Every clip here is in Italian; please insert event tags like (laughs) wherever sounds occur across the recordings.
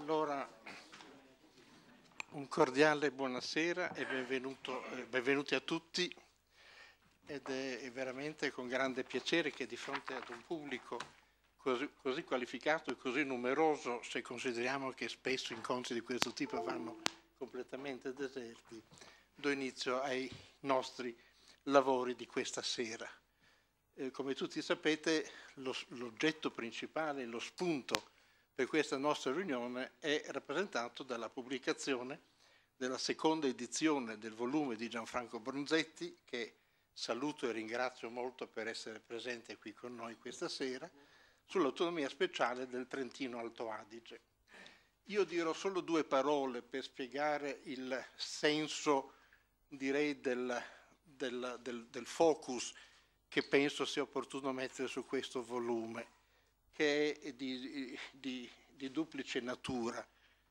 Allora, un cordiale buonasera e eh, benvenuti a tutti. Ed è veramente con grande piacere che di fronte ad un pubblico così, così qualificato e così numeroso, se consideriamo che spesso incontri di questo tipo vanno completamente deserti, do inizio ai nostri lavori di questa sera. Eh, come tutti sapete, l'oggetto principale, lo spunto per questa nostra riunione è rappresentato dalla pubblicazione della seconda edizione del volume di Gianfranco Bronzetti, che saluto e ringrazio molto per essere presente qui con noi questa sera, sull'autonomia speciale del Trentino Alto Adige. Io dirò solo due parole per spiegare il senso, direi, del, del, del, del focus che penso sia opportuno mettere su questo volume che è di, di, di duplice natura,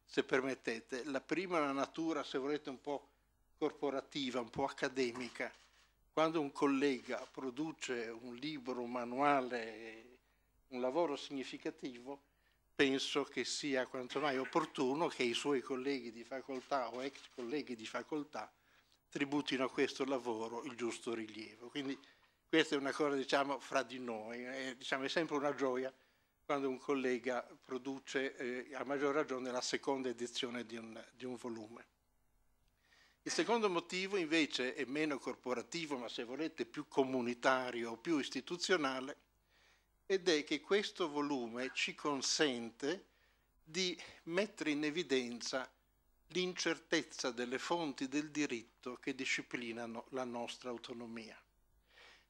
se permettete. La prima è una natura, se volete, un po' corporativa, un po' accademica. Quando un collega produce un libro, un manuale, un lavoro significativo, penso che sia quanto mai opportuno che i suoi colleghi di facoltà o ex colleghi di facoltà tributino a questo lavoro il giusto rilievo. Quindi questa è una cosa, diciamo, fra di noi, è, eh, diciamo, è sempre una gioia quando un collega produce eh, a maggior ragione la seconda edizione di un, di un volume. Il secondo motivo invece è meno corporativo, ma se volete più comunitario o più istituzionale, ed è che questo volume ci consente di mettere in evidenza l'incertezza delle fonti del diritto che disciplinano la nostra autonomia.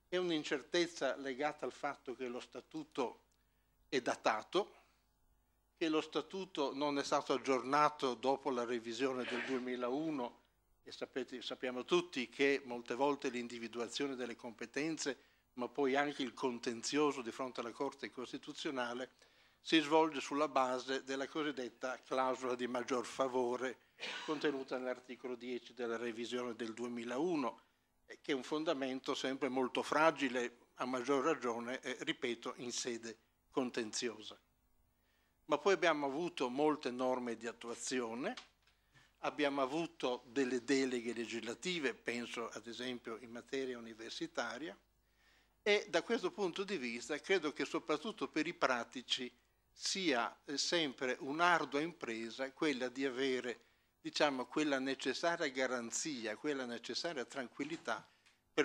È un'incertezza legata al fatto che lo statuto è datato, che lo statuto non è stato aggiornato dopo la revisione del 2001 e sapete, sappiamo tutti che molte volte l'individuazione delle competenze, ma poi anche il contenzioso di fronte alla Corte Costituzionale, si svolge sulla base della cosiddetta clausola di maggior favore contenuta nell'articolo 10 della revisione del 2001, eh, che è un fondamento sempre molto fragile, a maggior ragione, eh, ripeto, in sede contenziosa. Ma poi abbiamo avuto molte norme di attuazione, abbiamo avuto delle deleghe legislative, penso ad esempio in materia universitaria, e da questo punto di vista credo che soprattutto per i pratici sia eh, sempre un'ardua impresa quella di avere diciamo, quella necessaria garanzia, quella necessaria tranquillità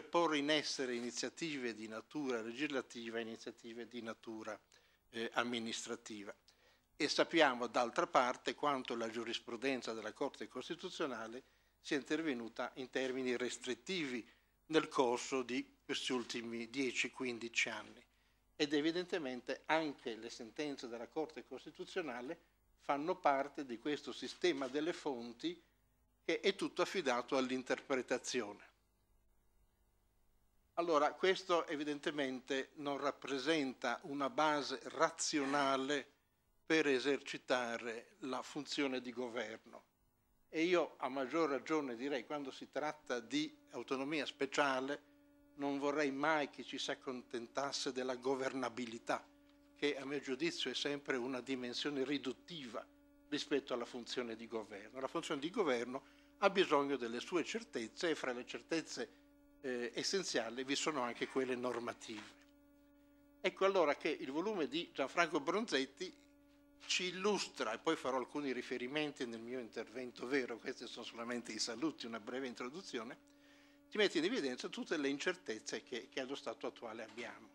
per porre in essere iniziative di natura legislativa e iniziative di natura eh, amministrativa. E sappiamo d'altra parte quanto la giurisprudenza della Corte Costituzionale sia intervenuta in termini restrittivi nel corso di questi ultimi 10-15 anni. Ed evidentemente anche le sentenze della Corte Costituzionale fanno parte di questo sistema delle fonti che è tutto affidato all'interpretazione. Allora, questo evidentemente non rappresenta una base razionale per esercitare la funzione di governo. E io a maggior ragione direi quando si tratta di autonomia speciale non vorrei mai che ci si accontentasse della governabilità, che a mio giudizio è sempre una dimensione riduttiva rispetto alla funzione di governo. La funzione di governo ha bisogno delle sue certezze e fra le certezze eh, essenziali, vi sono anche quelle normative. Ecco allora che il volume di Gianfranco Bronzetti ci illustra, e poi farò alcuni riferimenti nel mio intervento vero, questi sono solamente i saluti, una breve introduzione, ci mette in evidenza tutte le incertezze che, che allo stato attuale abbiamo.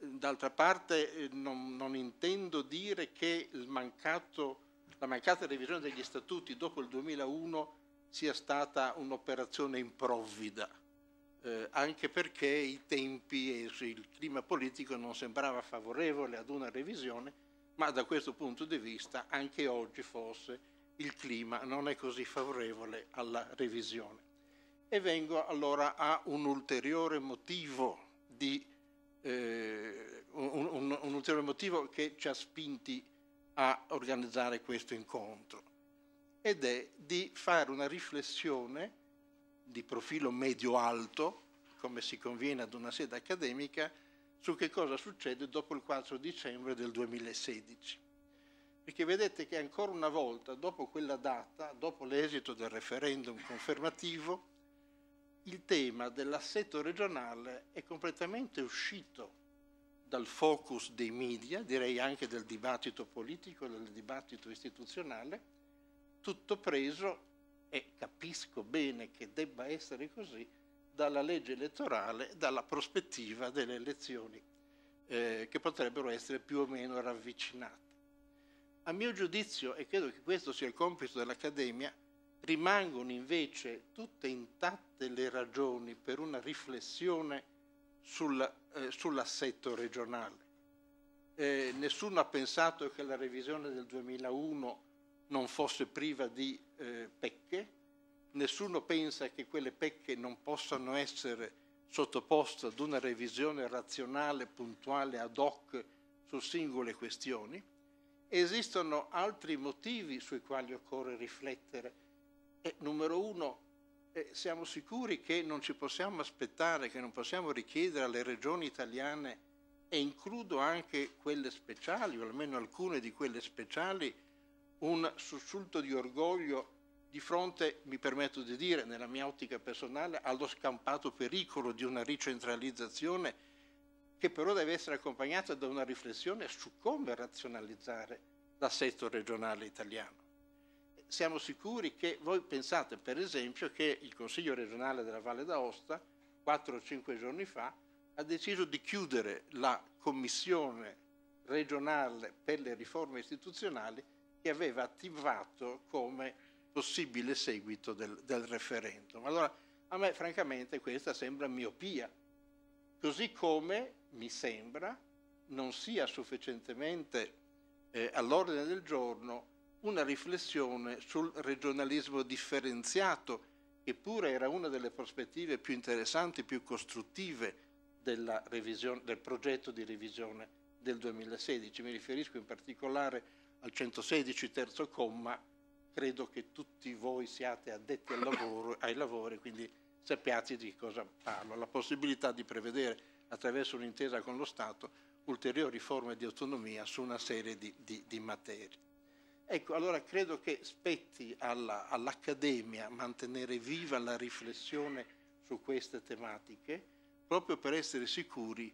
D'altra parte eh, non, non, intendo dire che mancato, la mancata revisione degli statuti dopo il 2001 sia stata un'operazione improvvida eh, anche perché i tempi e il clima politico non sembrava favorevole ad una revisione, ma da questo punto di vista anche oggi forse il clima non è così favorevole alla revisione. E vengo allora a un ulteriore motivo, di, eh, un, un, un ulteriore motivo che ci ha spinti a organizzare questo incontro ed è di fare una riflessione di profilo medio-alto, come si conviene ad una sede accademica, su che cosa succede dopo il 4 dicembre del 2016. Perché vedete che ancora una volta, dopo quella data, dopo l'esito del referendum confermativo, il tema dell'assetto regionale è completamente uscito dal focus dei media, direi anche del dibattito politico, del dibattito istituzionale, tutto preso e capisco bene che debba essere così, dalla legge elettorale, dalla prospettiva delle elezioni eh, che potrebbero essere più o meno ravvicinate. A mio giudizio, e credo che questo sia il compito dell'Accademia, rimangono invece tutte intatte le ragioni per una riflessione sul, eh, sull'assetto regionale. Eh, nessuno ha pensato che la revisione del 2001 non fosse priva di eh, pecche, nessuno pensa che quelle pecche non possano essere sottoposte ad una revisione razionale, puntuale, ad hoc su singole questioni. Esistono altri motivi sui quali occorre riflettere. E, numero uno, eh, siamo sicuri che non ci possiamo aspettare, che non possiamo richiedere alle regioni italiane, e includo anche quelle speciali, o almeno alcune di quelle speciali, un sussulto di orgoglio di fronte, mi permetto di dire, nella mia ottica personale, allo scampato pericolo di una ricentralizzazione che però deve essere accompagnata da una riflessione su come razionalizzare l'assetto regionale italiano. Siamo sicuri che voi pensate, per esempio, che il Consiglio regionale della Valle d'Aosta, 4 o 5 giorni fa, ha deciso di chiudere la commissione regionale per le riforme istituzionali che aveva attivato come possibile seguito del, del referendum. Allora, a me francamente questa sembra miopia, così come mi sembra non sia sufficientemente eh, all'ordine del giorno una riflessione sul regionalismo differenziato, che pure era una delle prospettive più interessanti, più costruttive del progetto di revisione del 2016. Mi riferisco in particolare a al 116 terzo comma, credo che tutti voi siate addetti al lavoro, ai lavori, quindi sappiate di cosa parlo. La possibilità di prevedere, attraverso un'intesa con lo Stato, ulteriori forme di autonomia su una serie di, di, di materie. Ecco, allora credo che spetti alla, all'Accademia mantenere viva la riflessione su queste tematiche, proprio per essere sicuri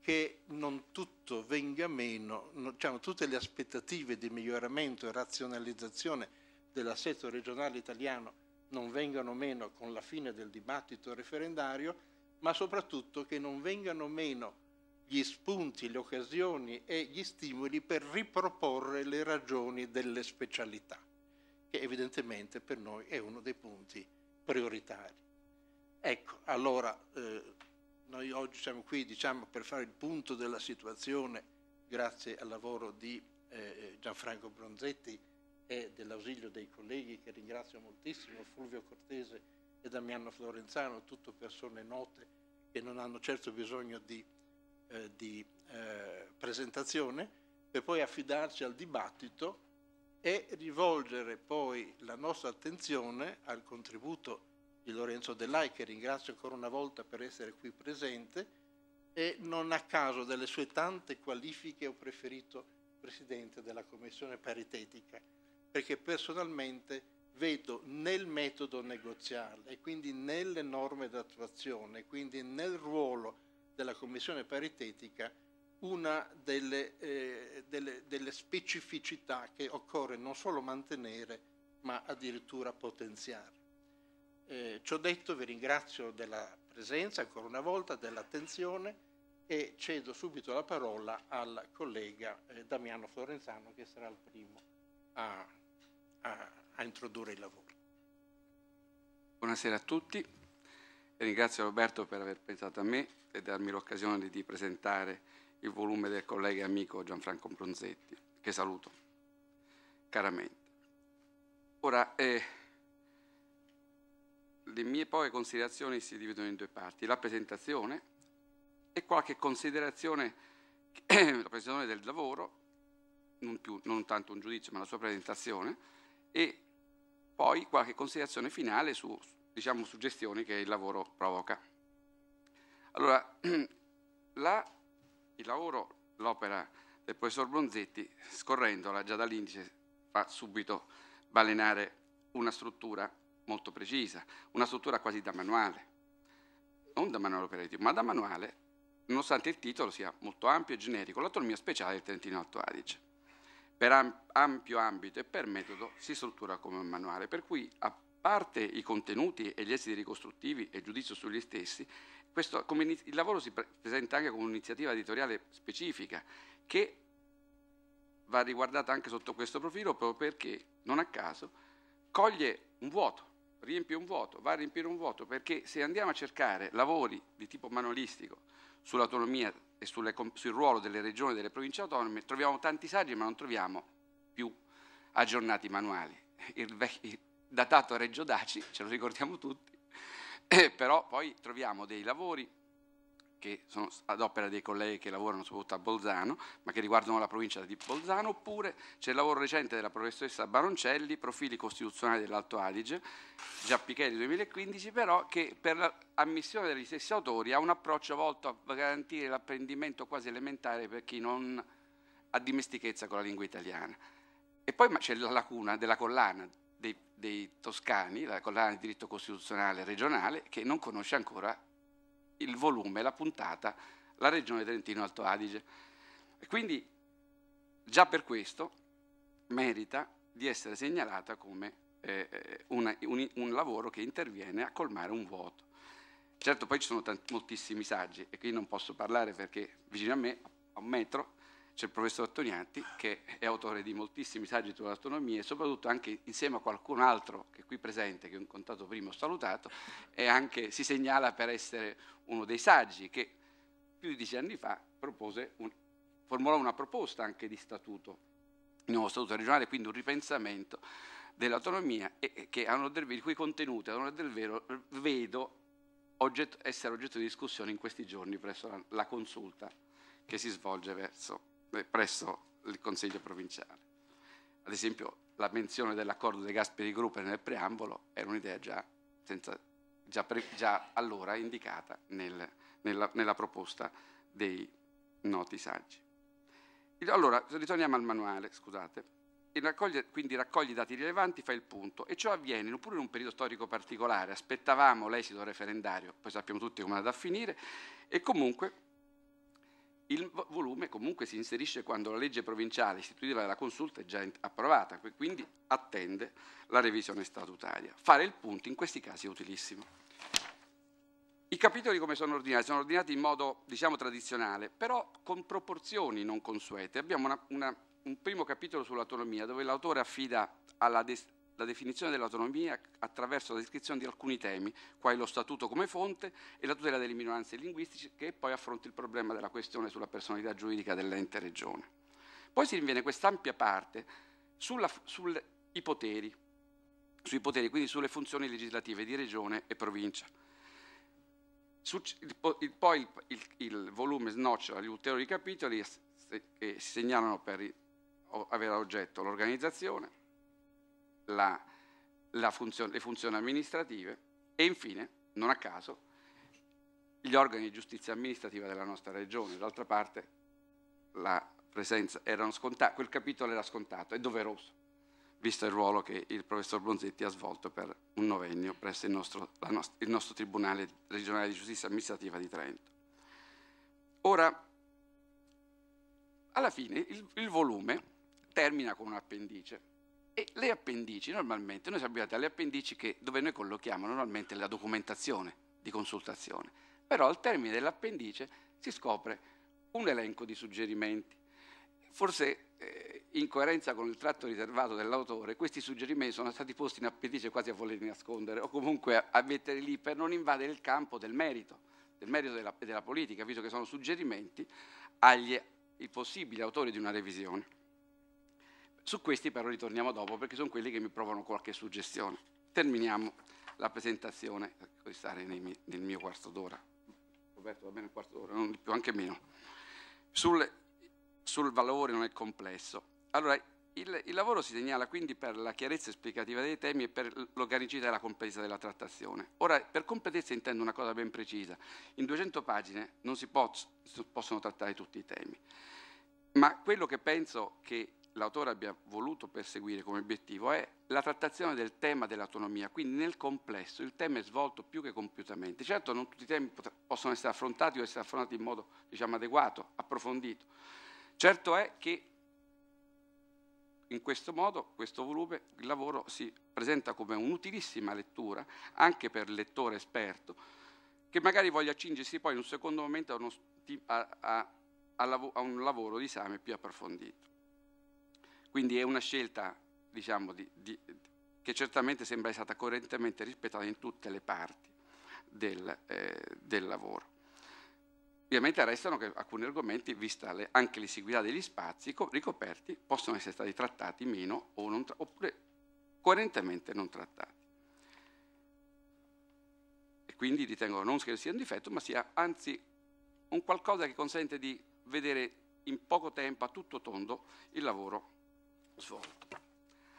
che non tutto venga meno, diciamo, tutte le aspettative di miglioramento e razionalizzazione dell'assetto regionale italiano non vengano meno con la fine del dibattito referendario, ma soprattutto che non vengano meno gli spunti, le occasioni e gli stimoli per riproporre le ragioni delle specialità, che evidentemente per noi è uno dei punti prioritari. Ecco, allora eh, noi oggi siamo qui diciamo, per fare il punto della situazione grazie al lavoro di eh, Gianfranco Bronzetti e dell'ausilio dei colleghi che ringrazio moltissimo, Fulvio Cortese e Damiano Florenzano, tutte persone note che non hanno certo bisogno di, eh, di eh, presentazione, per poi affidarci al dibattito e rivolgere poi la nostra attenzione al contributo di Lorenzo Dellai, che ringrazio ancora una volta per essere qui presente, e non a caso delle sue tante qualifiche ho preferito Presidente della Commissione Paritetica, perché personalmente vedo nel metodo negoziale quindi nelle norme d'attuazione, quindi nel ruolo della Commissione Paritetica, una delle, eh, delle, delle specificità che occorre non solo mantenere, ma addirittura potenziare. Eh, ciò detto vi ringrazio della presenza ancora una volta, dell'attenzione e cedo subito la parola al collega eh, Damiano Florenzano che sarà il primo a, a, a introdurre i lavori. Buonasera a tutti, ringrazio Roberto per aver pensato a me e darmi l'occasione di presentare il volume del collega e amico Gianfranco Bronzetti, che saluto caramente. Ora, eh, le mie poche considerazioni si dividono in due parti, la presentazione e qualche considerazione, (clears throat) la presentazione del lavoro, non, più, non tanto un giudizio ma la sua presentazione, e poi qualche considerazione finale su diciamo, suggestioni che il lavoro provoca. Allora, (clears throat) la, il lavoro, l'opera del professor Bronzetti, scorrendola già dall'indice, fa subito balenare una struttura molto precisa, una struttura quasi da manuale, non da manuale operativo, ma da manuale, nonostante il titolo sia molto ampio e generico, l'autonomia speciale del Trentino Alto Adige. Per ampio ambito e per metodo si struttura come un manuale, per cui a parte i contenuti e gli esiti ricostruttivi e il giudizio sugli stessi, questo, il lavoro si pre presenta anche come un'iniziativa editoriale specifica che va riguardata anche sotto questo profilo proprio perché non a caso coglie un vuoto riempie un vuoto, va a riempire un vuoto, perché se andiamo a cercare lavori di tipo manualistico sull'autonomia e sulle, sul ruolo delle regioni e delle province autonome, troviamo tanti saggi ma non troviamo più aggiornati manuali. Il, il datato Reggio Daci, ce lo ricordiamo tutti, (laughs) eh, però poi troviamo dei lavori che sono ad opera dei colleghi che lavorano soprattutto a Bolzano, ma che riguardano la provincia di Bolzano, oppure c'è il lavoro recente della professoressa Baroncelli, Profili Costituzionali dell'Alto Adige, Giappichelli 2015, però che per ammissione degli stessi autori ha un approccio volto a garantire l'apprendimento quasi elementare per chi non ha dimestichezza con la lingua italiana. E poi c'è la lacuna della collana dei, dei toscani, la collana di diritto costituzionale regionale, che non conosce ancora il volume, la puntata, la regione Trentino-Alto Adige. E quindi già per questo merita di essere segnalata come eh, eh, una, un, un, lavoro che interviene a colmare un vuoto. Certo poi ci sono moltissimi saggi e qui non posso parlare perché vicino a me, a un metro, c'è il professor Toniatti che è autore di moltissimi saggi sull'autonomia e soprattutto anche insieme a qualcun altro che è qui presente, che ho incontrato prima, ho salutato, e anche si segnala per essere uno dei saggi che più di dieci anni fa un, formulò una proposta anche di statuto, il nuovo statuto regionale, quindi un ripensamento dell'autonomia e, che e del, i cui contenuti a onore del vero vedo oggetto, essere oggetto di discussione in questi giorni presso la, la consulta che si svolge verso presso il Consiglio provinciale. Ad esempio la menzione dell'accordo dei Gasperi Gruppe nel preambolo era un'idea già, senza, già, pre, già allora indicata nel, nella, nella, proposta dei noti saggi. Allora, ritorniamo al manuale, scusate. Raccoglie, quindi raccoglie i dati rilevanti, fa il punto e ciò avviene pure in un periodo storico particolare. Aspettavamo l'esito referendario, poi sappiamo tutti come andrà a finire e comunque il volume comunque si inserisce quando la legge provinciale istituita dalla consulta è già approvata, quindi attende la revisione statutaria. Fare il punto in questi casi è utilissimo. I capitoli come sono ordinati? Sono ordinati in modo, diciamo, tradizionale, però con proporzioni non consuete. Abbiamo una, una, un primo capitolo sull'autonomia, dove l'autore affida alla, destra, la definizione dell'autonomia attraverso la descrizione di alcuni temi, quali lo statuto come fonte e la tutela delle minoranze linguistiche, che poi affronta il problema della questione sulla personalità giuridica dell'ente regione. Poi si rinviene quest'ampia parte sulla, sul, i poteri, sui poteri, quindi sulle funzioni legislative di regione e provincia. Su, il, il, poi il, il, volume snoccia gli ulteriori capitoli che si segnalano per avere oggetto l'organizzazione, la, la funzione, le funzioni amministrative e infine, non a caso, gli organi di giustizia amministrativa della nostra regione. D'altra parte la presenza erano scontata, quel capitolo era scontato, è doveroso, visto il ruolo che il professor Bronzetti ha svolto per un novennio presso il nostro, nost il nostro Tribunale regionale di giustizia amministrativa di Trento. Ora, alla fine il, il volume termina con un appendice e le appendici, normalmente, noi siamo abituati alle appendici che, dove noi collochiamo normalmente la documentazione di consultazione, però al termine dell'appendice si scopre un elenco di suggerimenti. Forse eh, in coerenza con il tratto riservato dell'autore, questi suggerimenti sono stati posti in appendice quasi a volerli nascondere o comunque a, a mettere lì per non invadere il campo del merito, del merito della, della politica, visto che sono suggerimenti agli possibili autori di una revisione. Su questi però ritorniamo dopo perché sono quelli che mi provano qualche suggestione. Terminiamo la presentazione, eh, di stare miei, nel mio quarto d'ora. Roberto va bene il quarto d'ora, non di più, anche meno. Sul, sul valore non è complesso. Allora, il, il, lavoro si segnala quindi per la chiarezza esplicativa dei temi e per l'organicità e la completezza della trattazione. Ora, per completezza intendo una cosa ben precisa. In 200 pagine non si, può, si possono trattare tutti i temi. Ma quello che penso che l'autore abbia voluto perseguire come obiettivo è la trattazione del tema dell'autonomia, quindi nel complesso il tema è svolto più che compiutamente. Certo non tutti i temi pot- possono essere affrontati o essere affrontati in modo diciamo, adeguato, approfondito. Certo è che in questo modo questo volume, il lavoro si presenta come un'utilissima lettura anche per il lettore esperto che magari voglia accingersi poi in un secondo momento a, uno, a, a a un lavoro di esame più approfondito. Quindi è una scelta diciamo, di, di, che certamente sembra stata correntemente rispettata in tutte le parti del, eh, del lavoro. Ovviamente restano che alcuni argomenti, vista le, anche l'esiguità degli spazi ricoperti, possono essere stati trattati meno o tra, oppure coerentemente non trattati. E quindi ritengo non che sia un difetto, ma sia anzi un qualcosa che consente di vedere in poco tempo a tutto tondo il lavoro svolto.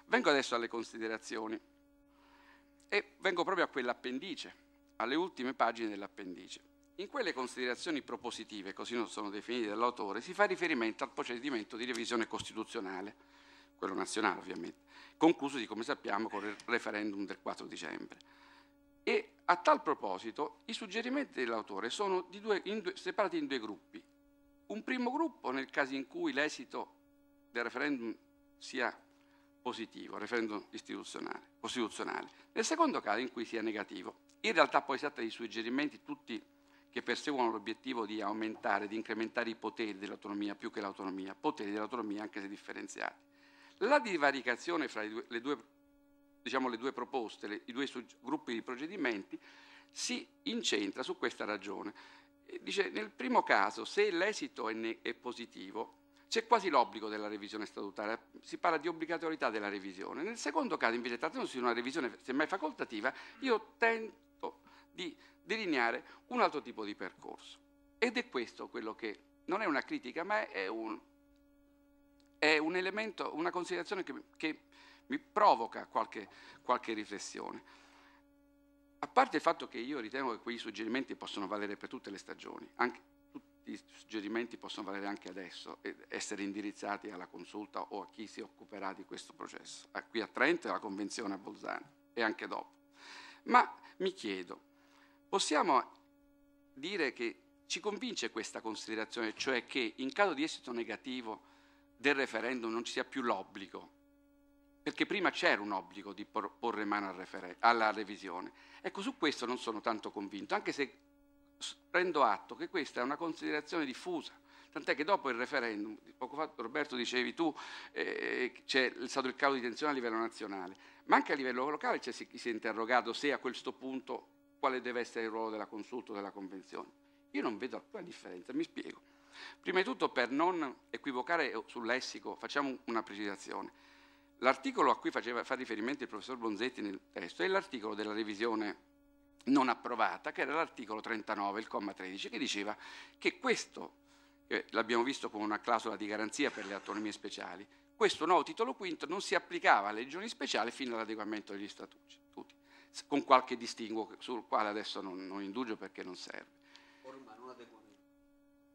Vengo adesso alle considerazioni e vengo proprio a quell'appendice, alle ultime pagine dell'appendice. In quelle considerazioni propositive, così non sono definite dall'autore, si fa riferimento al procedimento di revisione costituzionale, quello nazionale ovviamente, concluso, come sappiamo, con il referendum del 4 dicembre. E a tal proposito i suggerimenti dell'autore sono due, in due, separati in due gruppi, un primo gruppo nel caso in cui l'esito del referendum sia positivo, referendum istituzionale, costituzionale, nel secondo caso in cui sia negativo. In realtà poi si tratta di suggerimenti tutti che perseguono l'obiettivo di aumentare, di incrementare i poteri dell'autonomia più che l'autonomia, poteri dell'autonomia anche se differenziati. La divaricazione fra due, le, due, diciamo, le due, proposte, le, i due gruppi di procedimenti, si incentra su questa ragione. Dice, nel primo caso, se l'esito è, ne- è positivo, c'è quasi l'obbligo della revisione statutaria, si parla di obbligatorietà della revisione. Nel secondo caso, invece, trattandosi di una revisione semmai facoltativa, io tento di delineare un altro tipo di percorso. Ed è questo quello che non è una critica, ma è un, è un elemento, una considerazione che, che mi provoca qualche, qualche riflessione a parte il fatto che io ritengo che quei suggerimenti possono valere per tutte le stagioni, anche, tutti i suggerimenti possono valere anche adesso ed essere indirizzati alla consulta o a chi si occuperà di questo processo, a qui a Trento e alla Convenzione a Bolzano e anche dopo. Ma mi chiedo, possiamo dire che ci convince questa considerazione, cioè che in caso di esito negativo del referendum non ci sia più l'obbligo perché prima c'era un obbligo di porre mano al alla revisione. Ecco, su questo non sono tanto convinto, anche se prendo atto che questa è una considerazione diffusa. Tant'è che dopo il referendum, poco fa Roberto dicevi tu, eh, eh c'è stato il calo di tensione a livello nazionale, ma anche a livello locale c'è chi si è interrogato se a questo punto quale deve essere il ruolo della consulta o della convenzione. Io non vedo alcuna differenza, mi spiego. Prima di tutto per non equivocare eh, sul lessico facciamo una precisazione. L'articolo a cui faceva, fa riferimento il professor Bonzetti nel testo è l'articolo della revisione non approvata, che era l'articolo 39, il comma 13, che diceva che questo, eh, l'abbiamo visto con una clausola di garanzia per le autonomie speciali, questo nuovo titolo quinto non si applicava alle regioni speciali fino all'adeguamento degli statuti, con qualche distinguo sul quale adesso non, non indugio perché non serve.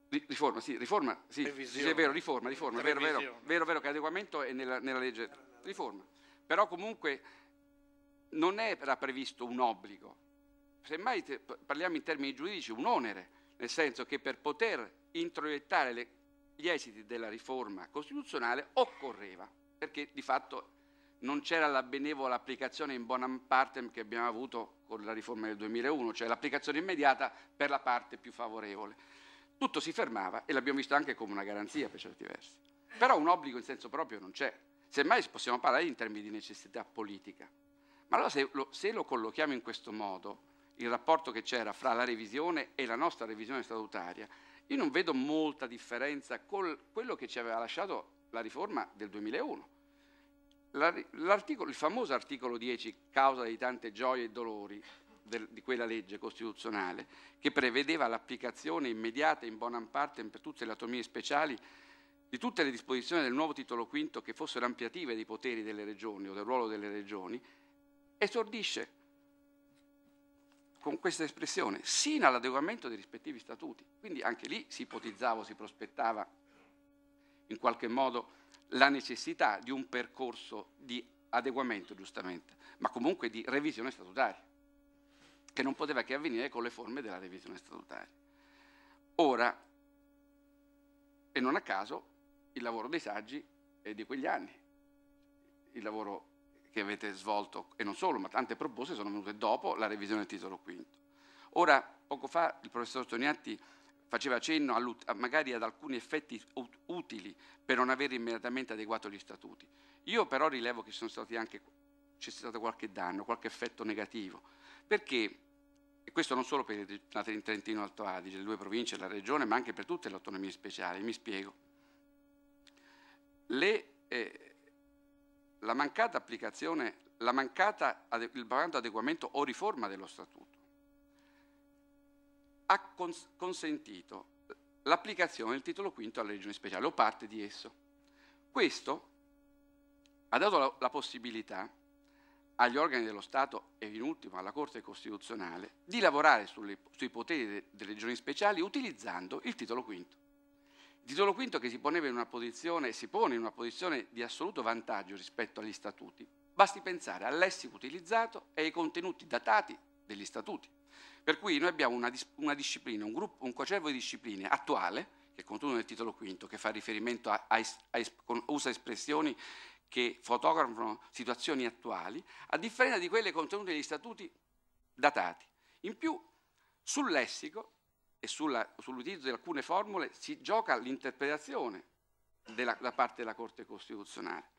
Riforma, sì, riforma, sì, sì è vero, riforma, riforma, vero, vero, vero, vero che l'adeguamento è nella, nella, legge, riforma. Però comunque non era previsto un obbligo, semmai te, parliamo in termini giuridici, un onere, nel senso che per poter introiettare le, gli esiti della riforma costituzionale occorreva, perché di fatto non c'era la benevola applicazione in buona parte che abbiamo avuto con la riforma del 2001, cioè l'applicazione immediata per la parte più favorevole tutto si fermava e l'abbiamo visto anche come una garanzia per certi versi. Però un obbligo in senso proprio non c'è. Semmai possiamo parlare in termini di necessità politica. Ma allora se lo, se lo collochiamo in questo modo, il rapporto che c'era fra la revisione e la nostra revisione statutaria, io non vedo molta differenza con quello che ci aveva lasciato la riforma del 2001. il famoso articolo 10, causa di tante gioie e dolori, del, di quella legge costituzionale che prevedeva l'applicazione immediata in buona parte per tutte le atomie speciali di tutte le disposizioni del nuovo titolo V che fossero ampliative dei poteri delle regioni o del ruolo delle regioni, esordisce con questa espressione, sino all'adeguamento dei rispettivi statuti. Quindi anche lì si ipotizzava, si prospettava in qualche modo la necessità di un percorso di adeguamento, giustamente, ma comunque di revisione statutaria che non poteva che avvenire con le forme della revisione statutaria. Ora, e non a caso, il lavoro dei saggi è di quegli anni, il lavoro che avete svolto, e non solo, ma tante proposte sono venute dopo la revisione del titolo quinto. Ora, poco fa, il professor Toniatti faceva cenno magari ad alcuni effetti utili per non aver immediatamente adeguato gli statuti. Io però rilevo che c'è stato qualche danno, qualche effetto negativo, perché e questo non solo per il Trentino Alto Adige, le due province, la regione, ma anche per tutte le autonomie speciali. Mi spiego. Le, eh, la mancata applicazione, la mancata, il mancato adeguamento o riforma dello Statuto ha cons consentito l'applicazione del titolo quinto alla regione speciale o parte di esso. Questo ha dato la, la possibilità agli organi dello Stato e in ultimo alla Corte Costituzionale di lavorare sulle, sui poteri delle regioni speciali utilizzando il titolo quinto. Il titolo quinto che si, poneva in una posizione, si pone in una posizione di assoluto vantaggio rispetto agli statuti. Basti pensare al lessico utilizzato e ai contenuti datati degli statuti. Per cui noi abbiamo una, una disciplina, un, gruppo, un cocervo di discipline attuale, che è contenuto nel titolo quinto, che fa riferimento a, a, a, a usa espressioni che fotografano situazioni attuali, a differenza di quelle contenute negli statuti datati. In più, sul lessico e sull'utilizzo sull di alcune formule si gioca l'interpretazione da parte della Corte Costituzionale.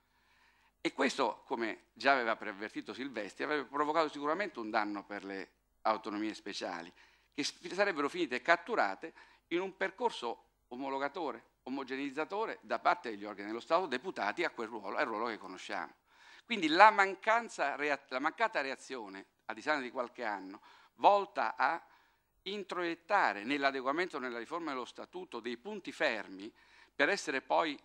E questo, come già aveva preavvertito Silvestri, avrebbe provocato sicuramente un danno per le autonomie speciali, che sarebbero finite catturate in un percorso omologatore omogeneizzatore da parte degli organi dello Stato deputati a quel ruolo, al ruolo che conosciamo. Quindi la, la mancata reazione, a distanza di qualche anno, volta a introiettare nell'adeguamento nella riforma dello Statuto dei punti fermi per essere poi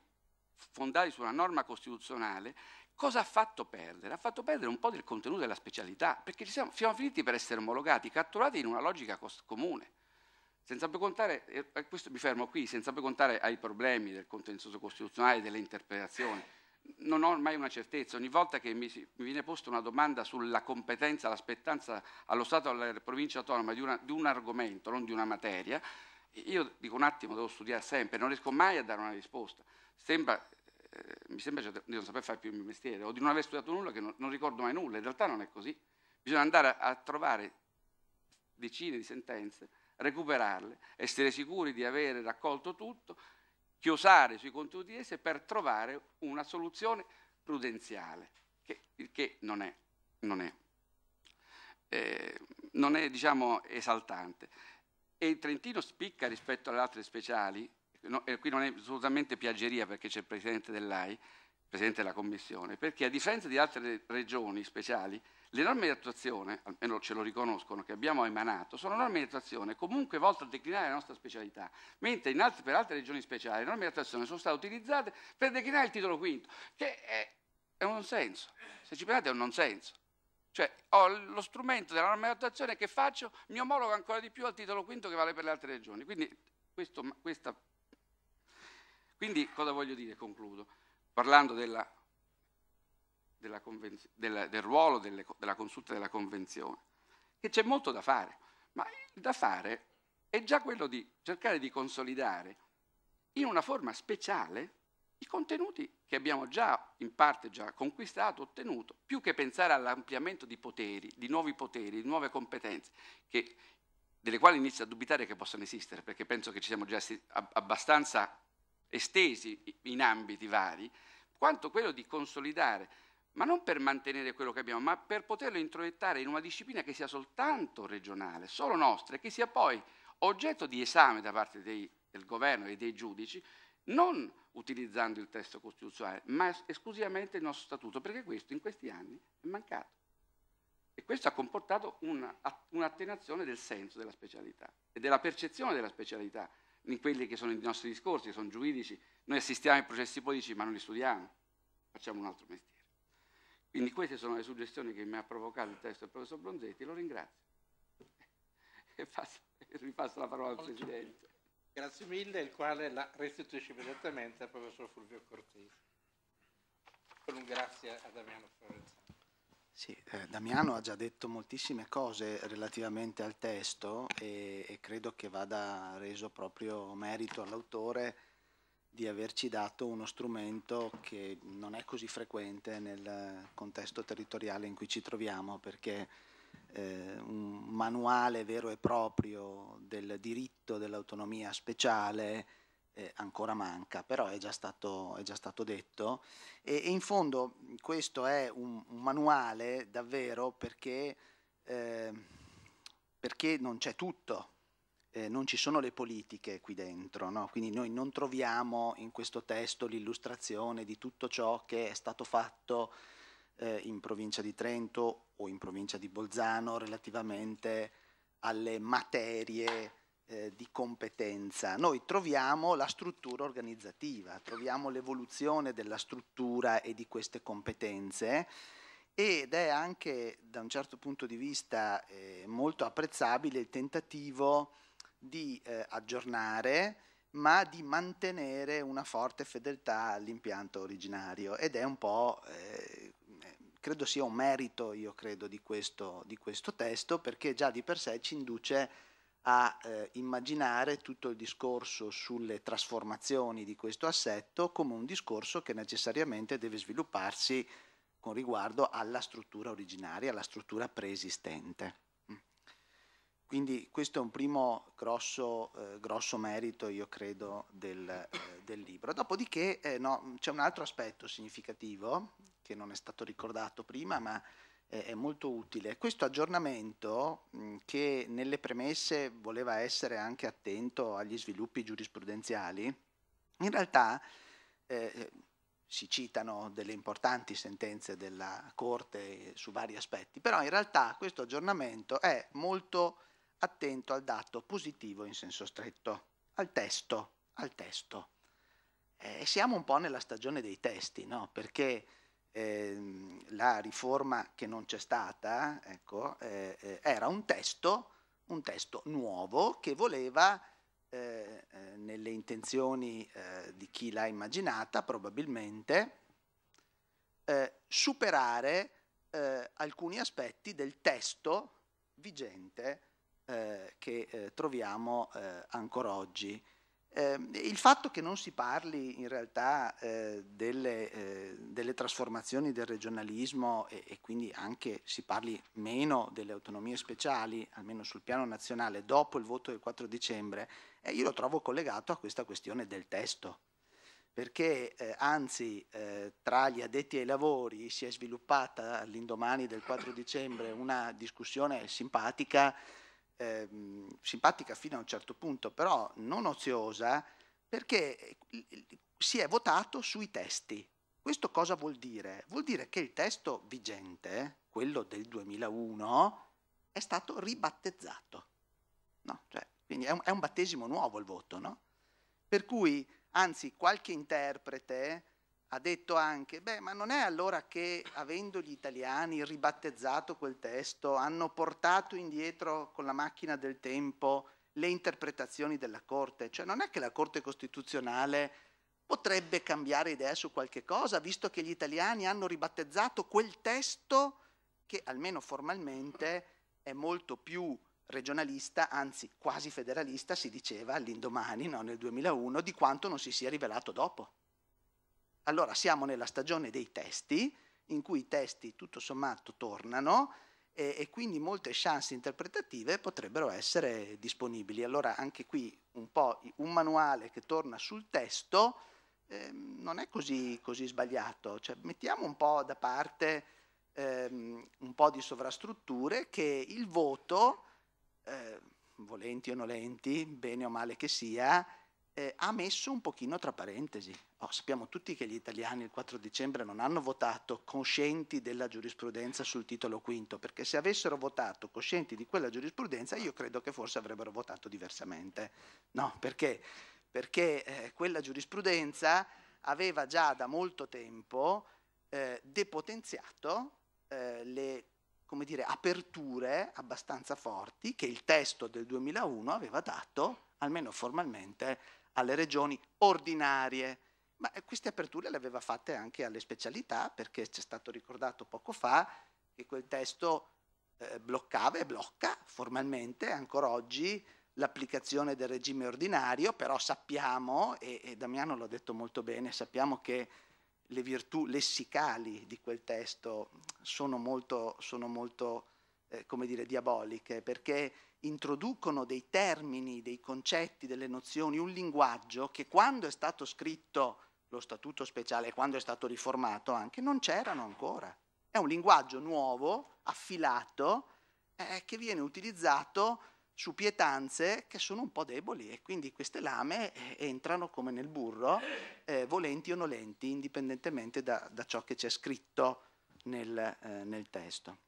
fondati su una norma costituzionale, cosa ha fatto perdere? Ha fatto perdere un po' del contenuto della specialità, perché siamo, siamo finiti per essere omologati, catturati in una logica comune. Senza poi contare, e questo mi fermo qui, senza poi contare ai problemi del contenzioso costituzionale, delle interpretazioni, non ho mai una certezza. Ogni volta che mi, viene posta una domanda sulla competenza, l'aspettanza allo Stato o alla provincia autonoma di, una, di, un argomento, non di una materia, io dico un attimo, devo studiare sempre, non riesco mai a dare una risposta. Sembra, eh, mi sembra certo di non saper fare più il mio mestiere o di non aver studiato nulla che non, non ricordo mai nulla. In realtà non è così. Bisogna andare a, a trovare decine di sentenze recuperarle, essere sicuri di avere raccolto tutto, chiosare sui contenuti di esse per trovare una soluzione prudenziale, che, che non è, non è, eh, non è diciamo, esaltante. E il Trentino spicca rispetto alle altre speciali, no, e qui non è assolutamente piaggeria perché c'è il Presidente dell'AI, Presidente della Commissione, perché a differenza di altre regioni speciali, le norme di attuazione, almeno ce lo riconoscono, che abbiamo emanato, sono norme di attuazione comunque volte a declinare la nostra specialità, mentre altre, per altre regioni speciali le norme di attuazione sono state utilizzate per declinare il titolo quinto, che è, è un non senso. Se ci pensate è un non senso. Cioè ho lo strumento della norma di attuazione che faccio, mi omologo ancora di più al titolo quinto che vale per le altre regioni. Quindi, questo, questa... Quindi cosa voglio dire? Concludo parlando della della, della, del ruolo delle, della consulta della Convenzione, che c'è molto da fare, ma il da fare è già quello di cercare di consolidare in una forma speciale i contenuti che abbiamo già in parte già conquistato, ottenuto, più che pensare all'ampliamento di poteri, di nuovi poteri, di nuove competenze, che, delle quali inizio a dubitare che possano esistere, perché penso che ci siamo già abbastanza estesi in ambiti vari, quanto quello di consolidare ma non per mantenere quello che abbiamo, ma per poterlo introiettare in una disciplina che sia soltanto regionale, solo nostra, e che sia poi oggetto di esame da parte dei, del governo e dei giudici, non utilizzando il testo costituzionale, ma esclusivamente il nostro statuto, perché questo in questi anni è mancato. E questo ha comportato un'attenazione del senso della specialità e della percezione della specialità in quelli che sono i nostri discorsi, che sono giuridici. Noi assistiamo ai processi politici, ma non li studiamo, facciamo un altro mestiere. Quindi queste sono le suggestioni che mi ha provocato il testo del professor Bronzetti, lo ringrazio. (laughs) E passo, ripasso la parola al Presidente. Grazie mille, il quale la restituisce immediatamente al professor Fulvio Cortesi. Con un grazie a Damiano Florenzi. Sì, eh, Damiano ha già detto moltissime cose relativamente al testo e, e credo che vada reso proprio merito all'autore di averci dato uno strumento che non è così frequente nel contesto territoriale in cui ci troviamo, perché eh, un manuale vero e proprio del diritto dell'autonomia speciale eh, ancora manca, però è già stato, è già stato detto. E, e, in fondo questo è un, un manuale davvero perché, eh, perché non c'è tutto, eh, non ci sono le politiche qui dentro, no? quindi noi non troviamo in questo testo l'illustrazione di tutto ciò che è stato fatto eh, in provincia di Trento o in provincia di Bolzano relativamente alle materie eh, di competenza. Noi troviamo la struttura organizzativa, troviamo l'evoluzione della struttura e di queste competenze ed è anche da un certo punto di vista eh, molto apprezzabile il tentativo di eh, aggiornare ma di mantenere una forte fedeltà all'impianto originario ed è un po', eh, eh, credo sia un merito, io credo, di questo, di questo, testo perché già di per sé ci induce a eh, immaginare tutto il discorso sulle trasformazioni di questo assetto come un discorso che necessariamente deve svilupparsi con riguardo alla struttura originaria, alla struttura preesistente. Quindi questo è un primo grosso, eh, grosso merito, io credo, del, eh, del libro. Dopodiché eh, no, c'è un altro aspetto significativo che non è stato ricordato prima, ma è molto utile. Questo aggiornamento mh, che nelle premesse voleva essere anche attento agli sviluppi giurisprudenziali, in realtà eh, si citano delle importanti sentenze della Corte su vari aspetti, però in realtà questo aggiornamento è molto attento al dato positivo in senso stretto, al testo, al testo. Eh, siamo un po' nella stagione dei testi, no? Perché eh, la riforma che non c'è stata, ecco, eh, eh, era un testo, un testo nuovo che voleva eh, eh, nelle intenzioni eh, di chi l'ha immaginata probabilmente, eh, superare eh, alcuni aspetti del testo vigente eh, che eh, troviamo eh, ancora oggi. Eh, il fatto che non si parli in realtà eh, delle, delle, trasformazioni del regionalismo e, e, quindi anche si parli meno delle autonomie speciali, almeno sul piano nazionale, dopo il voto del 4 dicembre, io lo trovo collegato a questa questione del testo, perché eh, anzi eh, tra gli addetti ai lavori si è sviluppata all'indomani del 4 dicembre una discussione simpatica ehm, simpatica fino a un certo punto, però non oziosa, perché eh, si è votato sui testi. Questo cosa vuol dire? Vuol dire che il testo vigente, quello del 2001, è stato ribattezzato. No? Cioè, quindi è un, è un, battesimo nuovo il voto, no? Per cui, anzi, qualche interprete ha detto anche, beh, ma non è allora che avendo gli italiani ribattezzato quel testo hanno portato indietro con la macchina del tempo le interpretazioni della Corte? Cioè non è che la Corte Costituzionale potrebbe cambiare idea su qualche cosa, visto che gli italiani hanno ribattezzato quel testo che almeno formalmente è molto più regionalista, anzi quasi federalista, si diceva all'indomani, no, nel 2001, di quanto non si sia rivelato dopo. Allora siamo nella stagione dei testi, in cui i testi tutto sommato tornano e, e, quindi molte chance interpretative potrebbero essere disponibili. Allora anche qui un po' un manuale che torna sul testo eh, non è così, così sbagliato, cioè, mettiamo un po' da parte ehm, un po' di sovrastrutture che il voto, eh, volenti o nolenti, bene o male che sia, eh, ha messo un pochino tra parentesi. Oh, sappiamo tutti che gli italiani il 4 dicembre non hanno votato coscienti della giurisprudenza sul titolo quinto, perché se avessero votato coscienti di quella giurisprudenza io credo che forse avrebbero votato diversamente. No, perché? Perché eh, quella giurisprudenza aveva già da molto tempo eh, depotenziato eh, le come dire, aperture abbastanza forti che il testo del 2001 aveva dato, almeno formalmente, alle regioni ordinarie. Ma eh, queste aperture le aveva fatte anche alle specialità, perché ci è stato ricordato poco fa che quel testo eh, bloccava e blocca formalmente ancora oggi l'applicazione del regime ordinario, però sappiamo, e, e Damiano l'ha detto molto bene, sappiamo che le virtù lessicali di quel testo sono molto, sono molto eh, come dire, diaboliche, perché introducono dei termini, dei concetti, delle nozioni, un linguaggio che quando è stato scritto lo statuto speciale quando è stato riformato anche non c'erano ancora. È un linguaggio nuovo, affilato, eh, che viene utilizzato su pietanze che sono un po' deboli e quindi queste lame eh, entrano come nel burro, eh, volenti o nolenti, indipendentemente da, da ciò che c'è scritto nel, eh, nel testo.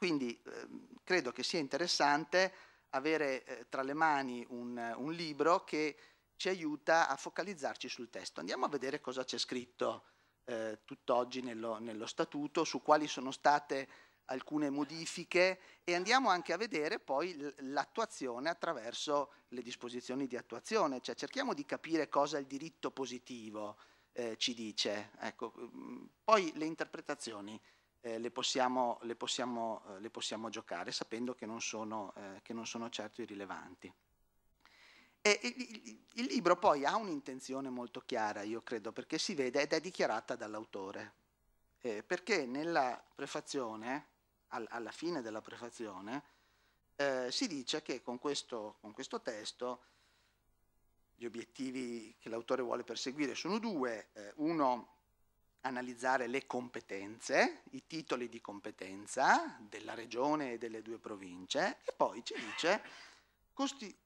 Quindi eh, credo che sia interessante avere eh, tra le mani un, un, libro che ci aiuta a focalizzarci sul testo. Andiamo a vedere cosa c'è scritto eh, tutt'oggi nello, nello statuto, su quali sono state alcune modifiche e andiamo anche a vedere poi l'attuazione attraverso le disposizioni di attuazione, cioè cerchiamo di capire cosa il diritto positivo eh, ci dice. Ecco, mm, poi le interpretazioni eh, le, possiamo, le, possiamo, eh, le, possiamo, giocare sapendo che non sono, eh, che non sono certo irrilevanti. E, il, il libro poi ha un'intenzione molto chiara, io credo, perché si vede ed è dichiarata dall'autore. Eh, perché nella prefazione, al, alla fine della prefazione, eh, si dice che con questo, con questo, testo gli obiettivi che l'autore vuole perseguire sono due. Eh, uno, analizzare le competenze, i titoli di competenza della regione e delle due province e poi ci dice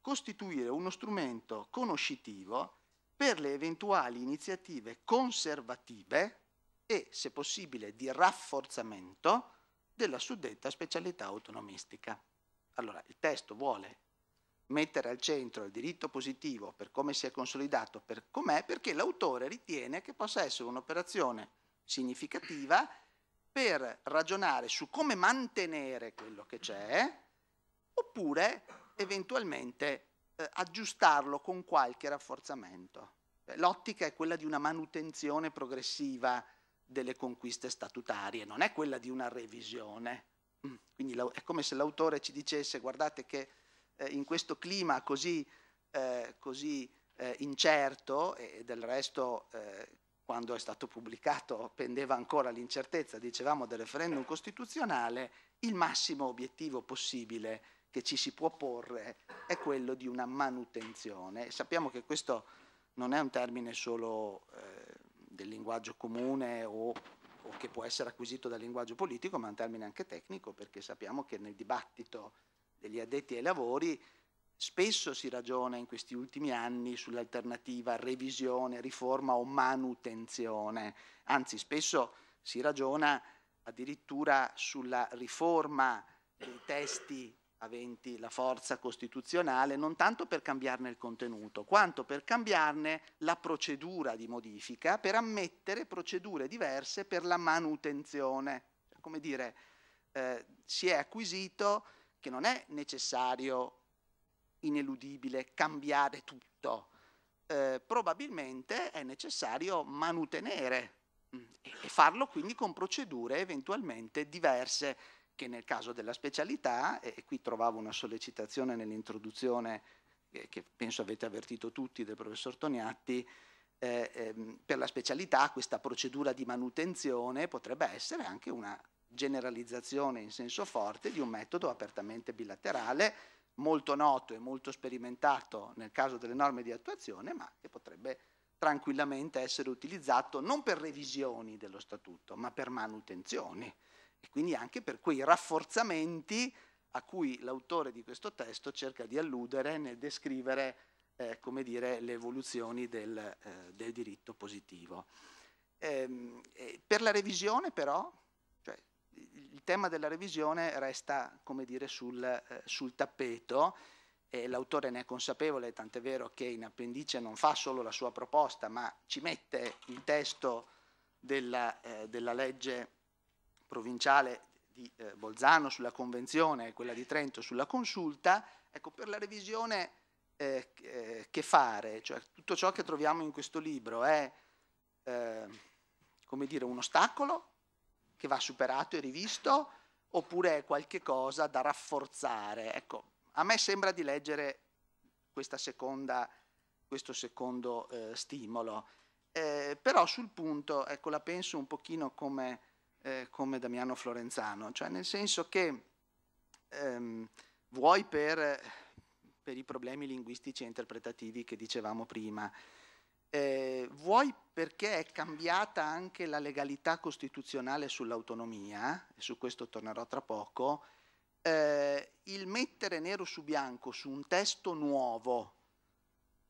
costituire uno strumento conoscitivo per le eventuali iniziative conservative e, se possibile, di rafforzamento della suddetta specialità autonomistica. Allora, il testo vuole mettere al centro il diritto positivo per come si è consolidato, per com'è, perché l'autore ritiene che possa essere un'operazione significativa per ragionare su come mantenere quello che c'è, oppure eventualmente eh, aggiustarlo con qualche rafforzamento. Eh, l'ottica è quella di una manutenzione progressiva delle conquiste statutarie, non è quella di una revisione. Mm, quindi è come se l'autore ci dicesse guardate che eh, in questo clima così, eh, così eh, incerto e del resto eh, quando è stato pubblicato pendeva ancora l'incertezza, dicevamo, del referendum costituzionale, il massimo obiettivo possibile che ci si può porre è quello di una manutenzione. E Sappiamo che questo non è un termine solo eh, del linguaggio comune o o che può essere acquisito dal linguaggio politico, ma è un termine anche tecnico, perché sappiamo che nel dibattito degli addetti ai lavori, spesso si ragiona in questi ultimi anni sull'alternativa revisione, riforma o manutenzione, anzi spesso si ragiona addirittura sulla riforma dei testi aventi la forza costituzionale, non tanto per cambiarne il contenuto, quanto per cambiarne la procedura di modifica, per ammettere procedure diverse per la manutenzione. Cioè, come dire, eh, si è acquisito che non è necessario, ineludibile, cambiare tutto. Eh, probabilmente è necessario manutenere mm, e farlo quindi con procedure eventualmente diverse che nel caso della specialità, e qui trovavo una sollecitazione nell'introduzione eh, che penso avete avvertito tutti del professor Toniatti, eh, ehm, per la specialità questa procedura di manutenzione potrebbe essere anche una generalizzazione in senso forte di un metodo apertamente bilaterale, molto noto e molto sperimentato nel caso delle norme di attuazione, ma che potrebbe tranquillamente essere utilizzato non per revisioni dello statuto, ma per manutenzioni e quindi anche per quei rafforzamenti a cui l'autore di questo testo cerca di alludere nel descrivere eh, come dire, le evoluzioni del, eh, del diritto positivo. Ehm, per la revisione però il tema della revisione resta dire, sul, eh, sul, tappeto e l'autore ne è consapevole, tant'è vero che in appendice non fa solo la sua proposta, ma ci mette il testo della, eh, della legge provinciale di eh, Bolzano sulla convenzione e quella di Trento sulla consulta, ecco, per la revisione eh, eh, che fare, cioè tutto ciò che troviamo in questo libro è eh, dire, un ostacolo che va superato e rivisto oppure è qualche cosa da rafforzare? Ecco, a me sembra di leggere seconda, questo secondo eh, stimolo. Eh, però sul punto ecco, la penso un pochino come, eh, come Damiano Florenzano, cioè nel senso che ehm, vuoi per, per i problemi linguistici e interpretativi che dicevamo prima, eh, vuoi perché è cambiata anche la legalità costituzionale sull'autonomia, e su questo tornerò tra poco, eh, il mettere nero su bianco su un testo nuovo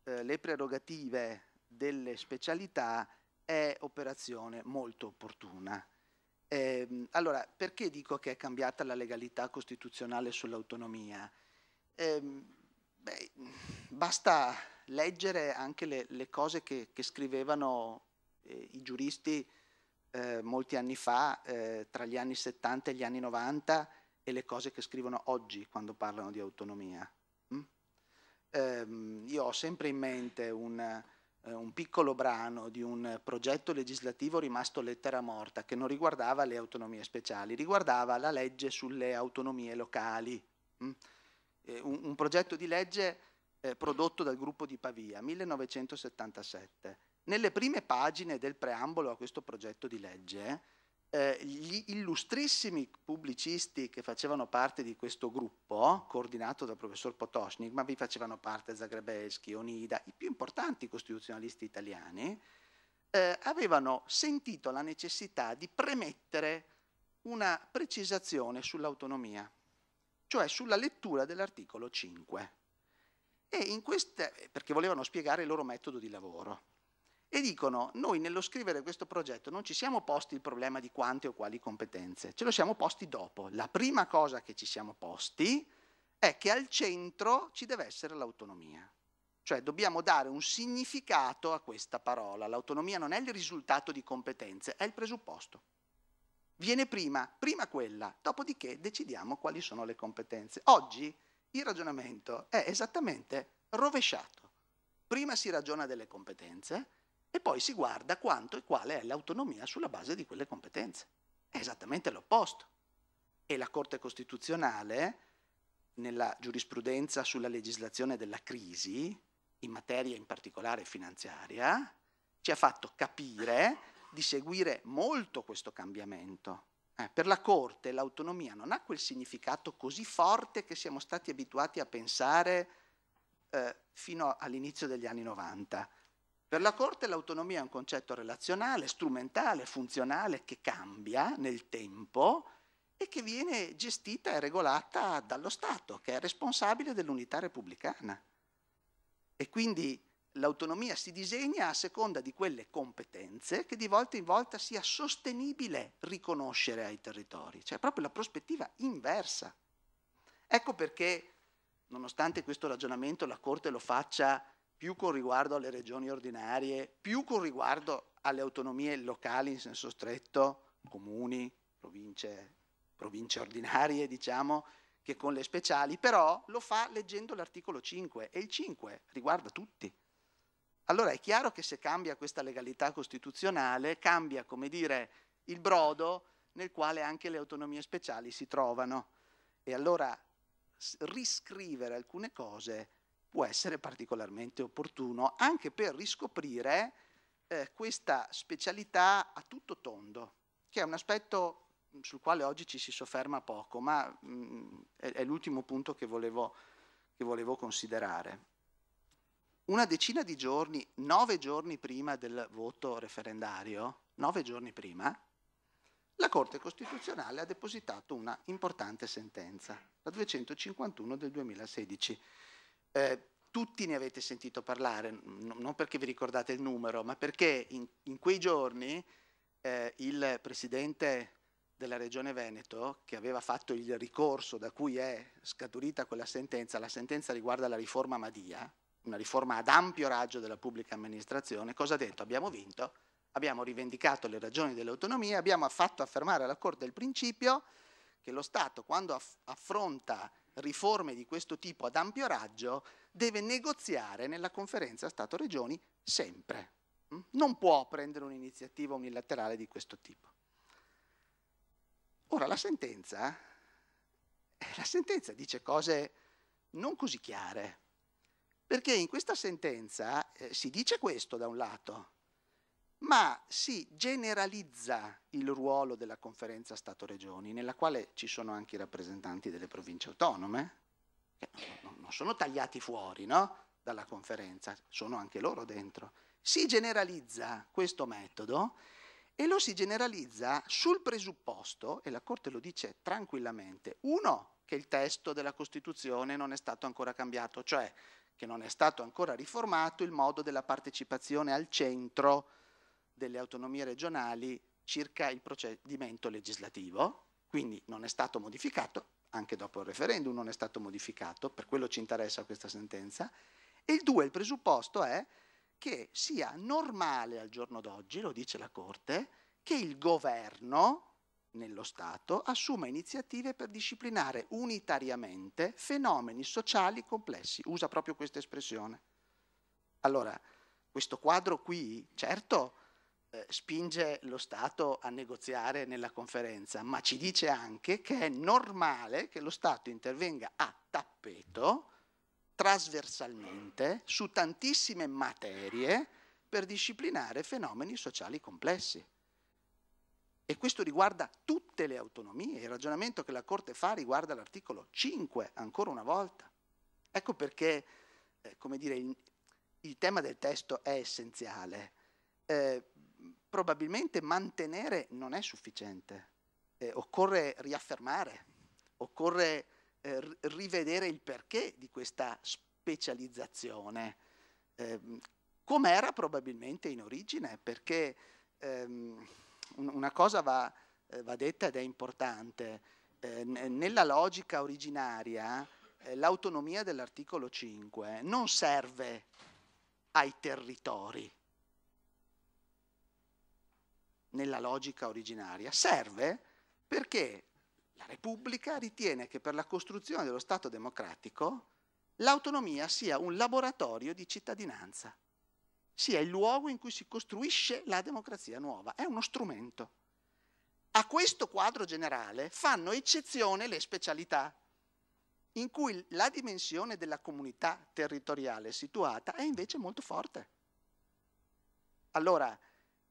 eh, le prerogative delle specialità è operazione molto opportuna. Eh, allora, perché dico che è cambiata la legalità costituzionale sull'autonomia? Ehm, beh, basta leggere anche le, le cose che, che scrivevano eh, i giuristi eh, molti anni fa, eh, tra gli anni 70 e gli anni 90, e le cose che scrivono oggi quando parlano di autonomia. Mm? Ehm, io ho sempre in mente un, eh, un piccolo brano di un progetto legislativo rimasto lettera morta che non riguardava le autonomie speciali, riguardava la legge sulle autonomie locali. Mm? Eh, un, un, progetto di legge eh, prodotto dal gruppo di Pavia, 1977. Nelle prime pagine del preambolo a questo progetto di legge, eh, gli illustrissimi pubblicisti che facevano parte di questo gruppo, coordinato dal professor Potosnik, ma vi facevano parte Zagrebelski, Onida, i più importanti costituzionalisti italiani, eh, avevano sentito la necessità di premettere una precisazione sull'autonomia, cioè sulla lettura dell'articolo 5 e in queste, perché volevano spiegare il loro metodo di lavoro. E dicono, noi nello scrivere questo progetto non ci siamo posti il problema di quante o quali competenze, ce lo siamo posti dopo. La prima cosa che ci siamo posti è che al centro ci deve essere l'autonomia. Cioè dobbiamo dare un significato a questa parola. L'autonomia non è il risultato di competenze, è il presupposto. Viene prima, prima quella, dopodiché decidiamo quali sono le competenze. Oggi il ragionamento è esattamente rovesciato. Prima si ragiona delle competenze e poi si guarda quanto e quale è l'autonomia sulla base di quelle competenze. È esattamente l'opposto. E la Corte Costituzionale, nella giurisprudenza sulla legislazione della crisi, in materia in particolare finanziaria, ci ha fatto capire di seguire molto questo cambiamento eh, per la Corte l'autonomia non ha quel significato così forte che siamo stati abituati a pensare eh, fino all'inizio degli anni 90. Per la Corte l'autonomia è un concetto relazionale, strumentale, funzionale che cambia nel tempo e che viene gestita e regolata dallo Stato, che è responsabile dell'unità repubblicana. E quindi l'autonomia si disegna a seconda di quelle competenze che di volta in volta sia sostenibile riconoscere ai territori, cioè proprio la prospettiva inversa. Ecco perché, nonostante questo ragionamento la Corte lo faccia più con riguardo alle regioni ordinarie, più con riguardo alle autonomie locali in senso stretto, comuni, province, province ordinarie, diciamo, che con le speciali, però lo fa leggendo l'articolo 5 e il 5 riguarda tutti. Allora è chiaro che se cambia questa legalità costituzionale, cambia, come dire, il brodo nel quale anche le autonomie speciali si trovano. E allora riscrivere alcune cose può essere particolarmente opportuno, anche per riscoprire eh, questa specialità a tutto tondo, che è un aspetto sul quale oggi ci si sofferma poco, ma mh, mm, è, è l'ultimo punto che volevo, che volevo considerare una decina di giorni, nove giorni prima del voto referendario, nove giorni prima, la Corte Costituzionale ha depositato una importante sentenza, la 251 del 2016. Eh, tutti ne avete sentito parlare, n- non perché vi ricordate il numero, ma perché in, in quei giorni eh, il Presidente della Regione Veneto, che aveva fatto il ricorso da cui è scaturita quella sentenza, la sentenza riguarda la riforma Madia, una riforma ad ampio raggio della pubblica amministrazione, cosa ha detto? Abbiamo vinto, abbiamo rivendicato le ragioni dell'autonomia, abbiamo fatto affermare alla Corte il principio che lo Stato quando aff affronta riforme di questo tipo ad ampio raggio deve negoziare nella conferenza Stato-Regioni sempre. Mm? Non può prendere un'iniziativa unilaterale di questo tipo. Ora, la sentenza, eh, (laughs) la sentenza dice cose non così chiare. Perché in questa sentenza eh, si dice questo da un lato, ma si generalizza il ruolo della conferenza Stato-Regioni, nella quale ci sono anche i rappresentanti delle province autonome, che non sono tagliati fuori no? dalla conferenza, sono anche loro dentro. Si generalizza questo metodo e lo si generalizza sul presupposto, e la Corte lo dice tranquillamente, uno, che il testo della Costituzione non è stato ancora cambiato, cioè che non è stato ancora riformato, il modo della partecipazione al centro delle autonomie regionali circa il procedimento legislativo, quindi non è stato modificato, anche dopo il referendum non è stato modificato, per quello ci interessa questa sentenza, e il due, il presupposto è che sia normale al giorno d'oggi, lo dice la Corte, che il governo nello Stato assuma iniziative per disciplinare unitariamente fenomeni sociali complessi. Usa proprio questa espressione. Allora, questo quadro qui, certo, eh, spinge lo Stato a negoziare nella conferenza, ma ci dice anche che è normale che lo Stato intervenga a tappeto, trasversalmente, su tantissime materie per disciplinare fenomeni sociali complessi. E questo riguarda tutte le autonomie, il ragionamento che la Corte fa riguarda l'articolo 5, ancora una volta. Ecco perché, eh, come dire, il, il, tema del testo è essenziale. Eh, probabilmente mantenere non è sufficiente, eh, occorre riaffermare, occorre eh, rivedere il perché di questa specializzazione, eh, come era probabilmente in origine, perché... Ehm, una cosa va, eh, va detta ed è importante. Eh, nella logica originaria eh, l'autonomia dell'articolo 5 non serve ai territori. Nella logica originaria serve perché la Repubblica ritiene che per la costruzione dello Stato democratico l'autonomia sia un laboratorio di cittadinanza sia il luogo in cui si costruisce la democrazia nuova, è uno strumento. A questo quadro generale fanno eccezione le specialità, in cui la dimensione della comunità territoriale situata è invece molto forte. Allora,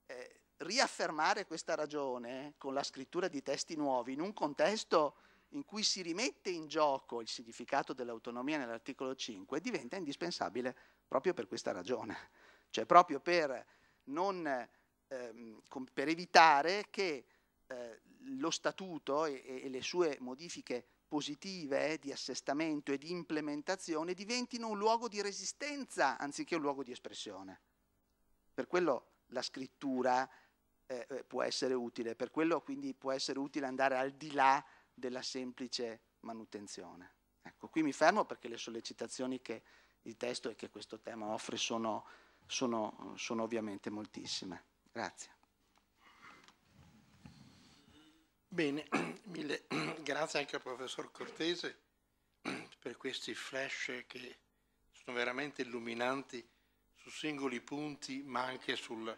eh, riaffermare questa ragione con la scrittura di testi nuovi in un contesto in cui si rimette in gioco il significato dell'autonomia nell'articolo 5 diventa indispensabile proprio per questa ragione cioè proprio per, non, ehm, per evitare che eh, lo statuto e, e, le sue modifiche positive di assestamento e di implementazione diventino un luogo di resistenza anziché un luogo di espressione. Per quello la scrittura eh, eh, può essere utile, per quello quindi può essere utile andare al di là della semplice manutenzione. Ecco, qui mi fermo perché le sollecitazioni che il testo e che questo tema offre sono sono, sono ovviamente moltissime. Grazie. Bene, (clears throat) mille (clears throat) grazie anche al professor Cortese (clears throat) per questi flash che sono veramente illuminanti su singoli punti, ma anche sul,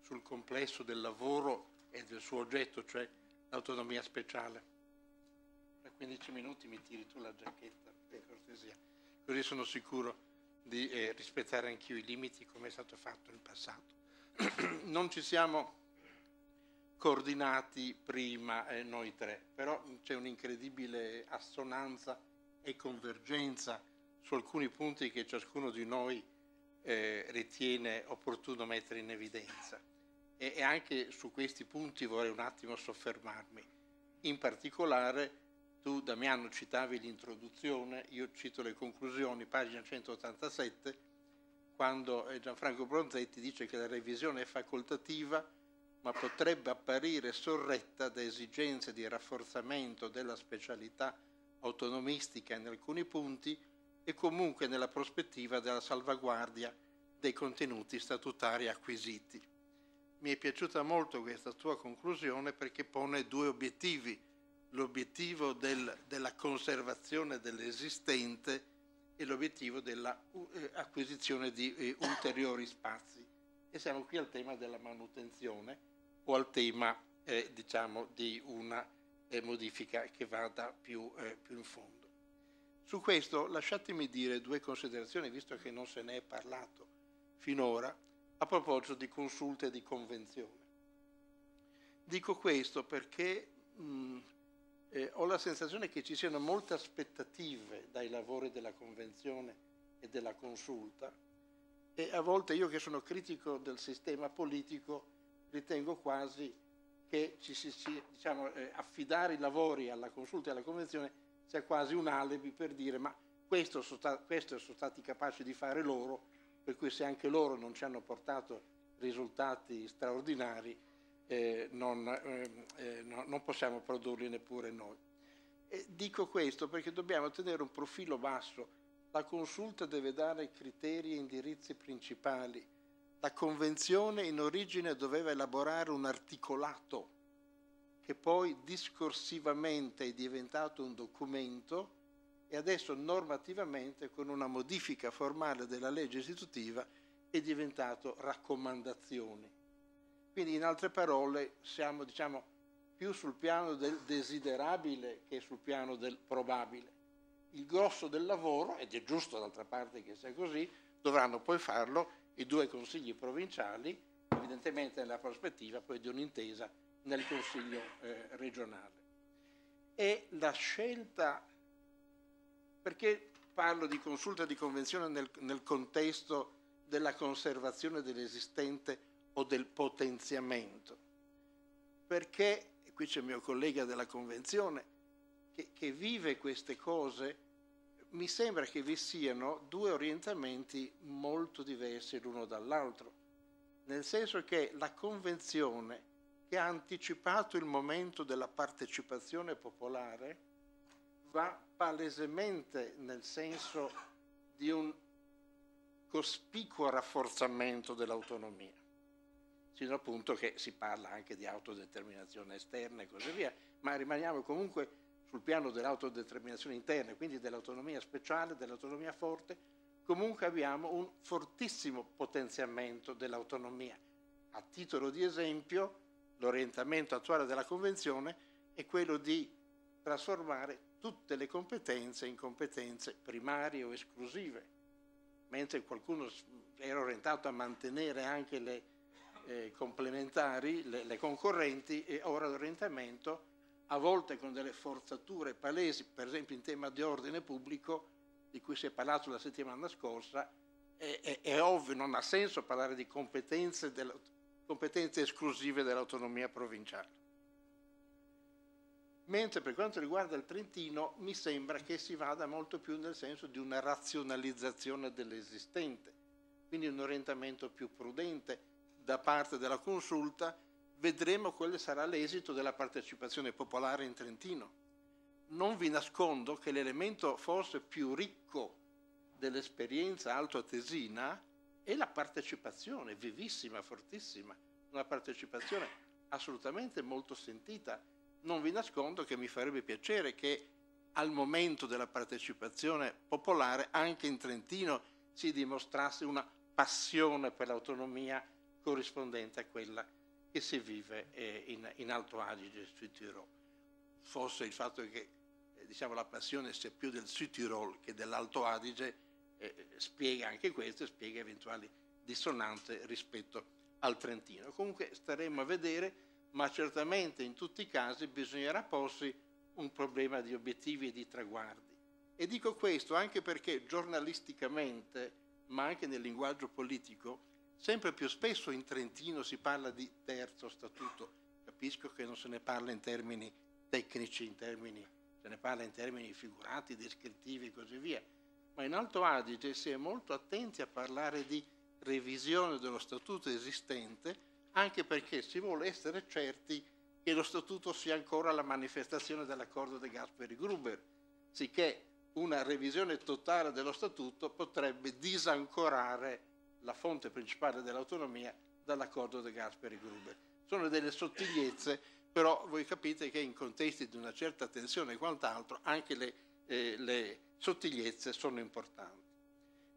sul complesso del lavoro e del suo oggetto, cioè l'autonomia speciale. Tra 15 minuti mi tiri tu la giacchetta, per cortesia, così sono sicuro di eh, rispettare anch'io i limiti come è stato fatto in passato. (clears throat) non ci siamo coordinati prima eh, noi tre, però c'è un'incredibile assonanza e convergenza su alcuni punti che ciascuno di noi eh, ritiene opportuno mettere in evidenza. E, e anche su questi punti vorrei un attimo soffermarmi. In particolare tu Damiano citavi l'introduzione, io cito le conclusioni, pagina 187, quando eh, Gianfranco Bronzetti dice che la revisione è facoltativa ma potrebbe apparire sorretta da esigenze di rafforzamento della specialità autonomistica in alcuni punti e comunque nella prospettiva della salvaguardia dei contenuti statutari acquisiti. Mi è piaciuta molto questa tua conclusione perché pone due obiettivi l'obiettivo del, della conservazione dell'esistente e l'obiettivo dell'acquisizione eh, di eh, ulteriori spazi. E siamo qui al tema della manutenzione o al tema eh, diciamo, di una eh, modifica che vada più, eh, più, in fondo. Su questo lasciatemi dire due considerazioni, visto che non se ne è parlato finora, a proposito di consulte e di convenzione. Dico questo perché mh, eh, ho la sensazione che ci siano molte aspettative dai lavori della Convenzione e della consulta e a volte io che sono critico del sistema politico ritengo quasi che ci si, si, diciamo, eh, affidare i lavori alla consulta e alla Convenzione sia quasi un alibi per dire ma questo sono, sta- questo sono stati capaci di fare loro, per cui se anche loro non ci hanno portato risultati straordinari, eh, non, eh, no, non, possiamo produrli neppure noi. E dico questo perché dobbiamo tenere un profilo basso. La consulta deve dare criteri e indirizzi principali. La convenzione in origine doveva elaborare un articolato che poi discorsivamente è diventato un documento e adesso normativamente con una modifica formale della legge istitutiva è diventato raccomandazioni. Quindi in altre parole siamo diciamo, più sul piano del desiderabile che sul piano del probabile. Il grosso del lavoro, ed è giusto d'altra parte che sia così, dovranno poi farlo i due consigli provinciali, evidentemente nella prospettiva poi di un'intesa nel consiglio eh, regionale. E la scelta, perché parlo di consulta di convenzione nel, nel contesto della conservazione dell'esistente o del potenziamento. Perché, e qui c'è il mio collega della Convenzione, che, che vive queste cose, mi sembra che vi siano due orientamenti molto diversi l'uno dall'altro, nel senso che la Convenzione che ha anticipato il momento della partecipazione popolare va palesemente nel senso di un cospicuo rafforzamento dell'autonomia sino al punto che si parla anche di autodeterminazione esterna e così via, ma rimaniamo comunque sul piano dell'autodeterminazione interna, quindi dell'autonomia speciale, dell'autonomia forte, comunque abbiamo un fortissimo potenziamento dell'autonomia. A titolo di esempio, l'orientamento attuale della Convenzione è quello di trasformare tutte le competenze in competenze primarie o esclusive, mentre qualcuno era orientato a mantenere anche le eh, complementari, le, le, concorrenti e ora l'orientamento, a volte con delle forzature palesi, per esempio in tema di ordine pubblico, di cui si è parlato la settimana scorsa, è, è, è ovvio, non ha senso parlare di competenze, della, competenze esclusive dell'autonomia provinciale. Mentre per quanto riguarda il Trentino mi sembra che si vada molto più nel senso di una razionalizzazione dell'esistente, quindi un orientamento più prudente, da parte della consulta, vedremo quale sarà l'esito della partecipazione popolare in Trentino. Non vi nascondo che l'elemento forse più ricco dell'esperienza altoatesina è la partecipazione vivissima, fortissima, una partecipazione assolutamente molto sentita. Non vi nascondo che mi farebbe piacere che al momento della partecipazione popolare anche in Trentino si dimostrasse una passione per l'autonomia corrispondente a quella che si vive eh, in, in, Alto Adige e Tirol. Forse il fatto che eh, diciamo, la passione sia più del Sud Tirol che dell'Alto Adige eh, spiega anche questo, spiega eventuali dissonanze rispetto al Trentino. Comunque staremo a vedere, ma certamente in tutti i casi bisognerà porsi un problema di obiettivi e di traguardi. E dico questo anche perché giornalisticamente, ma anche nel linguaggio politico, Sempre più spesso in Trentino si parla di terzo statuto, capisco che non se ne parla in termini tecnici, in termini, se ne parla in termini figurati, descrittivi e così via, ma in Alto Adige si è molto attenti a parlare di revisione dello statuto esistente, anche perché si vuole essere certi che lo statuto sia ancora la manifestazione dell'accordo di Gasperi-Gruber, sicché una revisione totale dello statuto potrebbe disancorare la fonte principale dell'autonomia, dall'accordo De Gasperi-Gruber. Sono delle sottigliezze, però voi capite che in contesti di una certa tensione e quant'altro anche le, eh, le sottigliezze sono importanti.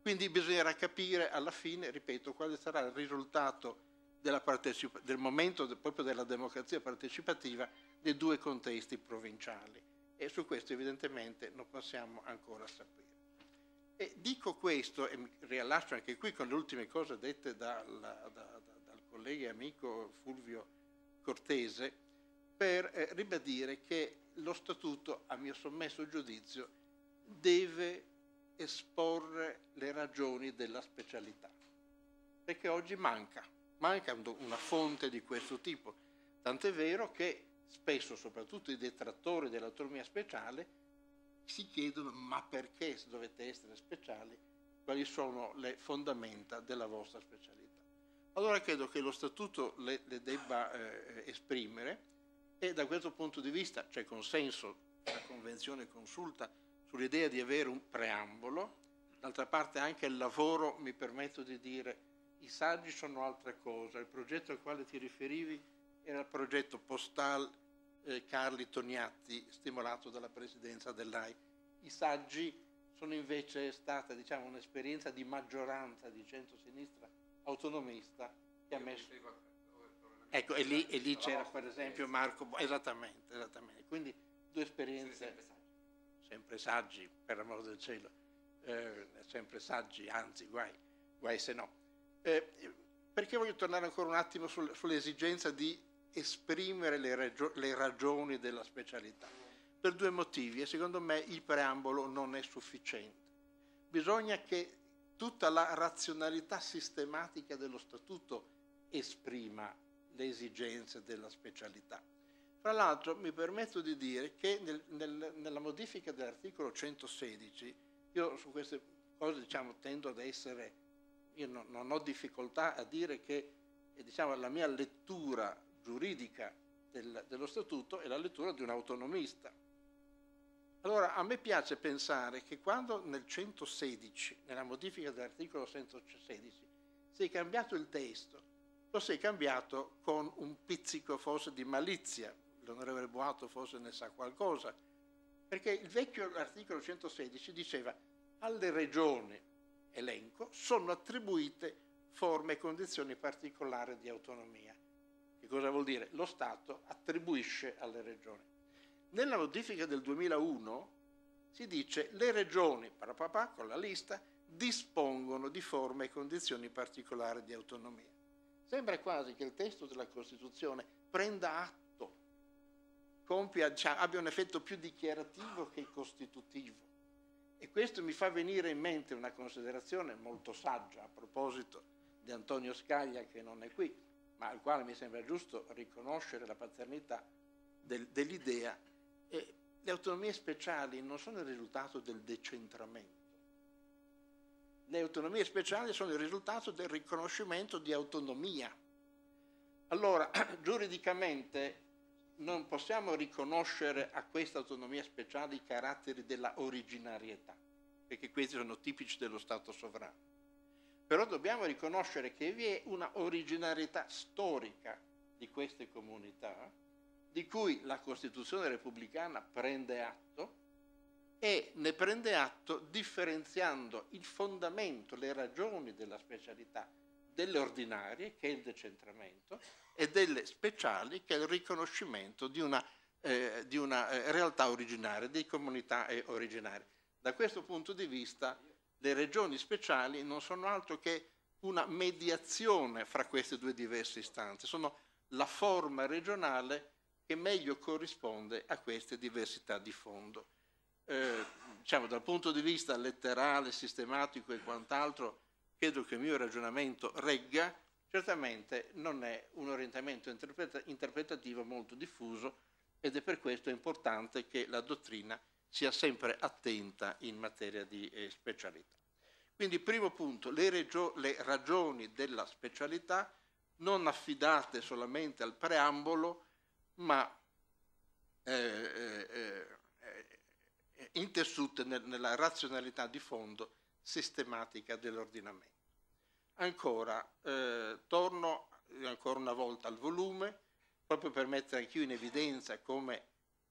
Quindi bisognerà capire alla fine, ripeto, quale sarà il risultato partecipa- del momento de- proprio della democrazia partecipativa dei due contesti provinciali. E su questo evidentemente non possiamo ancora sapere. E dico questo, e mi riallaccio anche qui con le ultime cose dette dal, da, da, dal collega e amico Fulvio Cortese, per eh, ribadire che lo statuto, a mio sommesso giudizio, deve esporre le ragioni della specialità, perché oggi manca, manca una fonte di questo tipo, tant'è vero che spesso, soprattutto i detrattori dell'autonomia speciale, si chiedono ma perché dovete essere speciali, quali sono le fondamenta della vostra specialità. Allora credo che lo statuto le, le debba eh, esprimere e da questo punto di vista c'è consenso, la Convenzione consulta sull'idea di avere un preambolo, d'altra parte anche il lavoro, mi permetto di dire, i saggi sono altra cosa, il progetto al quale ti riferivi era il progetto Postal eh, Carli Tognatti, stimolato dalla presidenza dell'AI. I saggi sono invece stata diciamo, un'esperienza di maggioranza di centrosinistra autonomista che ha messo... Ecco, e lì, e lì c'era per esempio Marco... Esattamente, esattamente. Quindi due esperienze... Sempre saggi. sempre saggi, per amor del cielo. Eh, sempre saggi, anzi, guai, guai se no. Eh, perché voglio tornare ancora un attimo sul, sull'esigenza di esprimere le, ragio- le ragioni della specialità. Per due motivi e secondo me il preambolo non è sufficiente. Bisogna che tutta la razionalità sistematica dello statuto esprima le esigenze della specialità. Tra l'altro mi permetto di dire che nel, nel, nella modifica dell'articolo 116, io su queste cose diciamo, tendo ad essere, io no, non ho difficoltà a dire che diciamo, la mia lettura giuridica del, dello statuto è la lettura di un autonomista. Allora a me piace pensare che quando nel 116, nella modifica dell'articolo 116, si è cambiato il testo, lo si è cambiato con un pizzico forse di malizia, l'onorevole Boato forse ne sa qualcosa, perché il vecchio articolo 116 diceva alle regioni elenco sono attribuite forme e condizioni particolari di autonomia. Che cosa vuol dire? Lo Stato attribuisce alle regioni. Nella modifica del 2001 si dice le regioni, papà, con la lista, dispongono di forme e condizioni particolari di autonomia. Sembra quasi che il testo della Costituzione prenda atto, compia, cioè, abbia un effetto più dichiarativo che costitutivo. E questo mi fa venire in mente una considerazione molto saggia a proposito di Antonio Scaglia che non è qui, ma al quale mi sembra giusto riconoscere la paternità del, dell'idea, eh, le autonomie speciali non sono il risultato del decentramento. Le autonomie speciali sono il risultato del riconoscimento di autonomia. Allora, (clears throat) giuridicamente non possiamo riconoscere a questa autonomia speciale i caratteri della originarietà, perché questi sono tipici dello Stato sovrano però dobbiamo riconoscere che vi è una originarietà storica di queste comunità, di cui la Costituzione repubblicana prende atto e ne prende atto differenziando il fondamento, le ragioni della specialità, delle ordinarie, che è il decentramento, e delle speciali, che è il riconoscimento di una, eh, di una eh, realtà originaria, di comunità eh, originarie. Da questo punto di vista le regioni speciali non sono altro che una mediazione fra queste due diverse istanze, sono la forma regionale che meglio corrisponde a queste diversità di fondo. Eh, diciamo, dal punto di vista letterale, sistematico e quant'altro, credo che il mio ragionamento regga, certamente non è un orientamento interpreta interpretativo molto diffuso ed è per questo importante che la dottrina sia sempre attenta in materia di eh, specialità. Quindi primo punto, le, le ragioni della specialità non affidate solamente al preambolo, ma eh, eh, eh, eh intessute nel, nella razionalità di fondo sistematica dell'ordinamento. Ancora, eh, torno ancora una volta al volume, proprio per mettere anch'io in evidenza come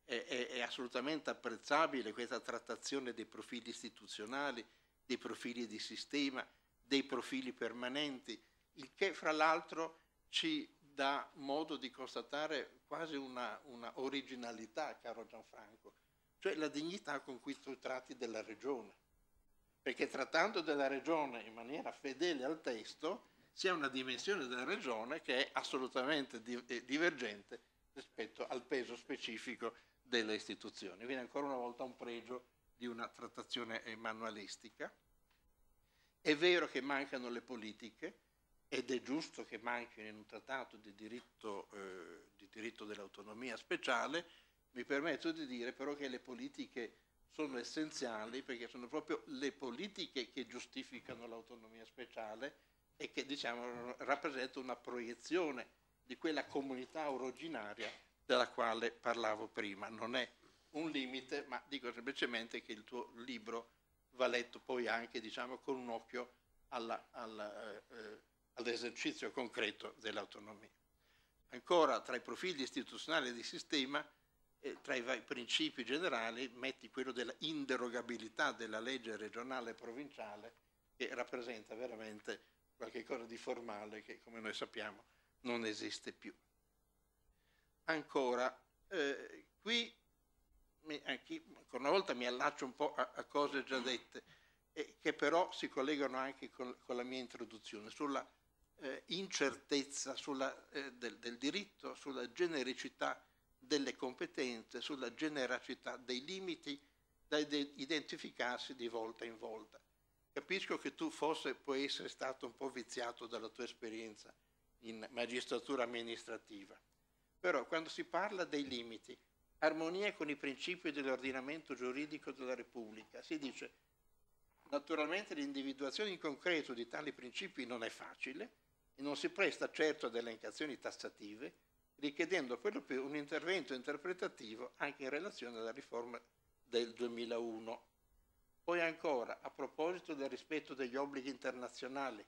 è, è, è assolutamente apprezzabile questa trattazione dei profili istituzionali, dei profili di sistema, dei profili permanenti, il che fra l'altro ci dà modo di constatare quasi una, una, originalità, caro Gianfranco, cioè la dignità con cui tu tratti della regione. Perché trattando della regione in maniera fedele al testo, si ha una dimensione della regione che è assolutamente eh, divergente rispetto al peso specifico delle istituzioni. Quindi ancora una volta un pregio di una trattazione manualistica. È vero che mancano le politiche ed è giusto che manchino in un trattato di diritto, eh, di diritto dell'autonomia speciale, mi permetto di dire però che le politiche sono essenziali perché sono proprio le politiche che giustificano l'autonomia speciale e che diciamo, rappresentano una proiezione di quella comunità originaria della quale parlavo prima. Non è un limite, ma dico semplicemente che il tuo libro va letto poi anche diciamo, con un occhio alla, alla, eh, eh, all'esercizio concreto dell'autonomia. Ancora tra i profili istituzionali di sistema, eh, tra i principi generali, metti quello della inderogabilità della legge regionale e provinciale, che rappresenta veramente qualcosa di formale che, come noi sappiamo, non esiste più ancora, eh, qui mi, anche, eh, ancora una volta mi allaccio un po' a, a cose già dette, eh, che però si collegano anche con, con la mia introduzione, sulla eh, incertezza sulla, eh, del, del diritto, sulla genericità delle competenze, sulla genericità dei limiti da identificarsi di volta in volta. Capisco che tu forse puoi essere stato un po' viziato dalla tua esperienza in magistratura amministrativa. Però quando si parla dei limiti, armonia con i principi dell'ordinamento giuridico della Repubblica, si dice naturalmente l'individuazione in concreto di tali principi non è facile e non si presta certo ad elencazioni tassative, richiedendo quello più un intervento interpretativo anche in relazione alla riforma del 2001. Poi ancora, a proposito del rispetto degli obblighi internazionali,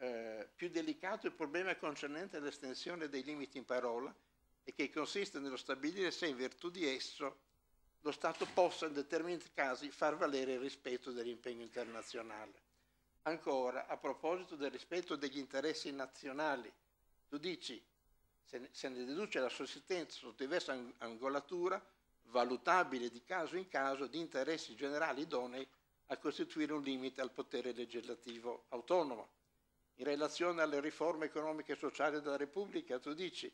eh, più delicato il problema concernente l'estensione dei limiti in parola e che consiste nello stabilire se in virtù di esso lo Stato possa in determinati casi far valere il rispetto dell'impegno internazionale. Ancora, a proposito del rispetto degli interessi nazionali, tu dici, se ne, se ne deduce la sussistenza sotto diversa angolatura, valutabile di caso in caso, di interessi generali idonei a costituire un limite al potere legislativo autonomo in relazione alle riforme economiche e sociali della Repubblica, tu dici,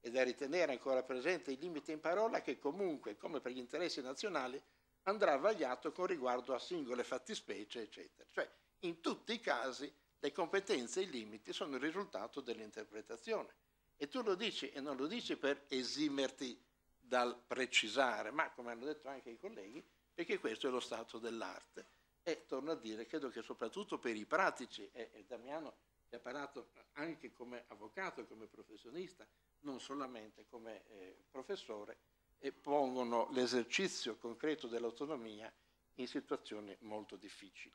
e da ritenere ancora presente il limite in parola che comunque, come per gli interessi nazionali, andrà vagliato con riguardo a singole fattispecie, eccetera. Cioè, in tutti i casi le competenze e i limiti sono il risultato dell'interpretazione. E tu lo dici e non lo dici per esimerti dal precisare, ma come hanno detto anche i colleghi, perché questo è lo stato dell'arte. E torno a dire, credo che soprattutto per i pratici, e, e Damiano che ha parlato anche come avvocato, come professionista, non solamente come eh, professore, e pongono l'esercizio concreto dell'autonomia in situazioni molto difficili.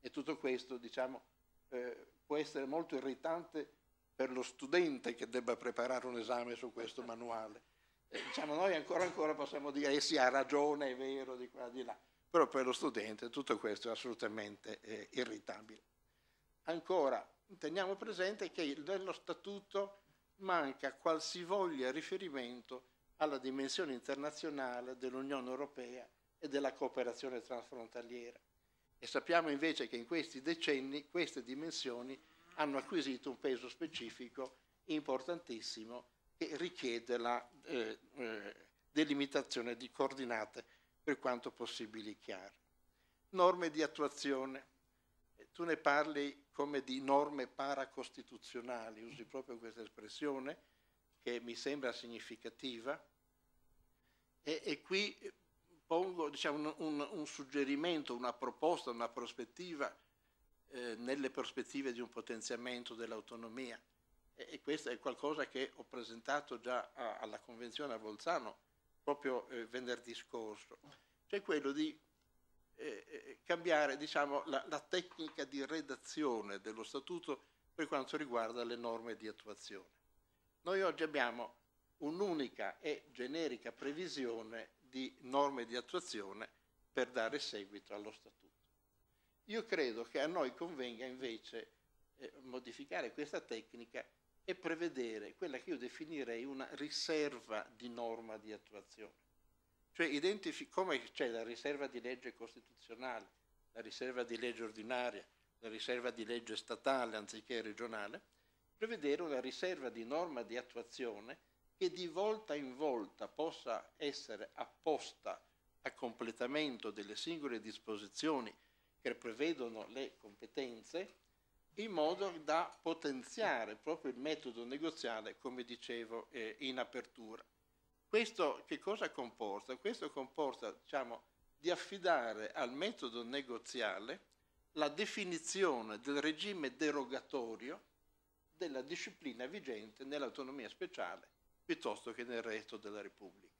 E tutto questo, diciamo, eh, può essere molto irritante per lo studente che debba preparare un esame su questo manuale. Eh, diciamo, noi ancora ancora possiamo dire, eh sì, ha ragione, è vero, di qua, di là però per lo studente tutto questo è assolutamente eh, irritabile. Ancora, teniamo presente che nello statuto manca qualsivoglia riferimento alla dimensione internazionale dell'Unione Europea e della cooperazione transfrontaliera. E sappiamo invece che in questi decenni queste dimensioni hanno acquisito un peso specifico importantissimo che richiede la eh, eh, delimitazione di coordinate per quanto possibile chiare. Norme di attuazione. Eh, tu ne parli come di norme paracostituzionali, usi proprio questa espressione che mi sembra significativa. E, e qui eh, pongo diciamo, un, un, suggerimento, una proposta, una prospettiva eh, nelle prospettive di un potenziamento dell'autonomia. E, e questo è qualcosa che ho presentato già a, alla Convenzione a Bolzano proprio eh, venerdì scorso, cioè quello di eh, eh, cambiare diciamo, la, la, tecnica di redazione dello statuto per quanto riguarda le norme di attuazione. Noi oggi abbiamo un'unica e generica previsione di norme di attuazione per dare seguito allo statuto. Io credo che a noi convenga invece eh, modificare questa tecnica e prevedere quella che io definirei una riserva di norma di attuazione. Cioè, identific- come c'è la riserva di legge costituzionale, la riserva di legge ordinaria, la riserva di legge statale anziché regionale, prevedere una riserva di norma di attuazione che di volta in volta possa essere apposta a completamento delle singole disposizioni che prevedono le competenze in modo da potenziare proprio il metodo negoziale, come dicevo eh, in apertura. Questo che cosa comporta? Questo comporta diciamo, di affidare al metodo negoziale la definizione del regime derogatorio della disciplina vigente nell'autonomia speciale piuttosto che nel resto della Repubblica.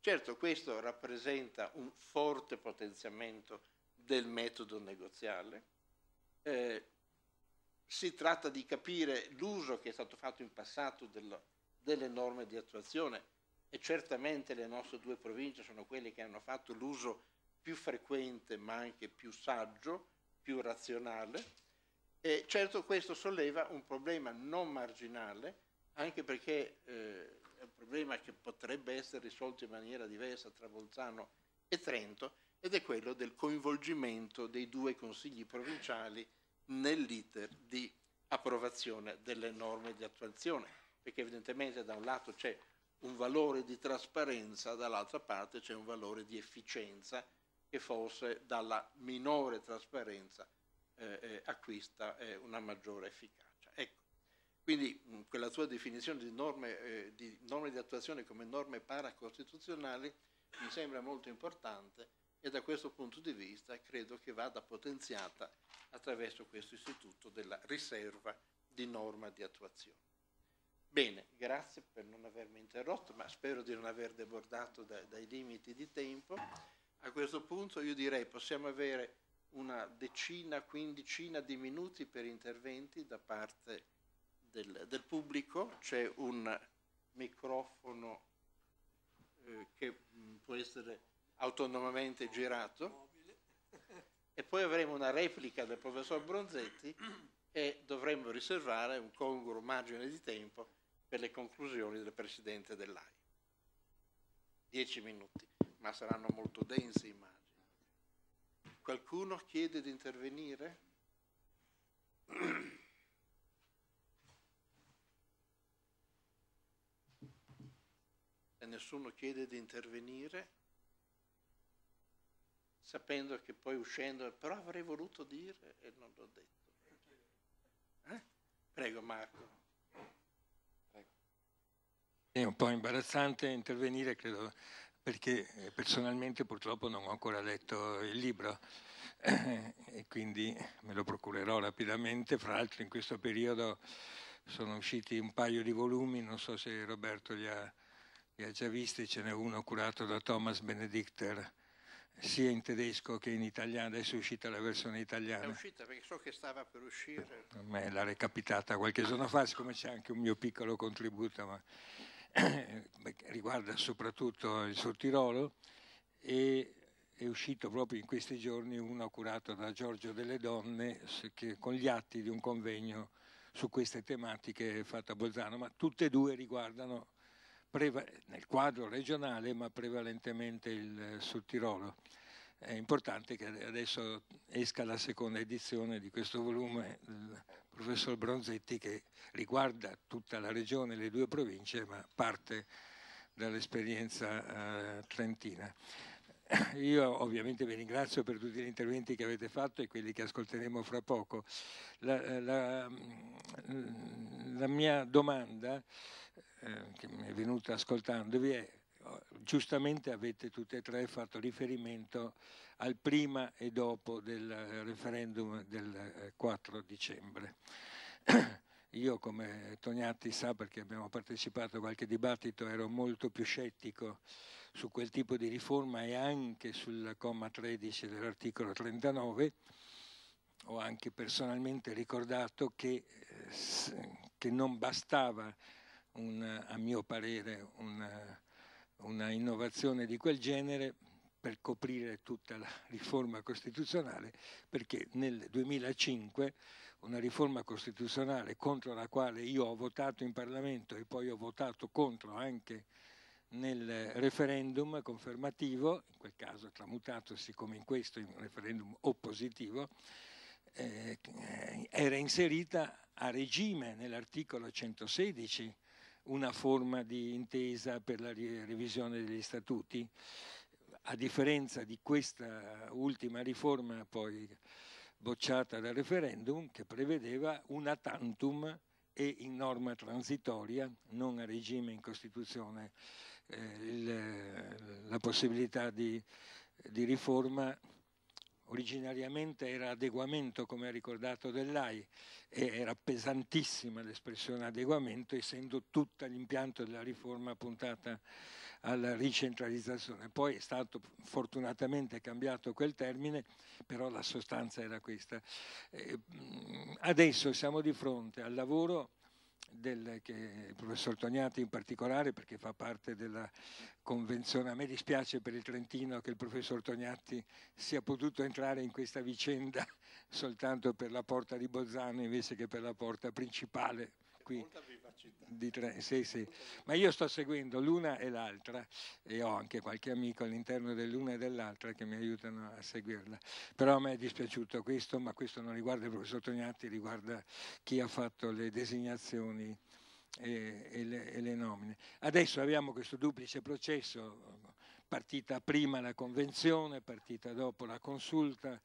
Certo, questo rappresenta un forte potenziamento del metodo negoziale, eh, si tratta di capire l'uso che è stato fatto in passato del, delle norme di attuazione e certamente le nostre due province sono quelle che hanno fatto l'uso più frequente ma anche più saggio, più razionale e certo questo solleva un problema non marginale anche perché eh, è un problema che potrebbe essere risolto in maniera diversa tra Bolzano e Trento ed è quello del coinvolgimento dei due consigli provinciali nell'iter di approvazione delle norme di attuazione, perché evidentemente da un lato c'è un valore di trasparenza, dall'altra parte c'è un valore di efficienza che forse dalla minore trasparenza eh, eh, acquista eh, una maggiore efficacia. Ecco. Quindi mh, quella tua definizione di norme, eh, di norme di attuazione come norme paracostituzionali mi sembra molto importante e da questo punto di vista credo che vada potenziata attraverso questo istituto della riserva di norma di attuazione. Bene, grazie per non avermi interrotto, ma spero di non aver debordato da, dai limiti di tempo. A questo punto io direi possiamo avere una decina, quindicina di minuti per interventi da parte del, del pubblico. C'è un microfono eh, che mh, mm, può essere autonomamente girato e poi avremo una replica del professor Bronzetti e dovremmo riservare un congruo margine di tempo per le conclusioni del Presidente dell'AI. Dieci minuti, ma saranno molto densi immagino. Qualcuno chiede di intervenire? Se nessuno chiede di intervenire? sapendo che poi uscendo, però avrei voluto dire e non l'ho detto. Eh? Prego Marco. È un po' imbarazzante intervenire, credo, perché eh, personalmente purtroppo non ho ancora letto il libro eh, e quindi me lo procurerò rapidamente. Fra l'altro in questo periodo sono usciti un paio di volumi, non so se Roberto li ha, li ha già visti, ce n'è uno curato da Thomas Benedicter sia in tedesco che in italiano, adesso è uscita la versione italiana. È uscita perché so che stava per uscire. Eh, a me l'ha recapitata qualche giorno fa, siccome c'è anche un mio piccolo contributo, ma eh, eh, riguarda soprattutto il Sortirolo, e è uscito proprio in questi giorni uno curato da Giorgio delle Donne che, con gli atti di un convegno su queste tematiche fatto a Bolzano, ma tutte e due riguardano nel quadro regionale, ma prevalentemente il, sul Tirolo. È importante che adesso esca la seconda edizione di questo volume del professor Bronzetti che riguarda tutta la regione, le due province, ma parte dall'esperienza eh, trentina. (coughs) Io ovviamente vi ringrazio per tutti gli interventi che avete fatto e quelli che ascolteremo fra poco. La, la, la mia domanda eh, che mi è venuta ascoltandovi è oh, giustamente avete tutte e tre fatto riferimento al prima e dopo del referendum del 4 eh, dicembre. (clears throat) Io come Tognatti sa perché abbiamo partecipato a qualche dibattito ero molto più scettico su quel tipo di riforma e anche sul comma 13 dell'articolo 39 ho anche personalmente ricordato che, eh, che non bastava un, a mio parere una, una innovazione di quel genere per coprire tutta la riforma costituzionale, perché nel 2005 una riforma costituzionale contro la quale io ho votato in Parlamento e poi ho votato contro anche nel referendum confermativo, in quel caso tramutatosi come in questo in un referendum oppositivo, eh, era inserita a regime nell'articolo 116 una forma di intesa per la revisione degli statuti. A differenza di questa ultima riforma poi bocciata dal referendum che prevedeva una tantum e in norma transitoria, non a regime in Costituzione, eh, il, la possibilità di, di riforma originariamente era adeguamento, come ha ricordato Dell'AI, era pesantissima l'espressione adeguamento, essendo tutta l'impianto della riforma puntata alla ricentralizzazione. Poi è stato fortunatamente cambiato quel termine, però la sostanza era questa. Eh, adesso siamo di fronte al lavoro del, che, il professor Tognati in particolare perché fa parte della convenzione. A me dispiace per il Trentino che il professor Tognatti sia potuto entrare in questa vicenda soltanto per la porta di Bozzano invece che per la porta principale qui città. Tre, sì, sì. Ma io sto seguendo l'una e l'altra e ho anche qualche amico all'interno dell'una e dell'altra che mi aiutano a seguirla. Però a me è dispiaciuto questo, ma questo non riguarda il professor Tognatti, riguarda chi ha fatto le designazioni e, e, le, e le nomine. Adesso abbiamo questo duplice processo, partita prima la convenzione, partita dopo la consulta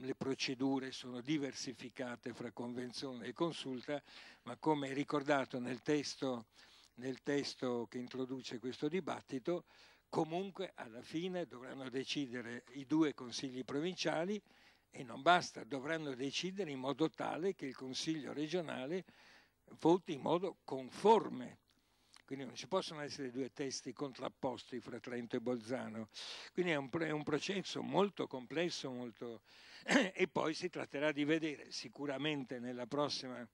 le procedure sono diversificate fra convenzione e consulta, ma come ricordato nel testo, nel testo che introduce questo dibattito, comunque alla fine dovranno decidere i due consigli provinciali e non basta, dovranno decidere in modo tale che il consiglio regionale voti in modo conforme quindi non ci possono essere due testi contrapposti fra Trento e Bolzano, quindi è un, è un processo molto complesso molto... (clears throat) e poi si tratterà di vedere sicuramente nella prossima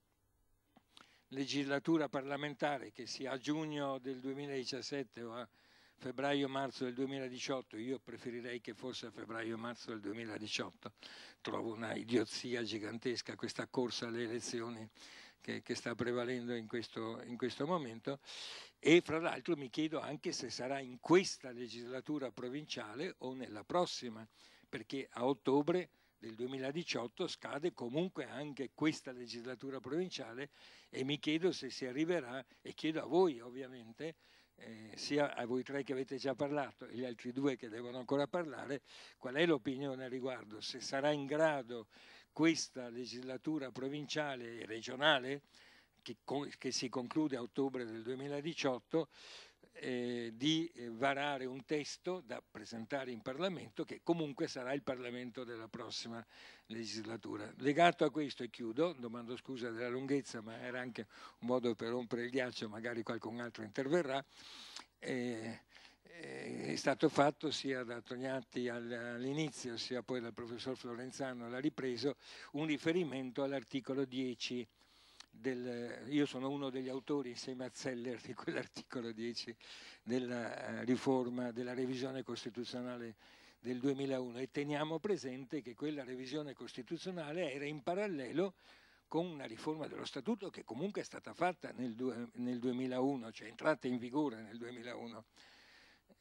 legislatura parlamentare che sia a giugno del 2017 o a febbraio-marzo del 2018, io preferirei che fosse a febbraio-marzo del 2018, trovo una idiozia gigantesca questa corsa alle elezioni che, che sta prevalendo in questo, in questo momento e fra l'altro mi chiedo anche se sarà in questa legislatura provinciale o nella prossima, perché a ottobre del 2018 scade comunque anche questa legislatura provinciale e mi chiedo se si arriverà, e chiedo a voi ovviamente, eh, sia a voi tre che avete già parlato e gli altri due che devono ancora parlare, qual è l'opinione a riguardo, se sarà in grado questa legislatura provinciale e regionale che, che si conclude a ottobre del 2018 eh, di eh, varare un testo da presentare in Parlamento che comunque sarà il Parlamento della prossima legislatura. Legato a questo e chiudo, domando scusa della lunghezza ma era anche un modo per rompere il ghiaccio, magari qualcun altro interverrà, eh, è stato fatto sia da Tognatti all'inizio sia poi dal professor Florenzano l'ha ripreso un riferimento all'articolo 10 del, io sono uno degli autori insieme a Zeller di quell'articolo 10 della eh, riforma della revisione costituzionale del 2001 e teniamo presente che quella revisione costituzionale era in parallelo con una riforma dello statuto che comunque è stata fatta nel, nel 2001, cioè entrata in vigore nel 2001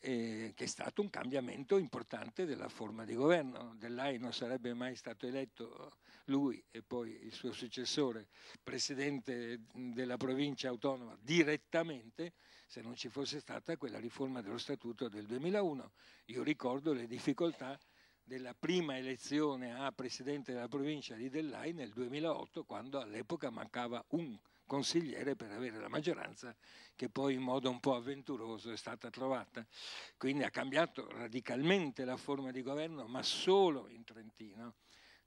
eh, che è stato un cambiamento importante della forma di governo. Dell'AI non sarebbe mai stato eletto lui e poi il suo successore, presidente della provincia autonoma, direttamente se non ci fosse stata quella riforma dello statuto del 2001. Io ricordo le difficoltà della prima elezione a presidente della provincia di Dell'Ai nel 2008, quando all'epoca mancava un consigliere per avere la maggioranza che poi in modo un po' avventuroso è stata trovata. Quindi ha cambiato radicalmente la forma di governo, ma solo in Trentino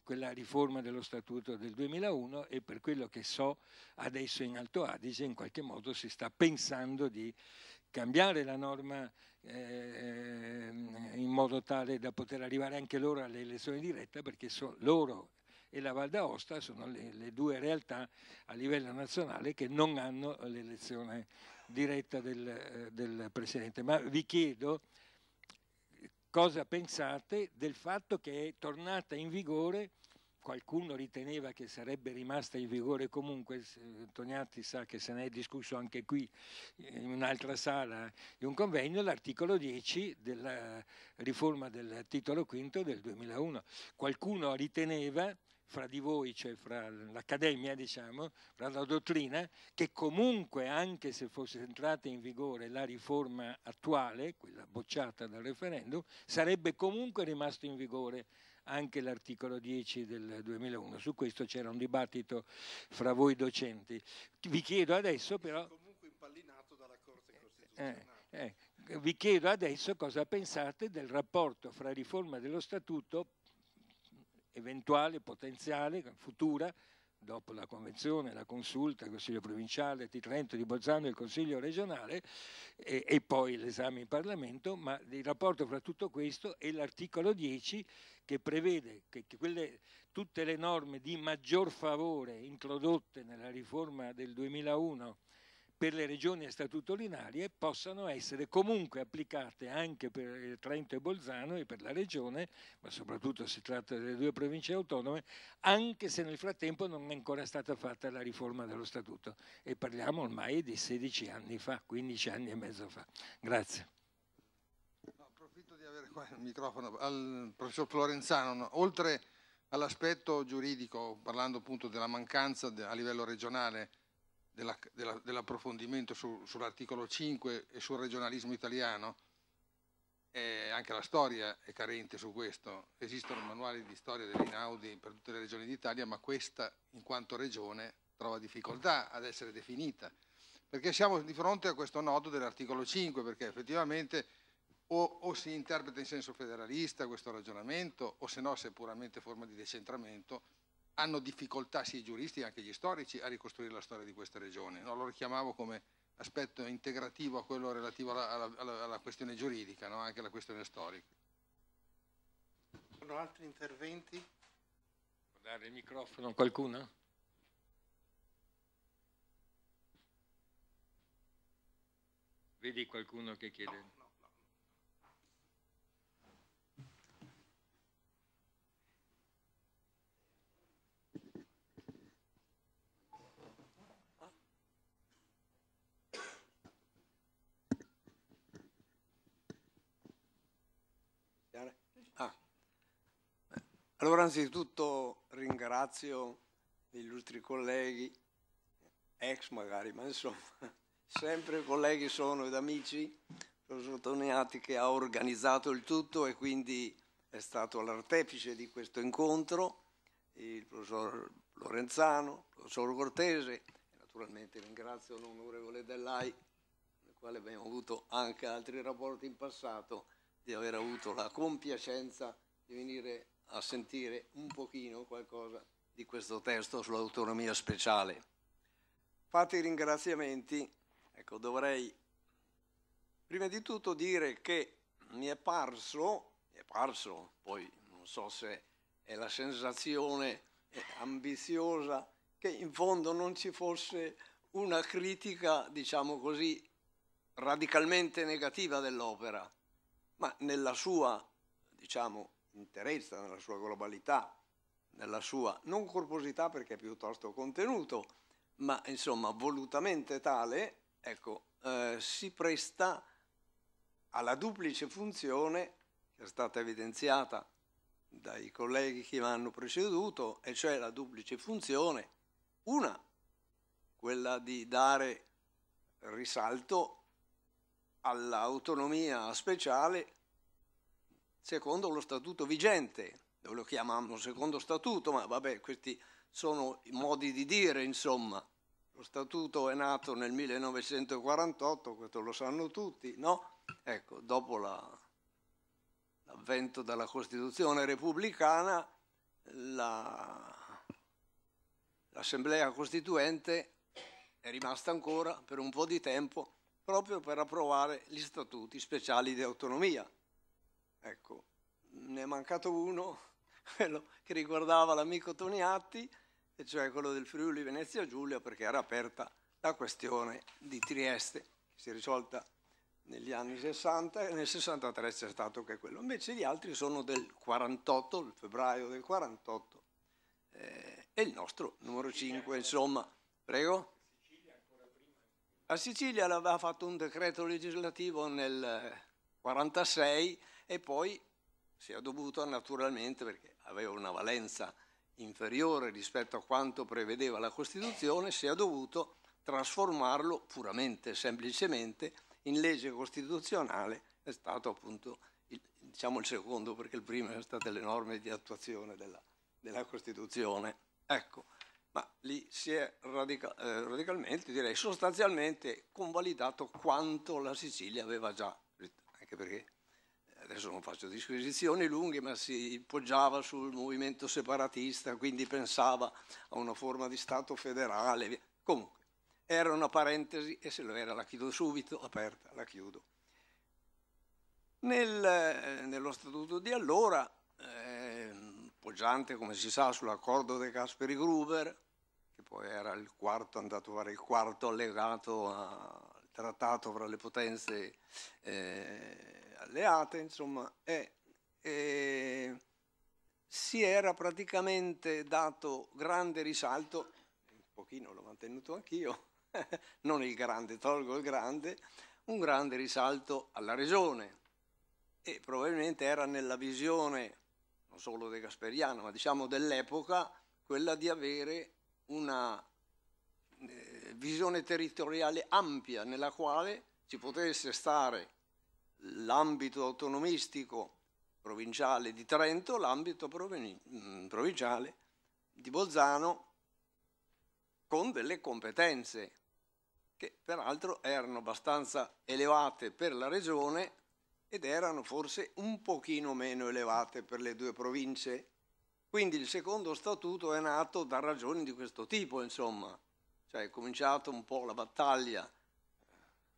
quella riforma dello statuto del 2001 e per quello che so adesso in Alto Adige in qualche modo si sta pensando di cambiare la norma eh, in modo tale da poter arrivare anche loro alle elezioni dirette perché so, loro e la Val d'Aosta sono le, le due realtà a livello nazionale che non hanno l'elezione diretta del, eh, del Presidente. Ma vi chiedo cosa pensate del fatto che è tornata in vigore qualcuno riteneva che sarebbe rimasta in vigore comunque, Tognatti sa che se ne è discusso anche qui in un'altra sala di un convegno, l'articolo 10 della riforma del titolo V del 2001. Qualcuno riteneva fra di voi, cioè fra l'accademia, diciamo, fra la dottrina, che comunque, anche se fosse entrata in vigore la riforma attuale, quella bocciata dal referendum, sarebbe comunque rimasto in vigore anche l'articolo 10 del 2001. Su questo c'era un dibattito fra voi docenti. Vi chiedo adesso però... Comunque impallinato dalla Corte eh, Costituzionale. Eh, eh, vi chiedo adesso cosa pensate del rapporto fra riforma dello Statuto eventuale, potenziale, futura, dopo la convenzione, la consulta, il Consiglio provinciale di Trento, di Bolzano e il Consiglio regionale e, e poi l'esame in Parlamento, ma il rapporto fra tutto questo e l'articolo 10 che prevede che, che quelle, tutte le norme di maggior favore introdotte nella riforma del 2001 per le regioni a statuto ordinario possano essere comunque applicate anche per Trento e Bolzano e per la regione, ma soprattutto si tratta delle due province autonome, anche se nel frattempo non è ancora stata fatta la riforma dello statuto e parliamo ormai di 16 anni fa, 15 anni e mezzo fa. Grazie. No, approfitto di avere qua il microfono al professor Florenzano, oltre all'aspetto giuridico, parlando appunto della mancanza a livello regionale dell'approfondimento su, sull'articolo 5 e sul regionalismo italiano, eh, anche la storia è carente su questo. Esistono manuali di storia dell'Inaudi per tutte le regioni d'Italia, ma questa, in quanto regione, trova difficoltà ad essere definita, perché siamo di fronte a questo nodo dell'articolo 5, perché effettivamente o, o si interpreta in senso federalista questo ragionamento, o se no, se è puramente forma di decentramento, hanno difficoltà sia i giuristi che anche gli storici a ricostruire la storia di questa regione. No? Lo richiamavo come aspetto integrativo a quello relativo alla, alla, alla questione giuridica, no? anche alla questione storica. Sono altri interventi? Può dare il microfono a qualcuno? Vedi qualcuno che chiede? Allora, anzitutto ringrazio gli illustri colleghi, ex magari, ma insomma, (laughs) sempre colleghi sono ed amici, sono sottolineati che ha organizzato il tutto e quindi è stato l'artefice di questo incontro, il professor Lorenzano, il professor Cortese, naturalmente ringrazio l'onorevole Dellai, con il quale abbiamo avuto anche altri rapporti in passato, di aver avuto la compiacenza di venire a sentire un pochino qualcosa di questo testo sull'autonomia speciale. Fatti i ringraziamenti, ecco, dovrei prima di tutto dire che mi è parso, mi è parso, poi non so se è la sensazione ambiziosa, che in fondo non ci fosse una critica, diciamo così, radicalmente negativa dell'opera, ma nella sua, diciamo, interezza, nella sua globalità, nella sua non corposità perché è piuttosto contenuto, ma insomma volutamente tale, ecco, eh, si presta alla duplice funzione che è stata evidenziata dai colleghi che mi hanno preceduto, e cioè la duplice funzione, una, quella di dare risalto all'autonomia speciale secondo lo statuto vigente. lo chiamiamo secondo statuto, ma vabbè, questi sono i modi di dire, insomma. Lo statuto è nato nel 1948, questo lo sanno tutti, no? Ecco, dopo la, l'avvento della Costituzione repubblicana, la, l'Assemblea Costituente è rimasta ancora per un po' di tempo proprio per approvare gli statuti speciali di autonomia Ecco, ne è mancato uno, (laughs) quello che riguardava l'amico Toniatti, e cioè quello del Friuli Venezia Giulia, perché era aperta la questione di Trieste, che si è risolta negli anni 60 e nel 63 c'è stato che quello. Invece gli altri sono del 48, il febbraio del 48, eh, e il nostro numero 5, insomma. Prego? La Sicilia aveva fatto un decreto legislativo nel 46 e poi si è dovuto naturalmente, perché aveva una valenza inferiore rispetto a quanto prevedeva la Costituzione, si è dovuto trasformarlo puramente, e semplicemente, in legge costituzionale, è stato appunto il, diciamo il secondo, perché il primo è stato le norme di attuazione della, della Costituzione. Ecco, ma lì si è radica, eh, radicalmente, direi sostanzialmente, convalidato quanto la Sicilia aveva già, anche perché adesso non faccio disquisizioni lunghe, ma si poggiava sul movimento separatista, quindi pensava a una forma di Stato federale. Comunque, era una parentesi e se lo era la chiudo subito, aperta, la chiudo. Nel, nello statuto di allora, eh, poggiante come si sa sull'accordo di Casperi Gruber, che poi era il quarto, andato a fare il quarto allegato al trattato fra le potenze eh, alleate, insomma, e, e si era praticamente dato grande risalto, un pochino l'ho mantenuto anch'io, (laughs) non il grande, tolgo il grande, un grande risalto alla regione e probabilmente era nella visione non solo De Gasperiano, ma diciamo dell'epoca, quella di avere una eh, visione territoriale ampia nella quale ci potesse stare l'ambito autonomistico provinciale di Trento, l'ambito mm, provinciale di Bolzano con delle competenze che peraltro erano abbastanza elevate per la regione ed erano forse un pochino meno elevate per le due province. Quindi il secondo statuto è nato da ragioni di questo tipo, insomma. Cioè è cominciata un po' la battaglia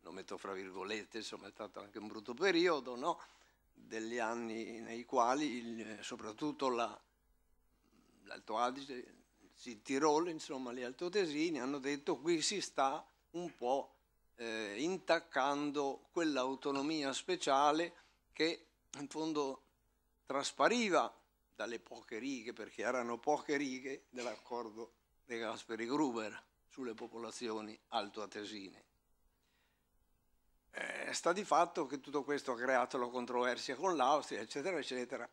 lo metto fra virgolette, insomma è stato anche un brutto periodo, no? degli anni nei quali il, eh, soprattutto la, l'Alto Adige, il Tirolo, insomma gli altotesini hanno detto qui si sta un po' eh, intaccando quell'autonomia speciale che in fondo traspariva dalle poche righe, perché erano poche righe dell'accordo De Gasperi Gruber sulle popolazioni altoatesine eh, sta di fatto che tutto questo ha creato la controversia con l'Austria, eccetera, eccetera,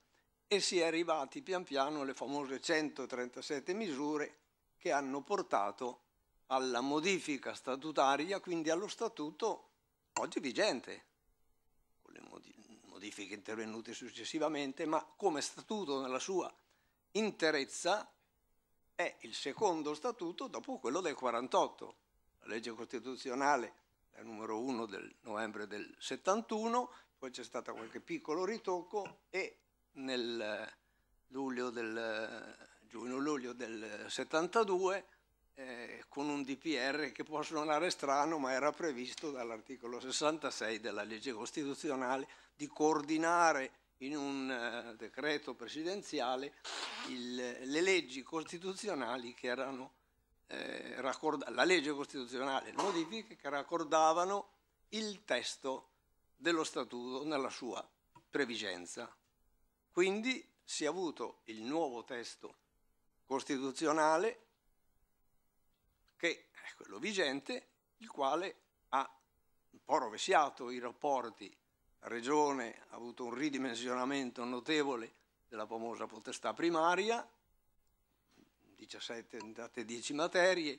e si è arrivati pian piano alle famose 137 misure che hanno portato alla modifica statutaria, quindi allo statuto oggi vigente, con le modifiche intervenute successivamente, ma come statuto nella sua interezza è il secondo statuto dopo quello del 48, la legge costituzionale la numero 1 del novembre del 71, poi c'è stato qualche piccolo ritocco e nel eh, luglio del, eh, giugno-luglio del 72 eh, con un DPR che può suonare strano ma era previsto dall'articolo 66 della legge costituzionale di coordinare in un eh, decreto presidenziale il, le leggi costituzionali che erano eh, raccorda- la legge costituzionale, le modifiche che raccordavano il testo dello statuto nella sua previgenza. Quindi si è avuto il nuovo testo costituzionale che è quello vigente, il quale ha un po' rovesciato i rapporti regione, ha avuto un ridimensionamento notevole della famosa potestà primaria, 17 date 10 materie,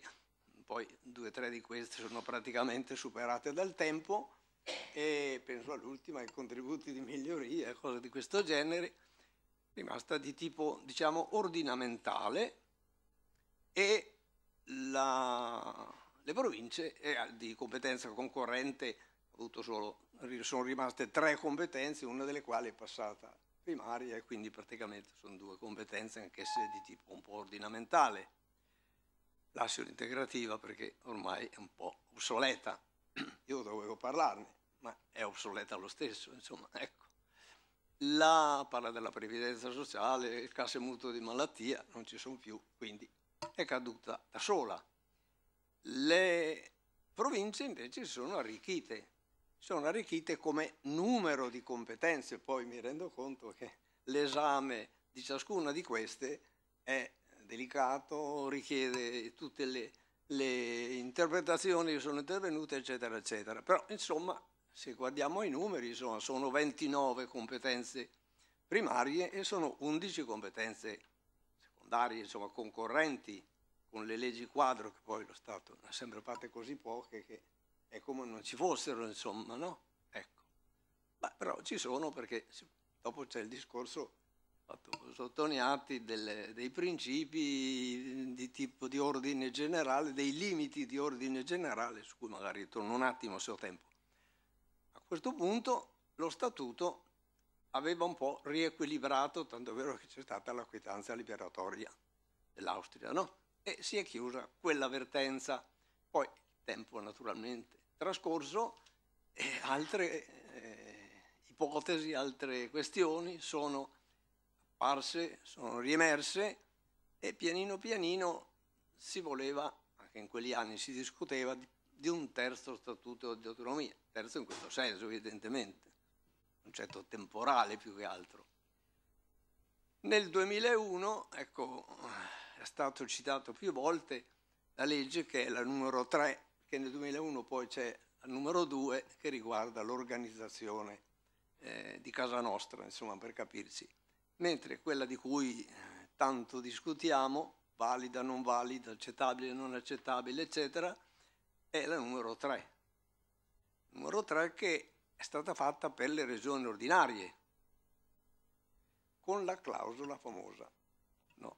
poi due o tre di queste sono praticamente superate dal tempo e penso all'ultima, ai contributi di miglioria, e cose di questo genere, rimasta di tipo diciamo ordinamentale e la, le province eh, di competenza concorrente avuto solo, sono rimaste tre competenze, una delle quali è passata primaria e quindi praticamente sono due competenze anche se di tipo un po' ordinamentale. Lascio l'integrativa perché ormai è un po' obsoleta. Io dovevo parlarne, ma è obsoleta lo stesso, insomma, ecco. La parla della previdenza sociale, il casse mutuo di malattia, non ci sono più, quindi è caduta da sola. Le province invece si sono arricchite, sono arricchite come numero di competenze, poi mi rendo conto che l'esame di ciascuna di queste è delicato, richiede tutte le, le interpretazioni che sono intervenute, eccetera, eccetera. Però, insomma, se guardiamo i numeri, insomma, sono 29 competenze primarie e sono 11 competenze secondarie, insomma, concorrenti con le leggi quadro, che poi lo Stato ne ha sempre fatte così poche che è come non ci fossero, insomma, no? Ecco. Ma però ci sono perché dopo c'è il discorso fatto sottolineati dei principi di tipo di ordine generale, dei limiti di ordine generale, su cui magari torno un attimo se ho tempo. A questo punto lo statuto aveva un po' riequilibrato, tanto è vero che c'è stata la quietanza liberatoria dell'Austria, no? E si è chiusa quella vertenza. Poi il tempo naturalmente trascorso eh, altre eh, ipotesi, altre questioni sono apparse, sono riemerse e pianino pianino si voleva, anche in quegli anni si discuteva, di, di un terzo statuto di autonomia, terzo in questo senso evidentemente, concetto temporale più che altro. Nel 2001, ecco, è stato citato più volte la legge che è la numero 3 che nel 2001 poi c'è il numero 2 che riguarda l'organizzazione eh, di casa nostra, insomma per capirci, mentre quella di cui eh, tanto discutiamo, valida, non valida, accettabile, non accettabile, eccetera, è la numero 3. Numero 3 che è stata fatta per le regioni ordinarie, con la clausola famosa, no?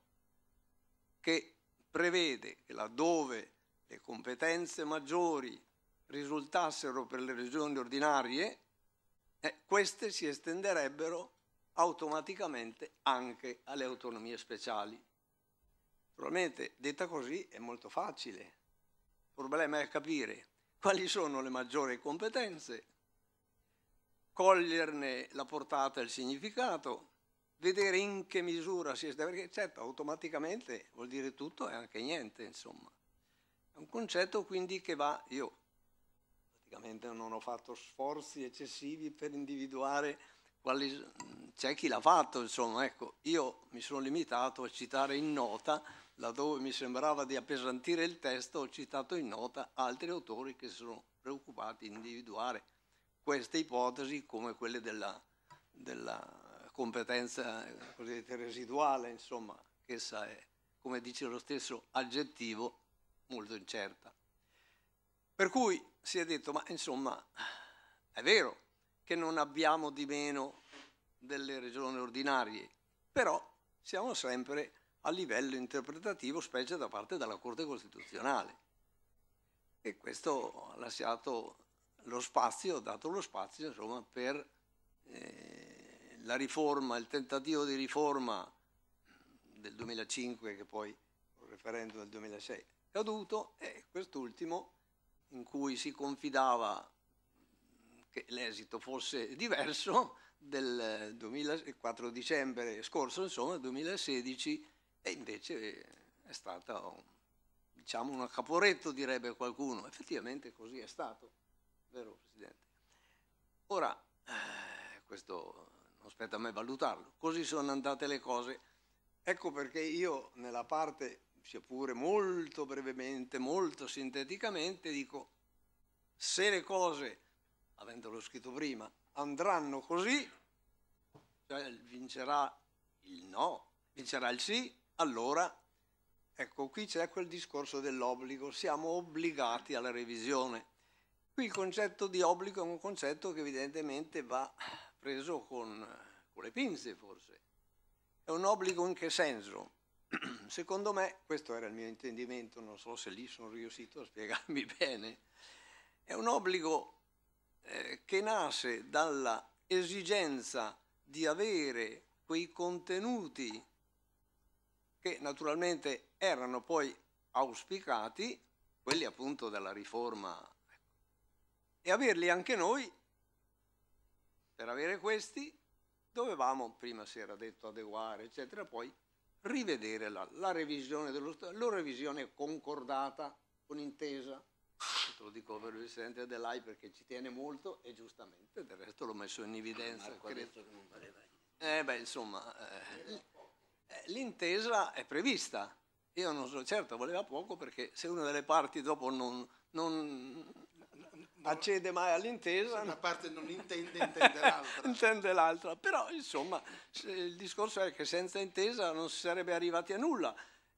che prevede che laddove le competenze maggiori risultassero per le regioni ordinarie, eh, queste si estenderebbero automaticamente anche alle autonomie speciali. Naturalmente, detta così, è molto facile. Il problema è capire quali sono le maggiori competenze, coglierne la portata e il significato, vedere in che misura si estendono, perché certo automaticamente vuol dire tutto e anche niente, insomma un concetto quindi che va io. Praticamente non ho fatto sforzi eccessivi per individuare quali... C'è chi l'ha fatto, insomma, ecco, io mi sono limitato a citare in nota, laddove mi sembrava di appesantire il testo, ho citato in nota altri autori che si sono preoccupati di individuare queste ipotesi come quelle della, della competenza eh, cosiddetta residuale, insomma, che essa è, come dice lo stesso aggettivo, molto incerta. Per cui si è detto, ma insomma, è vero che non abbiamo di meno delle regioni ordinarie, però siamo sempre a livello interpretativo, specie da parte della Corte Costituzionale. E questo ha lasciato lo spazio, dato lo spazio insomma, per eh, la riforma, il tentativo di riforma del 2005 che poi il referendum del 2006 caduto e quest'ultimo, in cui si confidava che l'esito fosse diverso, del 2004 dicembre scorso, insomma, 2016, e invece è stata diciamo un caporetto, direbbe qualcuno. Effettivamente così è stato, vero Presidente? Ora, eh, questo non spetta a me valutarlo, così sono andate le cose. Ecco perché io nella parte sia pure molto brevemente, molto sinteticamente, dico se le cose, avendolo scritto prima, andranno così, cioè vincerà il no, vincerà il sì, allora ecco qui c'è quel discorso dell'obbligo, siamo obbligati alla revisione. Qui il concetto di obbligo è un concetto che evidentemente va preso con, con le pinze forse. È un obbligo in che senso? (clears throat) Secondo me, questo era il mio intendimento, non so se lì sono riuscito a spiegarmi (laughs) bene, è un obbligo eh, che nasce dalla esigenza di avere quei contenuti che naturalmente erano poi auspicati, quelli appunto della riforma, ecco. e averli anche noi. Per avere questi dovevamo, prima si era detto adeguare, eccetera, poi rivedere la, la revisione dello Stato, la revisione concordata con intesa, te lo dico per il presidente dell'AI perché ci tiene molto e giustamente, del resto l'ho messo in evidenza. Ah, Marco ha che non eh beh, insomma, eh, l'intesa è prevista. Io non so, certo, valeva poco perché se una delle parti dopo non, non, accede mai all'intesa. Se una parte non intende, intende l'altra. (laughs) intende l'altra. Però, insomma, il discorso è che senza intesa non si sarebbe arrivati a nulla.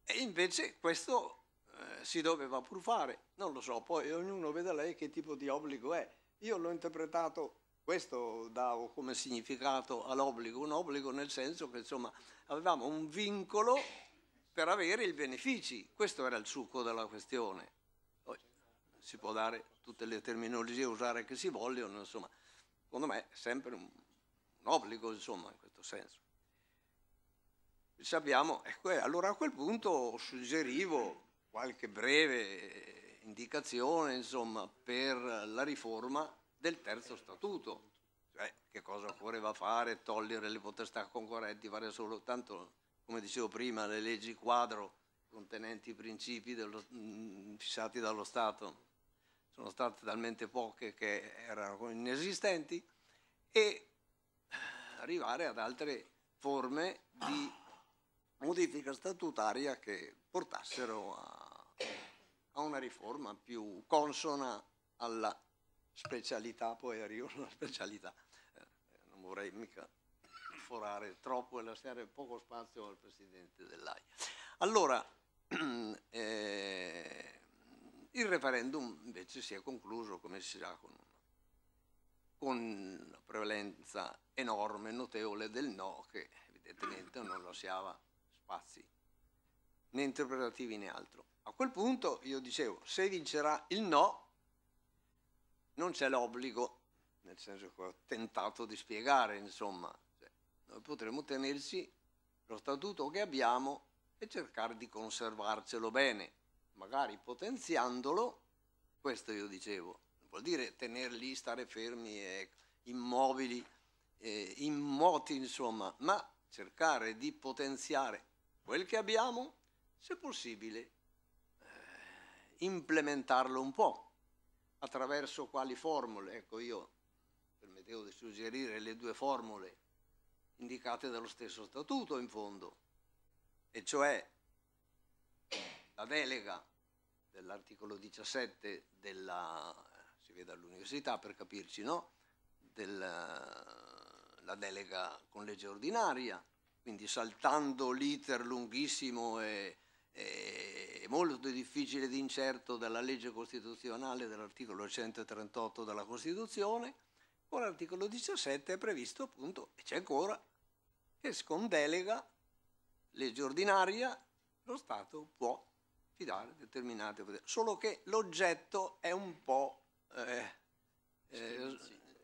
E invece questo eh, si doveva pur fare. Non lo so, poi ognuno vede lei che tipo di obbligo è. Io l'ho interpretato, questo davo come significato all'obbligo, un obbligo nel senso che, insomma, avevamo un vincolo per avere i benefici. Questo era il succo della questione. si può dare tutte le terminologie usare che si vogliono, insomma, secondo me è sempre un, un obbligo, insomma, in questo senso. Sappiamo, ecco, allora a quel punto suggerivo qualche breve indicazione, insomma, per la riforma del terzo statuto, cioè che cosa occorreva fare, togliere le potestà concorrenti, fare solo tanto, come dicevo prima, le leggi quadro contenenti i principi dello, mm, fissati dallo Stato sono state talmente poche che erano inesistenti, e eh, arrivare ad altre forme di modifica statutaria che portassero a, a una riforma più consona alla specialità, poi arrivo alla specialità, eh, non vorrei mica forare troppo e lasciare poco spazio al Presidente dell'AIA. Allora, (clears throat) eh, il referendum invece si è concluso, come si sa, con, con una prevalenza enorme, notevole del no, che evidentemente non lasciava spazi né interpretativi né altro. A quel punto io dicevo, se vincerà il no, non c'è l'obbligo, nel senso che ho tentato di spiegare, insomma, cioè, noi potremmo tenerci lo statuto che abbiamo e cercare di conservarcelo bene magari potenziandolo, questo io dicevo, vuol dire tenerli, stare fermi e immobili, eh, immoti insomma, ma cercare di potenziare quel che abbiamo, se possibile, eh, implementarlo un po'. Attraverso quali formule? Ecco, io permettevo di suggerire le due formule indicate dallo stesso statuto in fondo, e cioè la delega dell'articolo 17 della, si vede all'università per capirci, no? della delega con legge ordinaria, quindi saltando l'iter lunghissimo e, e molto difficile ed incerto della legge costituzionale dell'articolo 138 della Costituzione, con l'articolo 17 è previsto appunto, e c'è ancora, che con delega legge ordinaria lo Stato può di dare determinate poteri. Solo che l'oggetto è un po' eh, eh,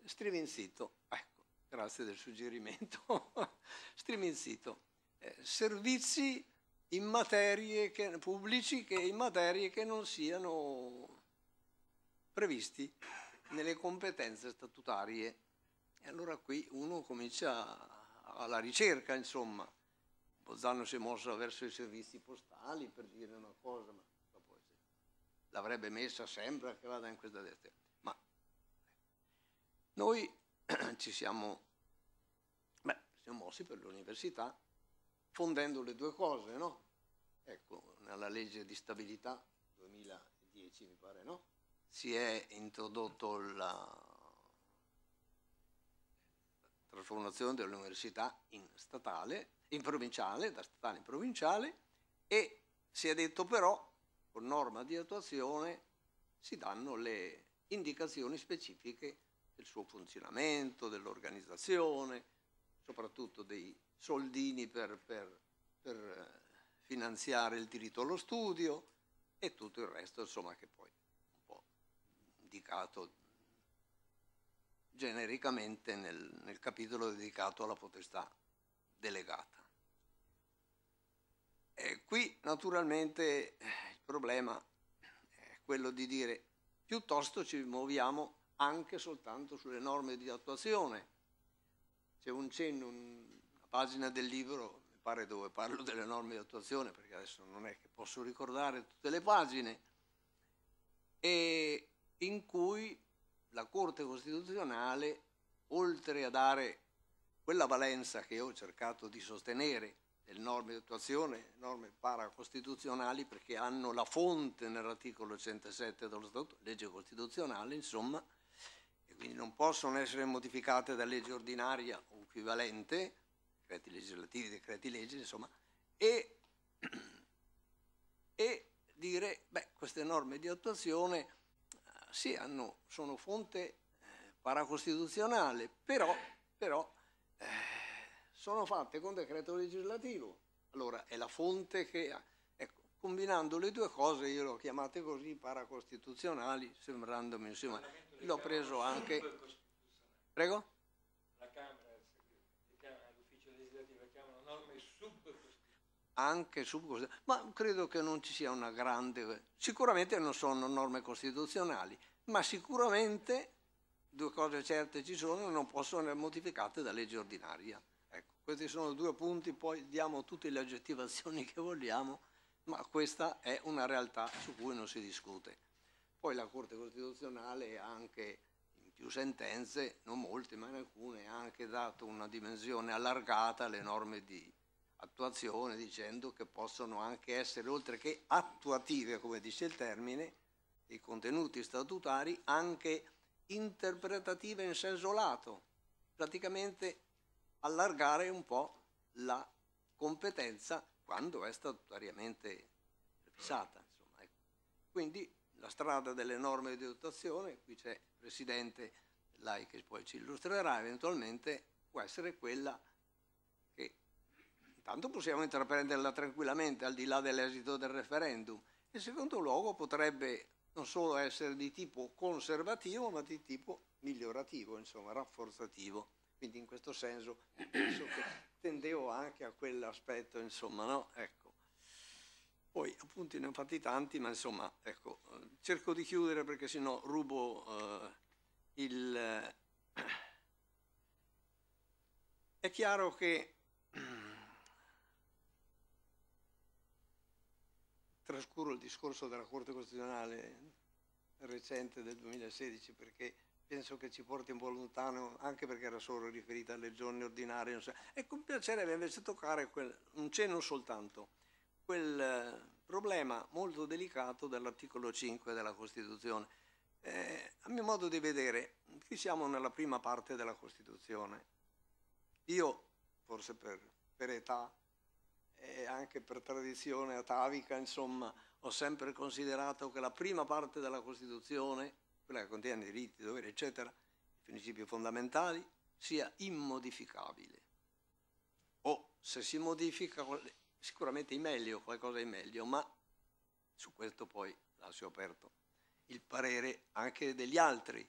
striminzito. Ecco, grazie del suggerimento. (laughs) striminzito. Eh, servizi in materie che, pubblici che in materie che non siano previsti nelle competenze statutarie. E allora qui uno comincia alla ricerca, insomma. Bolzano si è mossa verso i servizi postali per dire una cosa, ma l'avrebbe messa sempre che vada in questa destra. Ma noi (clears throat) ci siamo, beh, siamo mossi per l'università fondendo le due cose, no? Ecco, nella legge di stabilità 2010 mi pare, no? Si è introdotto la trasformazione dell'università in statale in provinciale, da statale in provinciale, e si è detto però, con norma di attuazione, si danno le indicazioni specifiche del suo funzionamento, dell'organizzazione, soprattutto dei soldini per, per, per, eh, finanziare il diritto allo studio e tutto il resto, insomma, che poi un po' indicato genericamente nel, nel capitolo dedicato alla potestà delegata. E qui naturalmente il problema è quello di dire piuttosto ci muoviamo anche soltanto sulle norme di attuazione. C'è un cenno, una pagina del libro, mi pare dove parlo delle norme di attuazione, perché adesso non è che posso ricordare tutte le pagine, e in cui la Corte Costituzionale, oltre a dare quella valenza che ho cercato di sostenere delle norme di attuazione, norme paracostituzionali perché hanno la fonte nell'articolo 107 dello Statuto, legge costituzionale insomma, e quindi non possono essere modificate da legge ordinaria o equivalente, decreti legislativi, decreti legge, insomma, e, (clears throat) e dire, beh, queste norme di attuazione eh, sì, hanno, sono fonte eh, paracostituzionale, però, però sono fatte con decreto legislativo. Allora è la fonte che... Ha, ecco, combinando le due cose, io le ho chiamate così paracostituzionali, sembrandomi insomma, l'ho preso anche... Prego? La Camera, l'ufficio legislativo, chiamano norme subcostituzionali. Anche subcostituzionali, ma credo che non ci sia una grande... Sicuramente non sono norme costituzionali, ma sicuramente due cose certe ci sono e non possono essere modificate da legge ordinaria. Questi sono due punti, poi diamo tutte le aggettivazioni che vogliamo, ma questa è una realtà su cui non si discute. Poi la Corte Costituzionale ha anche in più sentenze, non molte ma in alcune, ha anche dato una dimensione allargata alle norme di attuazione dicendo che possono anche essere, oltre che attuative, come dice il termine, dei contenuti statutari, anche interpretative in senso lato. Praticamente allargare un po' la competenza quando è statutariamente fissata. Ecco. Quindi la strada delle norme di dotazione, qui c'è il Presidente Lai che poi ci illustrerà eventualmente, può essere quella che intanto possiamo intraprenderla tranquillamente al di là dell'esito del referendum. In secondo luogo potrebbe non solo essere di tipo conservativo ma di tipo migliorativo, insomma rafforzativo. Quindi in questo senso penso che tendevo anche a quell'aspetto, insomma, no? Ecco. Poi appunti ne ho fatti tanti, ma insomma, ecco, cerco di chiudere perché sennò rubo eh, il... Eh, è chiaro che trascuro il discorso della Corte Costituzionale recente del 2016 perché penso che ci porti un po' lontano, anche perché era solo riferita alle giorni ordinarie. So. Ecco, mi invece toccare quel, un cenno soltanto, quel eh, problema molto delicato dell'articolo 5 della Costituzione. Eh, a mio modo di vedere, qui siamo nella prima parte della Costituzione. Io, forse per, per età e anche per tradizione atavica, insomma, ho sempre considerato che la prima parte della Costituzione quella che contiene i diritti, i doveri, eccetera, i principi fondamentali, sia immodificabile. O se si modifica, sicuramente in meglio, qualcosa in meglio, ma su questo poi lascio aperto il parere anche degli altri.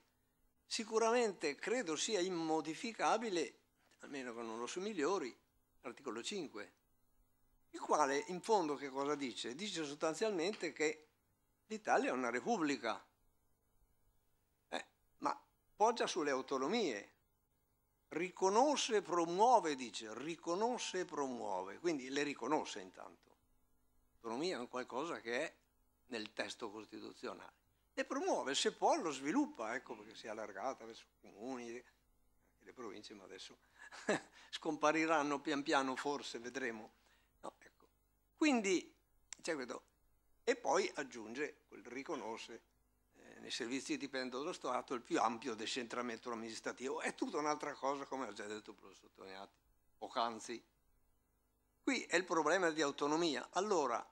Sicuramente credo sia immodificabile, almeno che non lo si migliori, l'articolo 5, il quale in fondo che cosa dice? Dice sostanzialmente che l'Italia è una repubblica poggia sulle autonomie. Riconosce e promuove, dice, riconosce e promuove, quindi le riconosce intanto. L'autonomia è un qualcosa che è nel testo costituzionale. Le promuove, se può lo sviluppa, ecco perché si è allargata verso i comuni, le province, ma adesso (laughs) scompariranno pian piano, forse, vedremo. No, ecco. Quindi c'è questo. E poi aggiunge quel riconosce nei servizi che dipendono dallo Stato, il più ampio decentramento amministrativo. È tutta un'altra cosa, come ha già detto il professor Toniati poc'anzi. Qui è il problema di autonomia. Allora,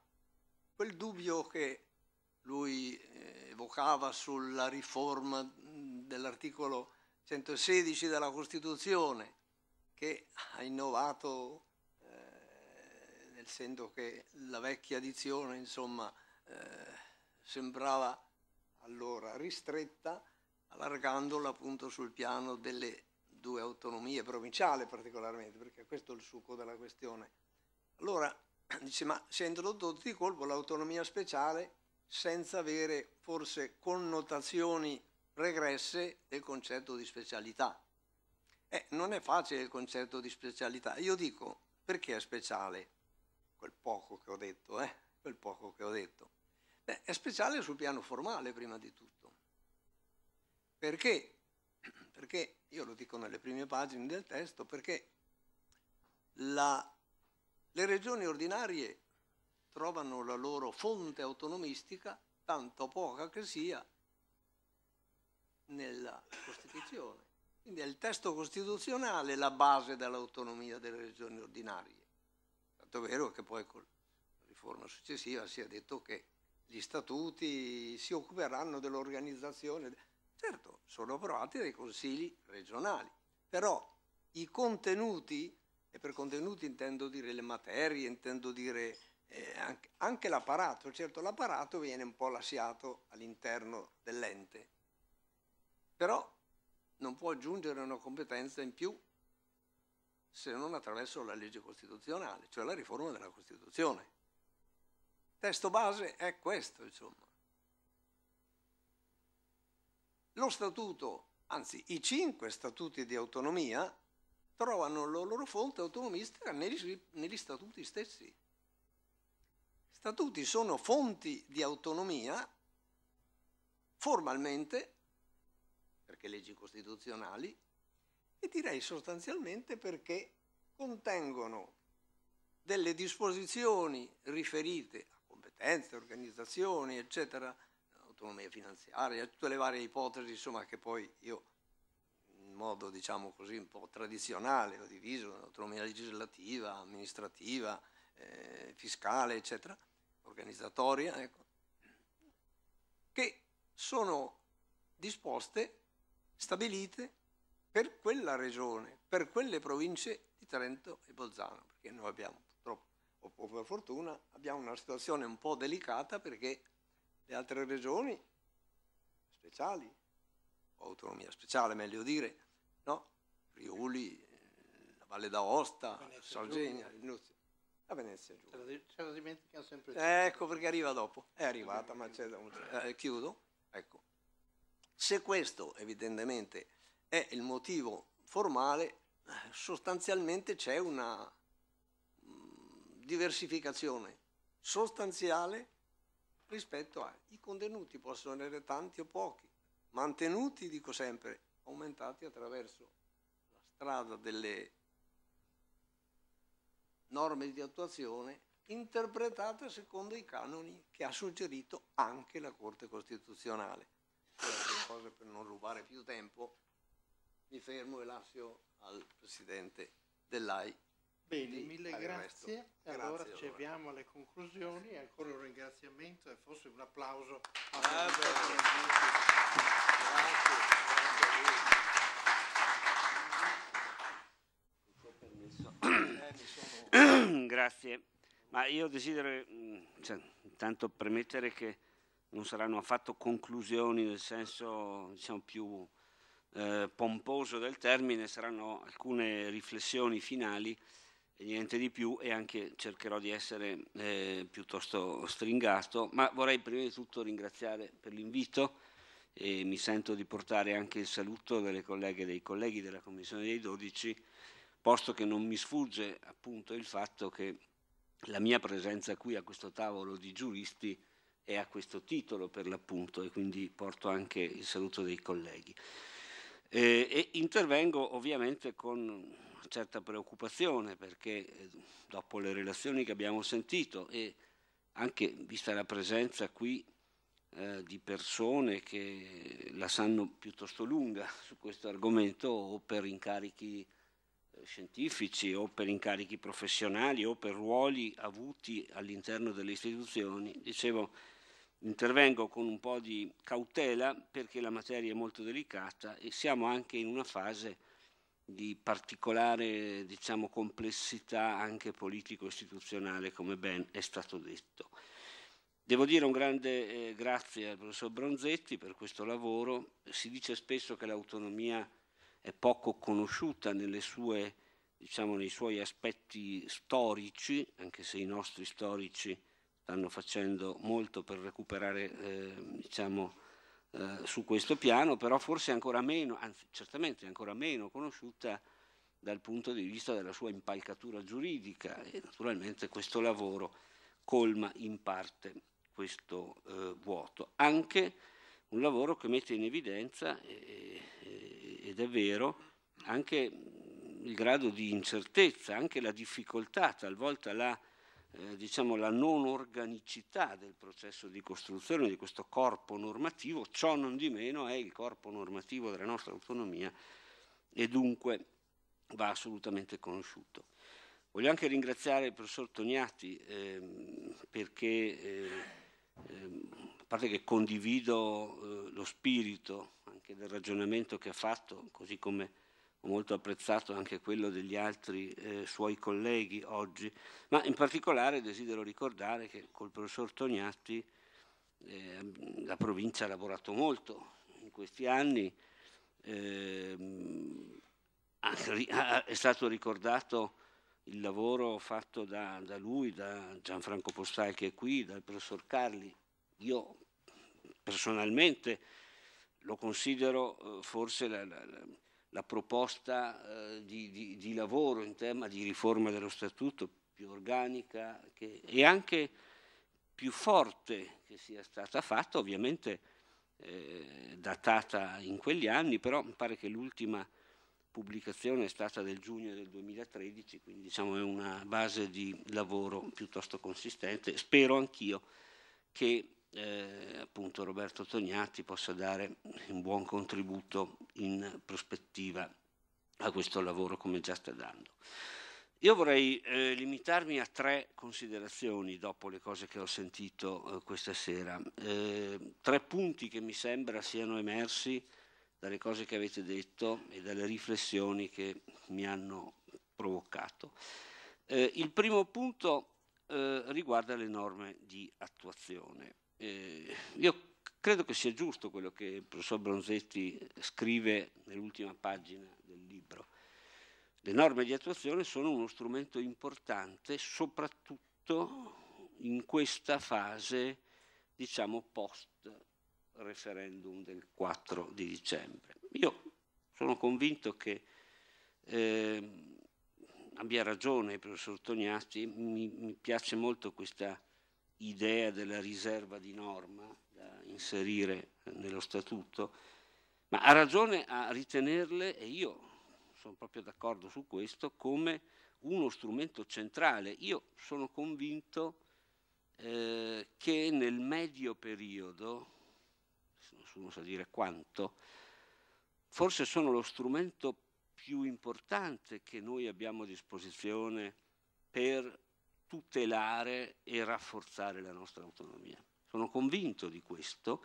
quel dubbio che lui eh, evocava sulla riforma dell'articolo 116 della Costituzione, che ha innovato, eh, nel senso che la vecchia edizione, insomma, eh, sembrava allora ristretta, allargandola appunto sul piano delle due autonomie provinciali particolarmente, perché questo è il succo della questione. Allora (clears throat) dice, ma si è introdotto di colpo l'autonomia speciale senza avere forse connotazioni regresse del concetto di specialità. Eh, non è facile il concetto di specialità. Io dico, perché è speciale? Quel poco che ho detto, eh? Quel poco che ho detto. Beh, è speciale sul piano formale prima di tutto. Perché? (clears throat) Perché, io lo dico nelle prime pagine del testo, perché la, le regioni ordinarie trovano la loro fonte autonomistica, tanto poca che sia, nella Costituzione. Quindi è il testo costituzionale la base dell'autonomia delle regioni ordinarie. Tanto è vero che poi con la riforma successiva si è detto che gli statuti, si occuperanno dell'organizzazione. Certo, sono approvati dai consigli regionali, però i contenuti, e per contenuti intendo dire le materie, intendo dire eh, anche, anche l'apparato, certo l'apparato viene un po' lasciato all'interno dell'ente, però non può aggiungere una competenza in più se non attraverso la legge costituzionale, cioè la riforma della Costituzione testo base è questo, insomma. Lo statuto, anzi i cinque statuti di autonomia, trovano la loro fonte autonomistica negli, negli statuti stessi. Statuti sono fonti di autonomia formalmente, perché leggi costituzionali, e direi sostanzialmente perché contengono delle disposizioni riferite competenze, organizzazioni, eccetera, autonomia finanziaria, tutte le varie ipotesi insomma, che poi io in modo diciamo così un po' tradizionale ho diviso, autonomia legislativa, amministrativa, eh, fiscale, eccetera, organizzatoria, ecco, che sono disposte, stabilite per quella regione, per quelle province di Trento e Bolzano, perché noi abbiamo o, per fortuna, abbiamo una situazione un po' delicata perché le altre regioni speciali, o autonomia speciale meglio dire, no? Friuli, la Valle d'Aosta, Salgenia, Venezia la Venezia giù. Ce la dimenticano sempre. Eh, ecco perché arriva dopo, è arrivata, ma c'è da un... Eh, chiudo. Ecco. Se questo evidentemente è il motivo formale, eh, sostanzialmente c'è una diversificazione sostanziale rispetto ai contenuti, possono essere tanti o pochi, mantenuti, dico sempre, aumentati attraverso la strada delle norme di attuazione interpretate secondo i canoni che ha suggerito anche la Corte Costituzionale. Cose per non rubare più tempo, mi fermo e lascio al Presidente dell'AI Bene, mille grazie. grazie. allora ci avviamo alle conclusioni. Ancora un ringraziamento e forse un applauso. Ah, grazie. Grazie. (coughs) grazie. Ma io desidero mm, cioè, tanto premettere che non saranno affatto conclusioni nel senso diciamo, più eh, pomposo del termine, saranno alcune riflessioni finali niente di più e anche cercherò di essere eh, piuttosto stringato, ma vorrei prima di tutto ringraziare per l'invito e mi sento di portare anche il saluto delle colleghe e dei colleghi della Commissione dei 12, posto che non mi sfugge appunto il fatto che la mia presenza qui a questo tavolo di giuristi è a questo titolo per l'appunto e quindi porto anche il saluto dei colleghi. Eh, e intervengo ovviamente con certa preoccupazione perché eh, dopo le relazioni che abbiamo sentito e anche vista la presenza qui eh, di persone che la sanno piuttosto lunga su questo argomento o per incarichi eh, scientifici o per incarichi professionali o per ruoli avuti all'interno delle istituzioni, dicevo intervengo con un po' di cautela perché la materia è molto delicata e siamo anche in una fase di particolare diciamo, complessità anche politico-istituzionale, come ben è stato detto. Devo dire un grande eh, grazie al professor Bronzetti per questo lavoro. Si dice spesso che l'autonomia è poco conosciuta sue, diciamo, nei suoi aspetti storici, anche se i nostri storici stanno facendo molto per recuperare eh, diciamo, eh, su questo piano, però forse ancora meno, anzi certamente ancora meno conosciuta dal punto di vista della sua impalcatura giuridica e naturalmente questo lavoro colma in parte questo eh, vuoto. Anche un lavoro che mette in evidenza, e, e, ed è vero, anche il grado di incertezza, anche la difficoltà, talvolta la eh, diciamo, la non organicità del processo di costruzione di questo corpo normativo, ciò non di meno è il corpo normativo della nostra autonomia e dunque va assolutamente conosciuto. Voglio anche ringraziare il professor Tognati ehm, perché, eh, ehm, a parte che condivido eh, lo spirito anche del ragionamento che ha fatto, così come ho molto apprezzato anche quello degli altri eh, suoi colleghi oggi, ma in particolare desidero ricordare che col professor Tognatti eh, la provincia ha lavorato molto in questi anni, eh, è stato ricordato il lavoro fatto da, da lui, da Gianfranco Postal che è qui, dal professor Carli. Io personalmente lo considero eh, forse la, la, la la proposta eh, di, di, di, lavoro in tema di riforma dello statuto più organica che, e anche più forte che sia stata fatta, ovviamente eh, datata in quegli anni, però mi pare che l'ultima pubblicazione è stata del giugno del 2013, quindi diciamo è una base di lavoro piuttosto consistente. Spero anch'io che eh, appunto Roberto Tognatti possa dare un buon contributo in prospettiva a questo lavoro come già sta dando. Io vorrei eh, limitarmi a tre considerazioni dopo le cose che ho sentito eh, questa sera, eh, tre punti che mi sembra siano emersi dalle cose che avete detto e dalle riflessioni che mi hanno provocato. Eh, il primo punto eh, riguarda le norme di attuazione. Eh, io credo che sia giusto quello che il professor Bronzetti scrive nell'ultima pagina del libro. Le norme di attuazione sono uno strumento importante soprattutto in questa fase, diciamo, post referendum del 4 di dicembre. Io sono convinto che eh, abbia ragione il professor Tognati, mi, mi piace molto questa idea della riserva di norma da inserire nello statuto, ma ha ragione a ritenerle, e io sono proprio d'accordo su questo, come uno strumento centrale. Io sono convinto eh, che nel medio periodo, nessuno sa dire quanto, forse sono lo strumento più importante che noi abbiamo a disposizione per tutelare e rafforzare la nostra autonomia. Sono convinto di questo,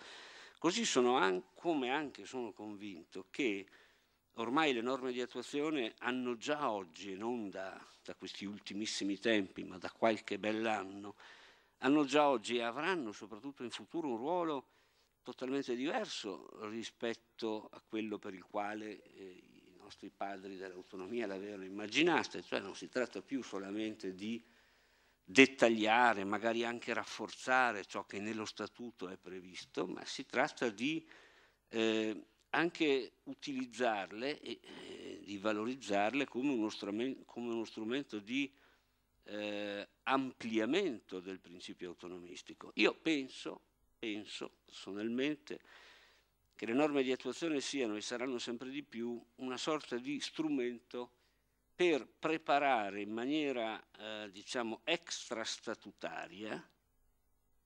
così sono an come anche sono convinto che ormai le norme di attuazione hanno già oggi, e non da, da questi ultimissimi tempi, ma da qualche bell'anno, hanno già oggi e avranno soprattutto in futuro un ruolo totalmente diverso rispetto a quello per il quale eh, i nostri padri dell'autonomia l'avevano immaginata, cioè non si tratta più solamente di dettagliare, magari anche rafforzare ciò che nello statuto è previsto, ma si tratta di eh, anche utilizzarle e eh, di valorizzarle come uno, strumento, come uno strumento di eh, ampliamento del principio autonomistico. Io penso, penso personalmente, che le norme di attuazione siano e saranno sempre di più una sorta di strumento per preparare in maniera eh, diciamo extrastatutaria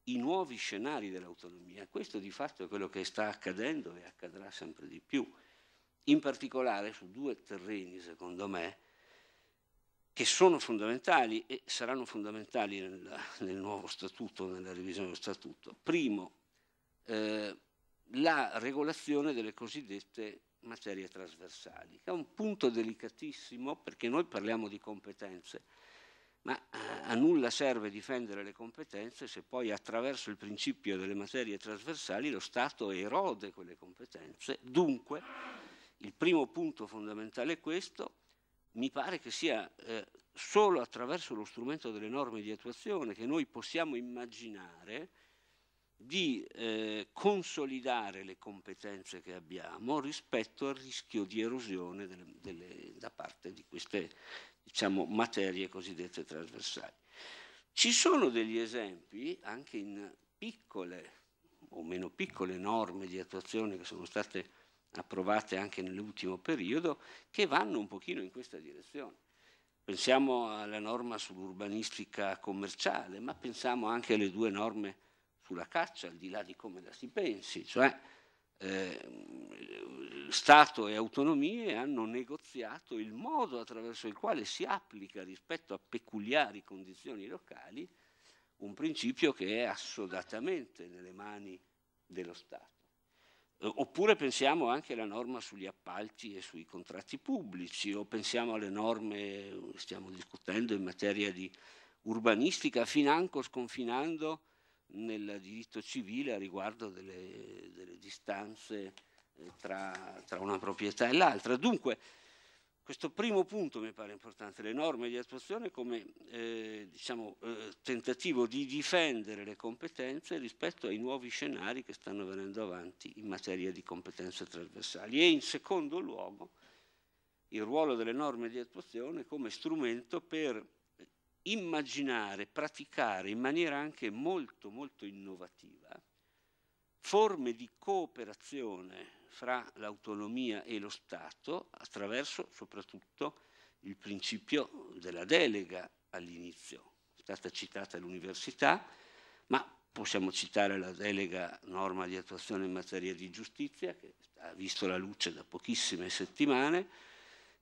i nuovi scenari dell'autonomia. Questo di fatto è quello che sta accadendo e accadrà sempre di più, in particolare su due terreni, secondo me, che sono fondamentali e saranno fondamentali nel, nel nuovo statuto, nella revisione dello statuto. Primo, eh, la regolazione delle cosiddette materie trasversali, che è un punto delicatissimo perché noi parliamo di competenze, ma eh, a nulla serve difendere le competenze se poi attraverso il principio delle materie trasversali lo Stato erode quelle competenze. Dunque, il primo punto fondamentale è questo, mi pare che sia eh, solo attraverso lo strumento delle norme di attuazione che noi possiamo immaginare di eh, consolidare le competenze che abbiamo rispetto al rischio di erosione delle, delle, da parte di queste diciamo, materie cosiddette trasversali. Ci sono degli esempi, anche in piccole o meno piccole norme di attuazione che sono state approvate anche nell'ultimo periodo, che vanno un pochino in questa direzione. Pensiamo alla norma sull'urbanistica commerciale, ma pensiamo anche alle due norme sulla caccia, al di là di come la si pensi, cioè eh, Stato e autonomie hanno negoziato il modo attraverso il quale si applica rispetto a peculiari condizioni locali un principio che è assodatamente nelle mani dello Stato. Eh, oppure pensiamo anche alla norma sugli appalti e sui contratti pubblici, o pensiamo alle norme, stiamo discutendo in materia di urbanistica, financo sconfinando nel diritto civile a riguardo delle, delle distanze eh, tra, tra, una proprietà e l'altra. Dunque, questo primo punto mi pare importante, le norme di attuazione come eh, diciamo, eh, tentativo di difendere le competenze rispetto ai nuovi scenari che stanno venendo avanti in materia di competenze trasversali. E in secondo luogo il ruolo delle norme di attuazione come strumento per immaginare, praticare in maniera anche molto, molto innovativa forme di cooperazione fra l'autonomia e lo Stato attraverso soprattutto il principio della delega all'inizio. È stata citata l'università, ma possiamo citare la delega norma di attuazione in materia di giustizia, che ha visto la luce da pochissime settimane,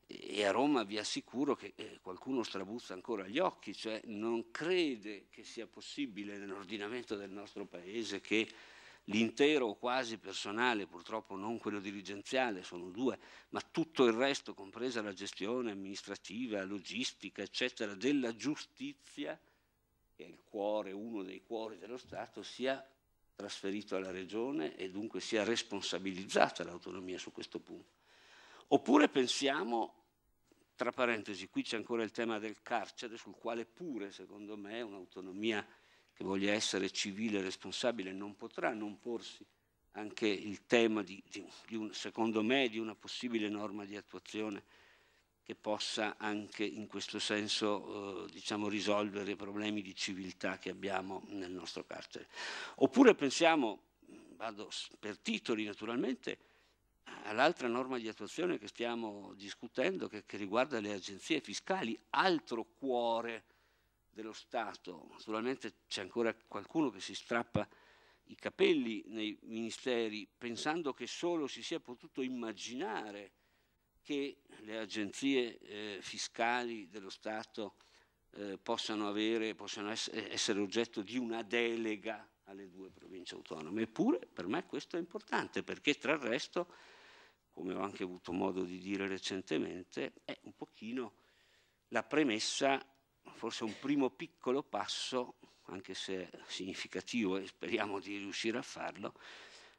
e a Roma vi assicuro che eh, qualcuno strabuzza ancora gli occhi, cioè non crede che sia possibile nell'ordinamento del nostro Paese che l'intero o quasi personale, purtroppo non quello dirigenziale, sono due, ma tutto il resto, compresa la gestione amministrativa, logistica, eccetera, della giustizia, che è il cuore, uno dei cuori dello Stato, sia trasferito alla Regione e dunque sia responsabilizzata l'autonomia su questo punto. Oppure pensiamo, tra parentesi, qui c'è ancora il tema del carcere, sul quale pure, secondo me, un'autonomia che voglia essere civile e responsabile non potrà non porsi anche il tema, di, di, di un, secondo me, di una possibile norma di attuazione che possa anche in questo senso eh, diciamo, risolvere i problemi di civiltà che abbiamo nel nostro carcere. Oppure pensiamo, vado per titoli naturalmente, all'altra norma di attuazione che stiamo discutendo, che, che riguarda le agenzie fiscali, altro cuore dello Stato. Naturalmente c'è ancora qualcuno che si strappa i capelli nei ministeri pensando che solo si sia potuto immaginare che le agenzie eh, fiscali dello Stato eh, possano, avere, possano ess eh, essere oggetto di una delega alle due province autonome. Eppure per me questo è importante perché tra il resto come ho anche avuto modo di dire recentemente, è un pochino la premessa, forse un primo piccolo passo, anche se significativo e speriamo di riuscire a farlo,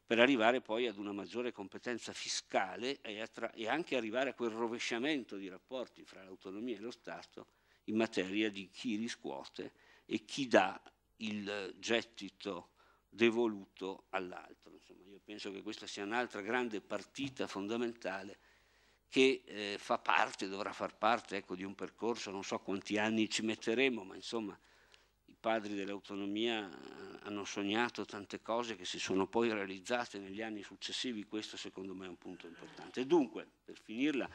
per arrivare poi ad una maggiore competenza fiscale e, e anche arrivare a quel rovesciamento di rapporti fra l'autonomia e lo Stato in materia di chi riscuote e chi dà il gettito devoluto all'altro. Insomma, io penso che questa sia un'altra grande partita fondamentale che eh, fa parte, dovrà far parte ecco, di un percorso, non so quanti anni ci metteremo, ma insomma i padri dell'autonomia eh, hanno sognato tante cose che si sono poi realizzate negli anni successivi, questo secondo me è un punto importante. Dunque, per finirla,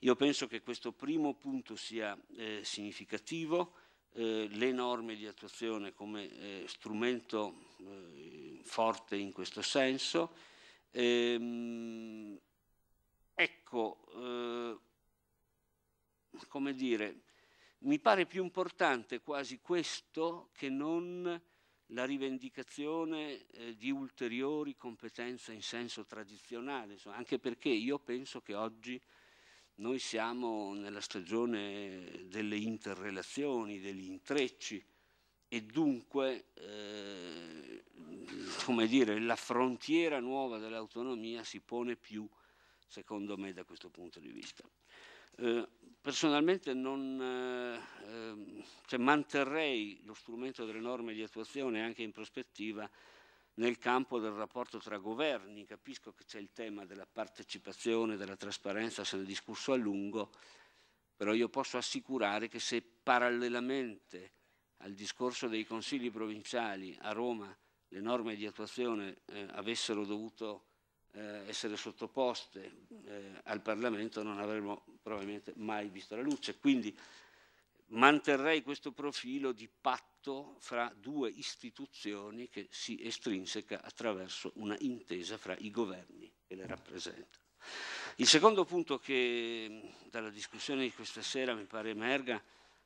io penso che questo primo punto sia eh, significativo, eh, le norme di attuazione come eh, strumento eh, forte in questo senso. Ehm, ecco, eh, come dire, mi pare più importante quasi questo che non la rivendicazione eh, di ulteriori competenze in senso tradizionale, insomma, anche perché io penso che oggi noi siamo nella stagione delle interrelazioni, degli intrecci e dunque eh, come dire, la frontiera nuova dell'autonomia si pone più, secondo me, da questo punto di vista. Eh, personalmente non, eh, ehm, cioè manterrei lo strumento delle norme di attuazione anche in prospettiva nel campo del rapporto tra governi. Capisco che c'è il tema della partecipazione, della trasparenza, se ne è discusso a lungo, però io posso assicurare che se parallelamente al discorso dei consigli provinciali a Roma le norme di attuazione eh, avessero dovuto eh, essere sottoposte eh, al Parlamento non avremmo probabilmente mai visto la luce. Quindi manterrei questo profilo di patto fra due istituzioni che si estrinseca attraverso una intesa fra i governi che le rappresentano. Il secondo punto che dalla discussione di questa sera mi pare emerga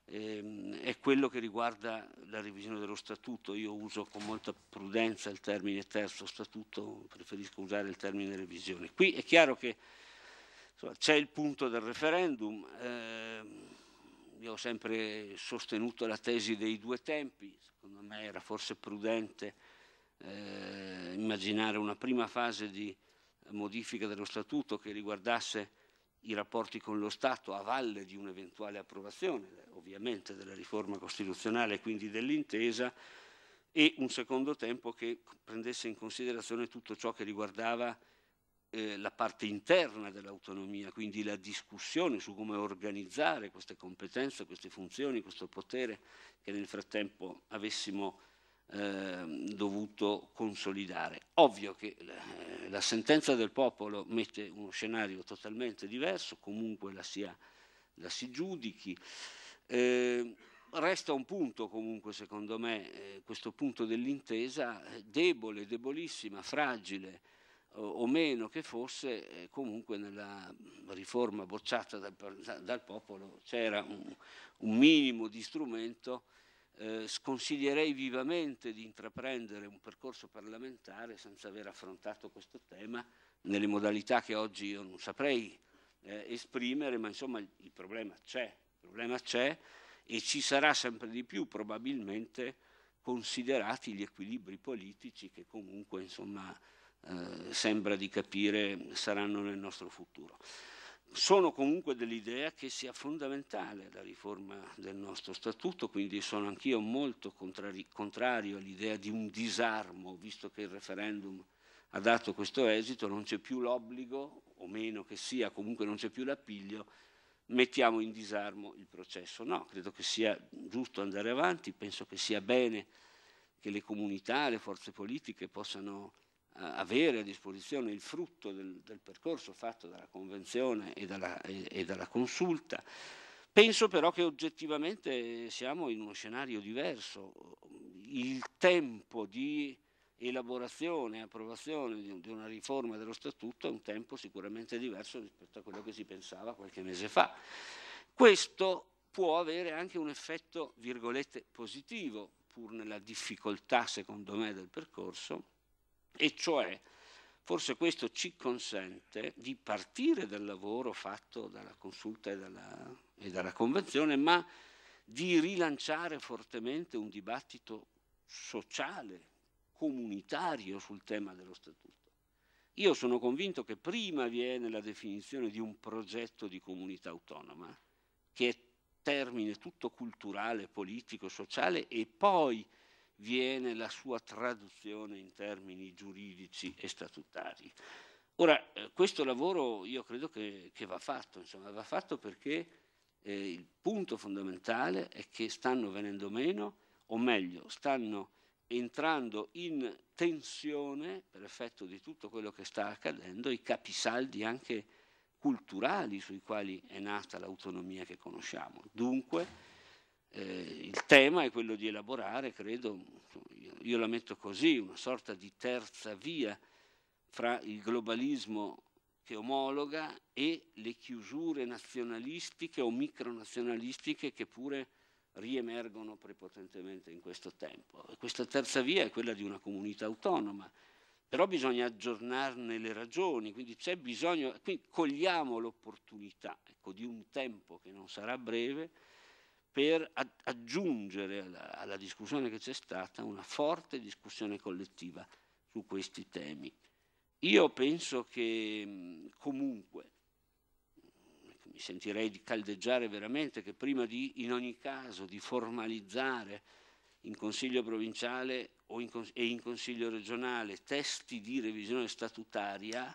ehm, è quello che riguarda la revisione dello statuto. Io uso con molta prudenza il termine terzo statuto, preferisco usare il termine revisione. Qui è chiaro che c'è il punto del referendum. Ehm, io ho sempre sostenuto la tesi dei due tempi, secondo me era forse prudente eh, immaginare una prima fase di modifica dello statuto che riguardasse i rapporti con lo Stato a valle di un'eventuale approvazione, ovviamente, della riforma costituzionale e quindi dell'intesa, e un secondo tempo che prendesse in considerazione tutto ciò che riguardava eh, la parte interna dell'autonomia, quindi la discussione su come organizzare queste competenze, queste funzioni, questo potere che nel frattempo avessimo eh, dovuto consolidare. Ovvio che eh, la sentenza del popolo mette uno scenario totalmente diverso, comunque la, sia, la si giudichi. Ehm, resta un punto comunque, secondo me, eh, questo punto dell'intesa eh, debole, debolissima, fragile, o meno che fosse, eh, comunque nella riforma bocciata dal, dal popolo c'era un, un, minimo di strumento. Eh, sconsiglierei vivamente di intraprendere un percorso parlamentare senza aver affrontato questo tema nelle modalità che oggi io non saprei eh, esprimere, ma insomma il, il problema c'è, il problema c'è e ci sarà sempre di più probabilmente considerati gli equilibri politici che comunque insomma eh, sembra di capire saranno nel nostro futuro. Sono comunque dell'idea che sia fondamentale la riforma del nostro statuto, quindi sono anch'io molto contrari, contrario all'idea di un disarmo, visto che il referendum ha dato questo esito, non c'è più l'obbligo, o meno che sia, comunque non c'è più l'appiglio, mettiamo in disarmo il processo. No, credo che sia giusto andare avanti, penso che sia bene che le comunità, le forze politiche possano eh, avere a disposizione il frutto del, del percorso fatto dalla Convenzione e dalla, e, e dalla consulta. Penso però che oggettivamente siamo in uno scenario diverso. Il tempo di elaborazione e approvazione di una riforma dello statuto è un tempo sicuramente diverso rispetto a quello che si pensava qualche mese fa. Questo può avere anche un effetto, virgolette, positivo, pur nella difficoltà, secondo me, del percorso, e cioè, forse questo ci consente di partire dal lavoro fatto dalla consulta e dalla, e dalla convenzione, ma di rilanciare fortemente un dibattito sociale, comunitario sul tema dello statuto. Io sono convinto che prima viene la definizione di un progetto di comunità autonoma, che è termine tutto culturale, politico, sociale, e poi viene la sua traduzione in termini giuridici e statutari. Ora, eh, questo lavoro io credo che, che va fatto, insomma, va fatto perché eh, il punto fondamentale è che stanno venendo meno, o meglio, stanno entrando in tensione, per effetto di tutto quello che sta accadendo, i capisaldi anche culturali sui quali è nata l'autonomia che conosciamo. Dunque, eh, il tema è quello di elaborare, credo, io la metto così, una sorta di terza via fra il globalismo che omologa e le chiusure nazionalistiche o micronazionalistiche che pure riemergono prepotentemente in questo tempo. E questa terza via è quella di una comunità autonoma, però bisogna aggiornarne le ragioni, quindi c'è bisogno, quindi cogliamo l'opportunità ecco, di un tempo che non sarà breve, per aggiungere alla, alla discussione che c'è stata una forte discussione collettiva su questi temi. Io penso che mm, comunque ecco, mi sentirei di caldeggiare veramente che prima di, in ogni caso, di formalizzare in Consiglio provinciale in, e in Consiglio regionale testi di revisione statutaria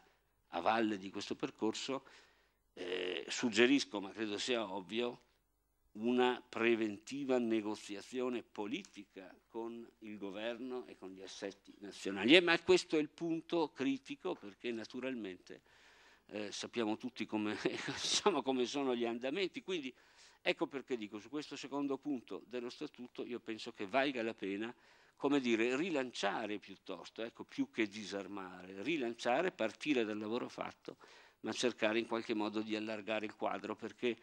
a valle di questo percorso, eh, suggerisco, ma credo sia ovvio, una preventiva negoziazione politica con il governo e con gli assetti nazionali. Eh, ma questo è il punto critico perché naturalmente eh, sappiamo tutti come, diciamo, (laughs) come, sono gli andamenti, quindi ecco perché dico su questo secondo punto dello statuto io penso che valga la pena come dire, rilanciare piuttosto, ecco, più che disarmare, rilanciare, partire dal lavoro fatto, ma cercare in qualche modo di allargare il quadro perché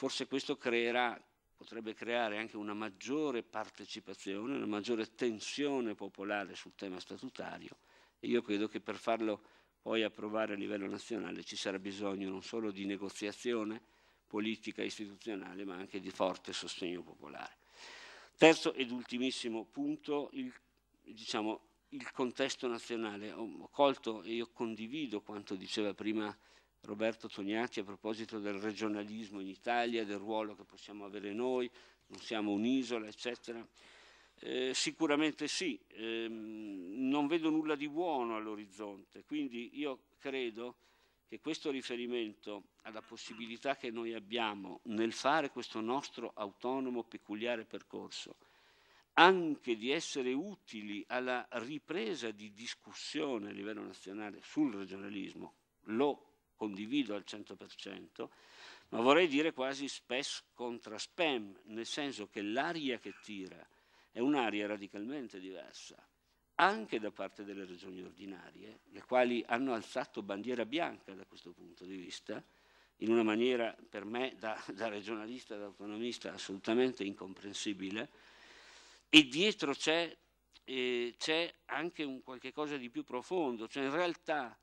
Forse questo creerà, potrebbe creare anche una maggiore partecipazione, una maggiore tensione popolare sul tema statutario e io credo che per farlo poi approvare a livello nazionale ci sarà bisogno non solo di negoziazione politica istituzionale ma anche di forte sostegno popolare. Terzo ed ultimissimo punto, il, diciamo, il contesto nazionale. Ho colto e io condivido quanto diceva prima Roberto Tognati a proposito del regionalismo in Italia, del ruolo che possiamo avere noi, non siamo un'isola, eccetera. Eh, sicuramente sì, ehm, non vedo nulla di buono all'orizzonte, quindi io credo che questo riferimento alla possibilità che noi abbiamo nel fare questo nostro autonomo peculiare percorso, anche di essere utili alla ripresa di discussione a livello nazionale sul regionalismo, lo condivido al 100%, ma vorrei dire quasi spes contra spam, nel senso che l'aria che tira è un'aria radicalmente diversa, anche da parte delle regioni ordinarie, le quali hanno alzato bandiera bianca da questo punto di vista, in una maniera per me da, da regionalista, da autonomista, assolutamente incomprensibile, e dietro c'è, eh, c'è anche un qualche cosa di più profondo, cioè in realtà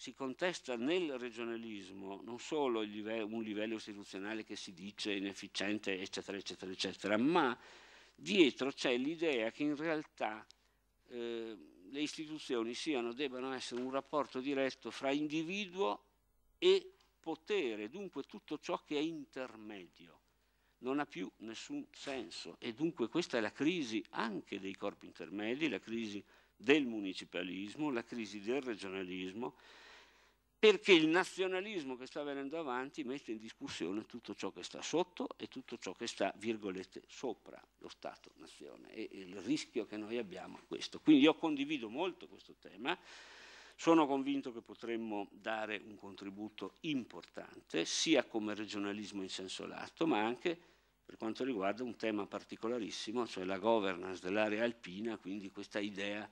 si contesta nel regionalismo non solo livello, un livello istituzionale che si dice inefficiente, eccetera, eccetera, eccetera, ma dietro c'è l'idea che in realtà eh, le istituzioni siano, debbano essere un rapporto diretto fra individuo e potere, dunque tutto ciò che è intermedio non ha più nessun senso e dunque questa è la crisi anche dei corpi intermedi, la crisi del municipalismo, la crisi del regionalismo, perché il nazionalismo che sta venendo avanti mette in discussione tutto ciò che sta sotto e tutto ciò che sta, virgolette, sopra lo Stato-nazione. E il rischio che noi abbiamo è questo. Quindi io condivido molto questo tema, sono convinto che potremmo dare un contributo importante, sia come regionalismo in senso lato, ma anche per quanto riguarda un tema particolarissimo, cioè la governance dell'area alpina, quindi questa idea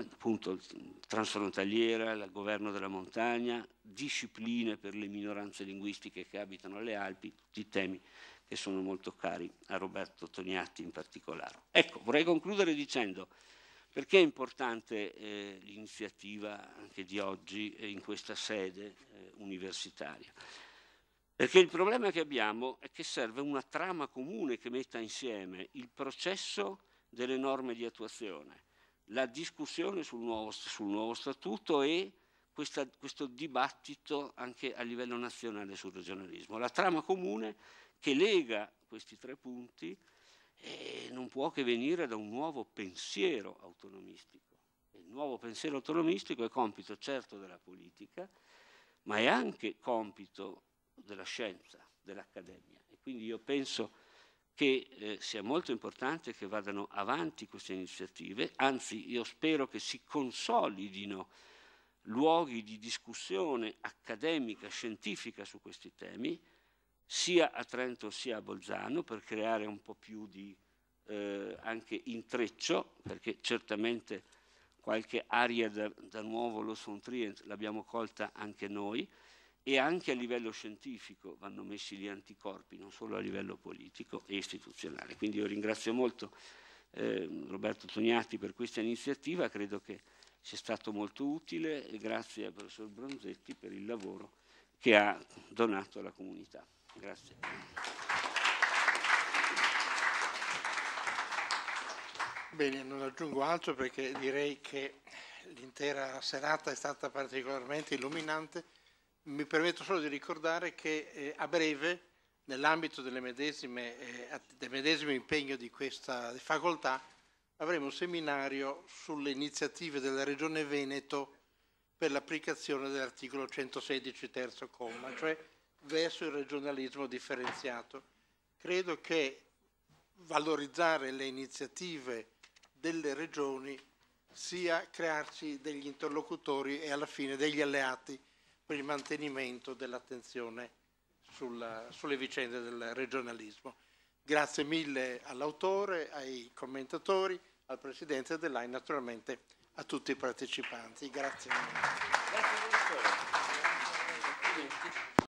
appunto transfrontaliera, il governo della montagna, discipline per le minoranze linguistiche che abitano le Alpi, tutti temi che sono molto cari a Roberto Toniatti in particolare. Ecco, vorrei concludere dicendo perché è importante eh, l'iniziativa anche di oggi eh, in questa sede eh, universitaria. Perché il problema che abbiamo è che serve una trama comune che metta insieme il processo delle norme di attuazione, la discussione sul nuovo, sul nuovo statuto e questa, questo dibattito anche a livello nazionale sul regionalismo. La trama comune che lega questi tre punti eh, non può che venire da un nuovo pensiero autonomistico. Il nuovo pensiero autonomistico è compito certo della politica, ma è anche compito della scienza, dell'accademia. E quindi io penso che eh, sia molto importante che vadano avanti queste iniziative, anzi io spero che si consolidino luoghi di discussione accademica, scientifica su questi temi, sia a Trento sia a Bolzano, per creare un po' più di eh, anche intreccio, perché certamente qualche aria da, da nuovo lo Trient l'abbiamo colta anche noi, e anche a livello scientifico vanno messi gli anticorpi, non solo a livello politico e istituzionale. Quindi io ringrazio molto eh, Roberto Tognatti per questa iniziativa, credo che sia stato molto utile e grazie al professor Bronzetti per il lavoro che ha donato alla comunità. Grazie. Bene, non aggiungo altro perché direi che l'intera serata è stata particolarmente illuminante mi permetto solo di ricordare che eh, a breve, nell'ambito eh, del medesimo impegno di questa facoltà, avremo un seminario sulle iniziative della Regione Veneto per l'applicazione dell'articolo 116 terzo comma, cioè verso il regionalismo differenziato. Credo che valorizzare le iniziative delle regioni sia crearci degli interlocutori e alla fine degli alleati per il mantenimento dell'attenzione sulle vicende del regionalismo. Grazie mille all'autore, ai commentatori, al Presidente dell'AI e naturalmente a tutti i partecipanti. Grazie. Grazie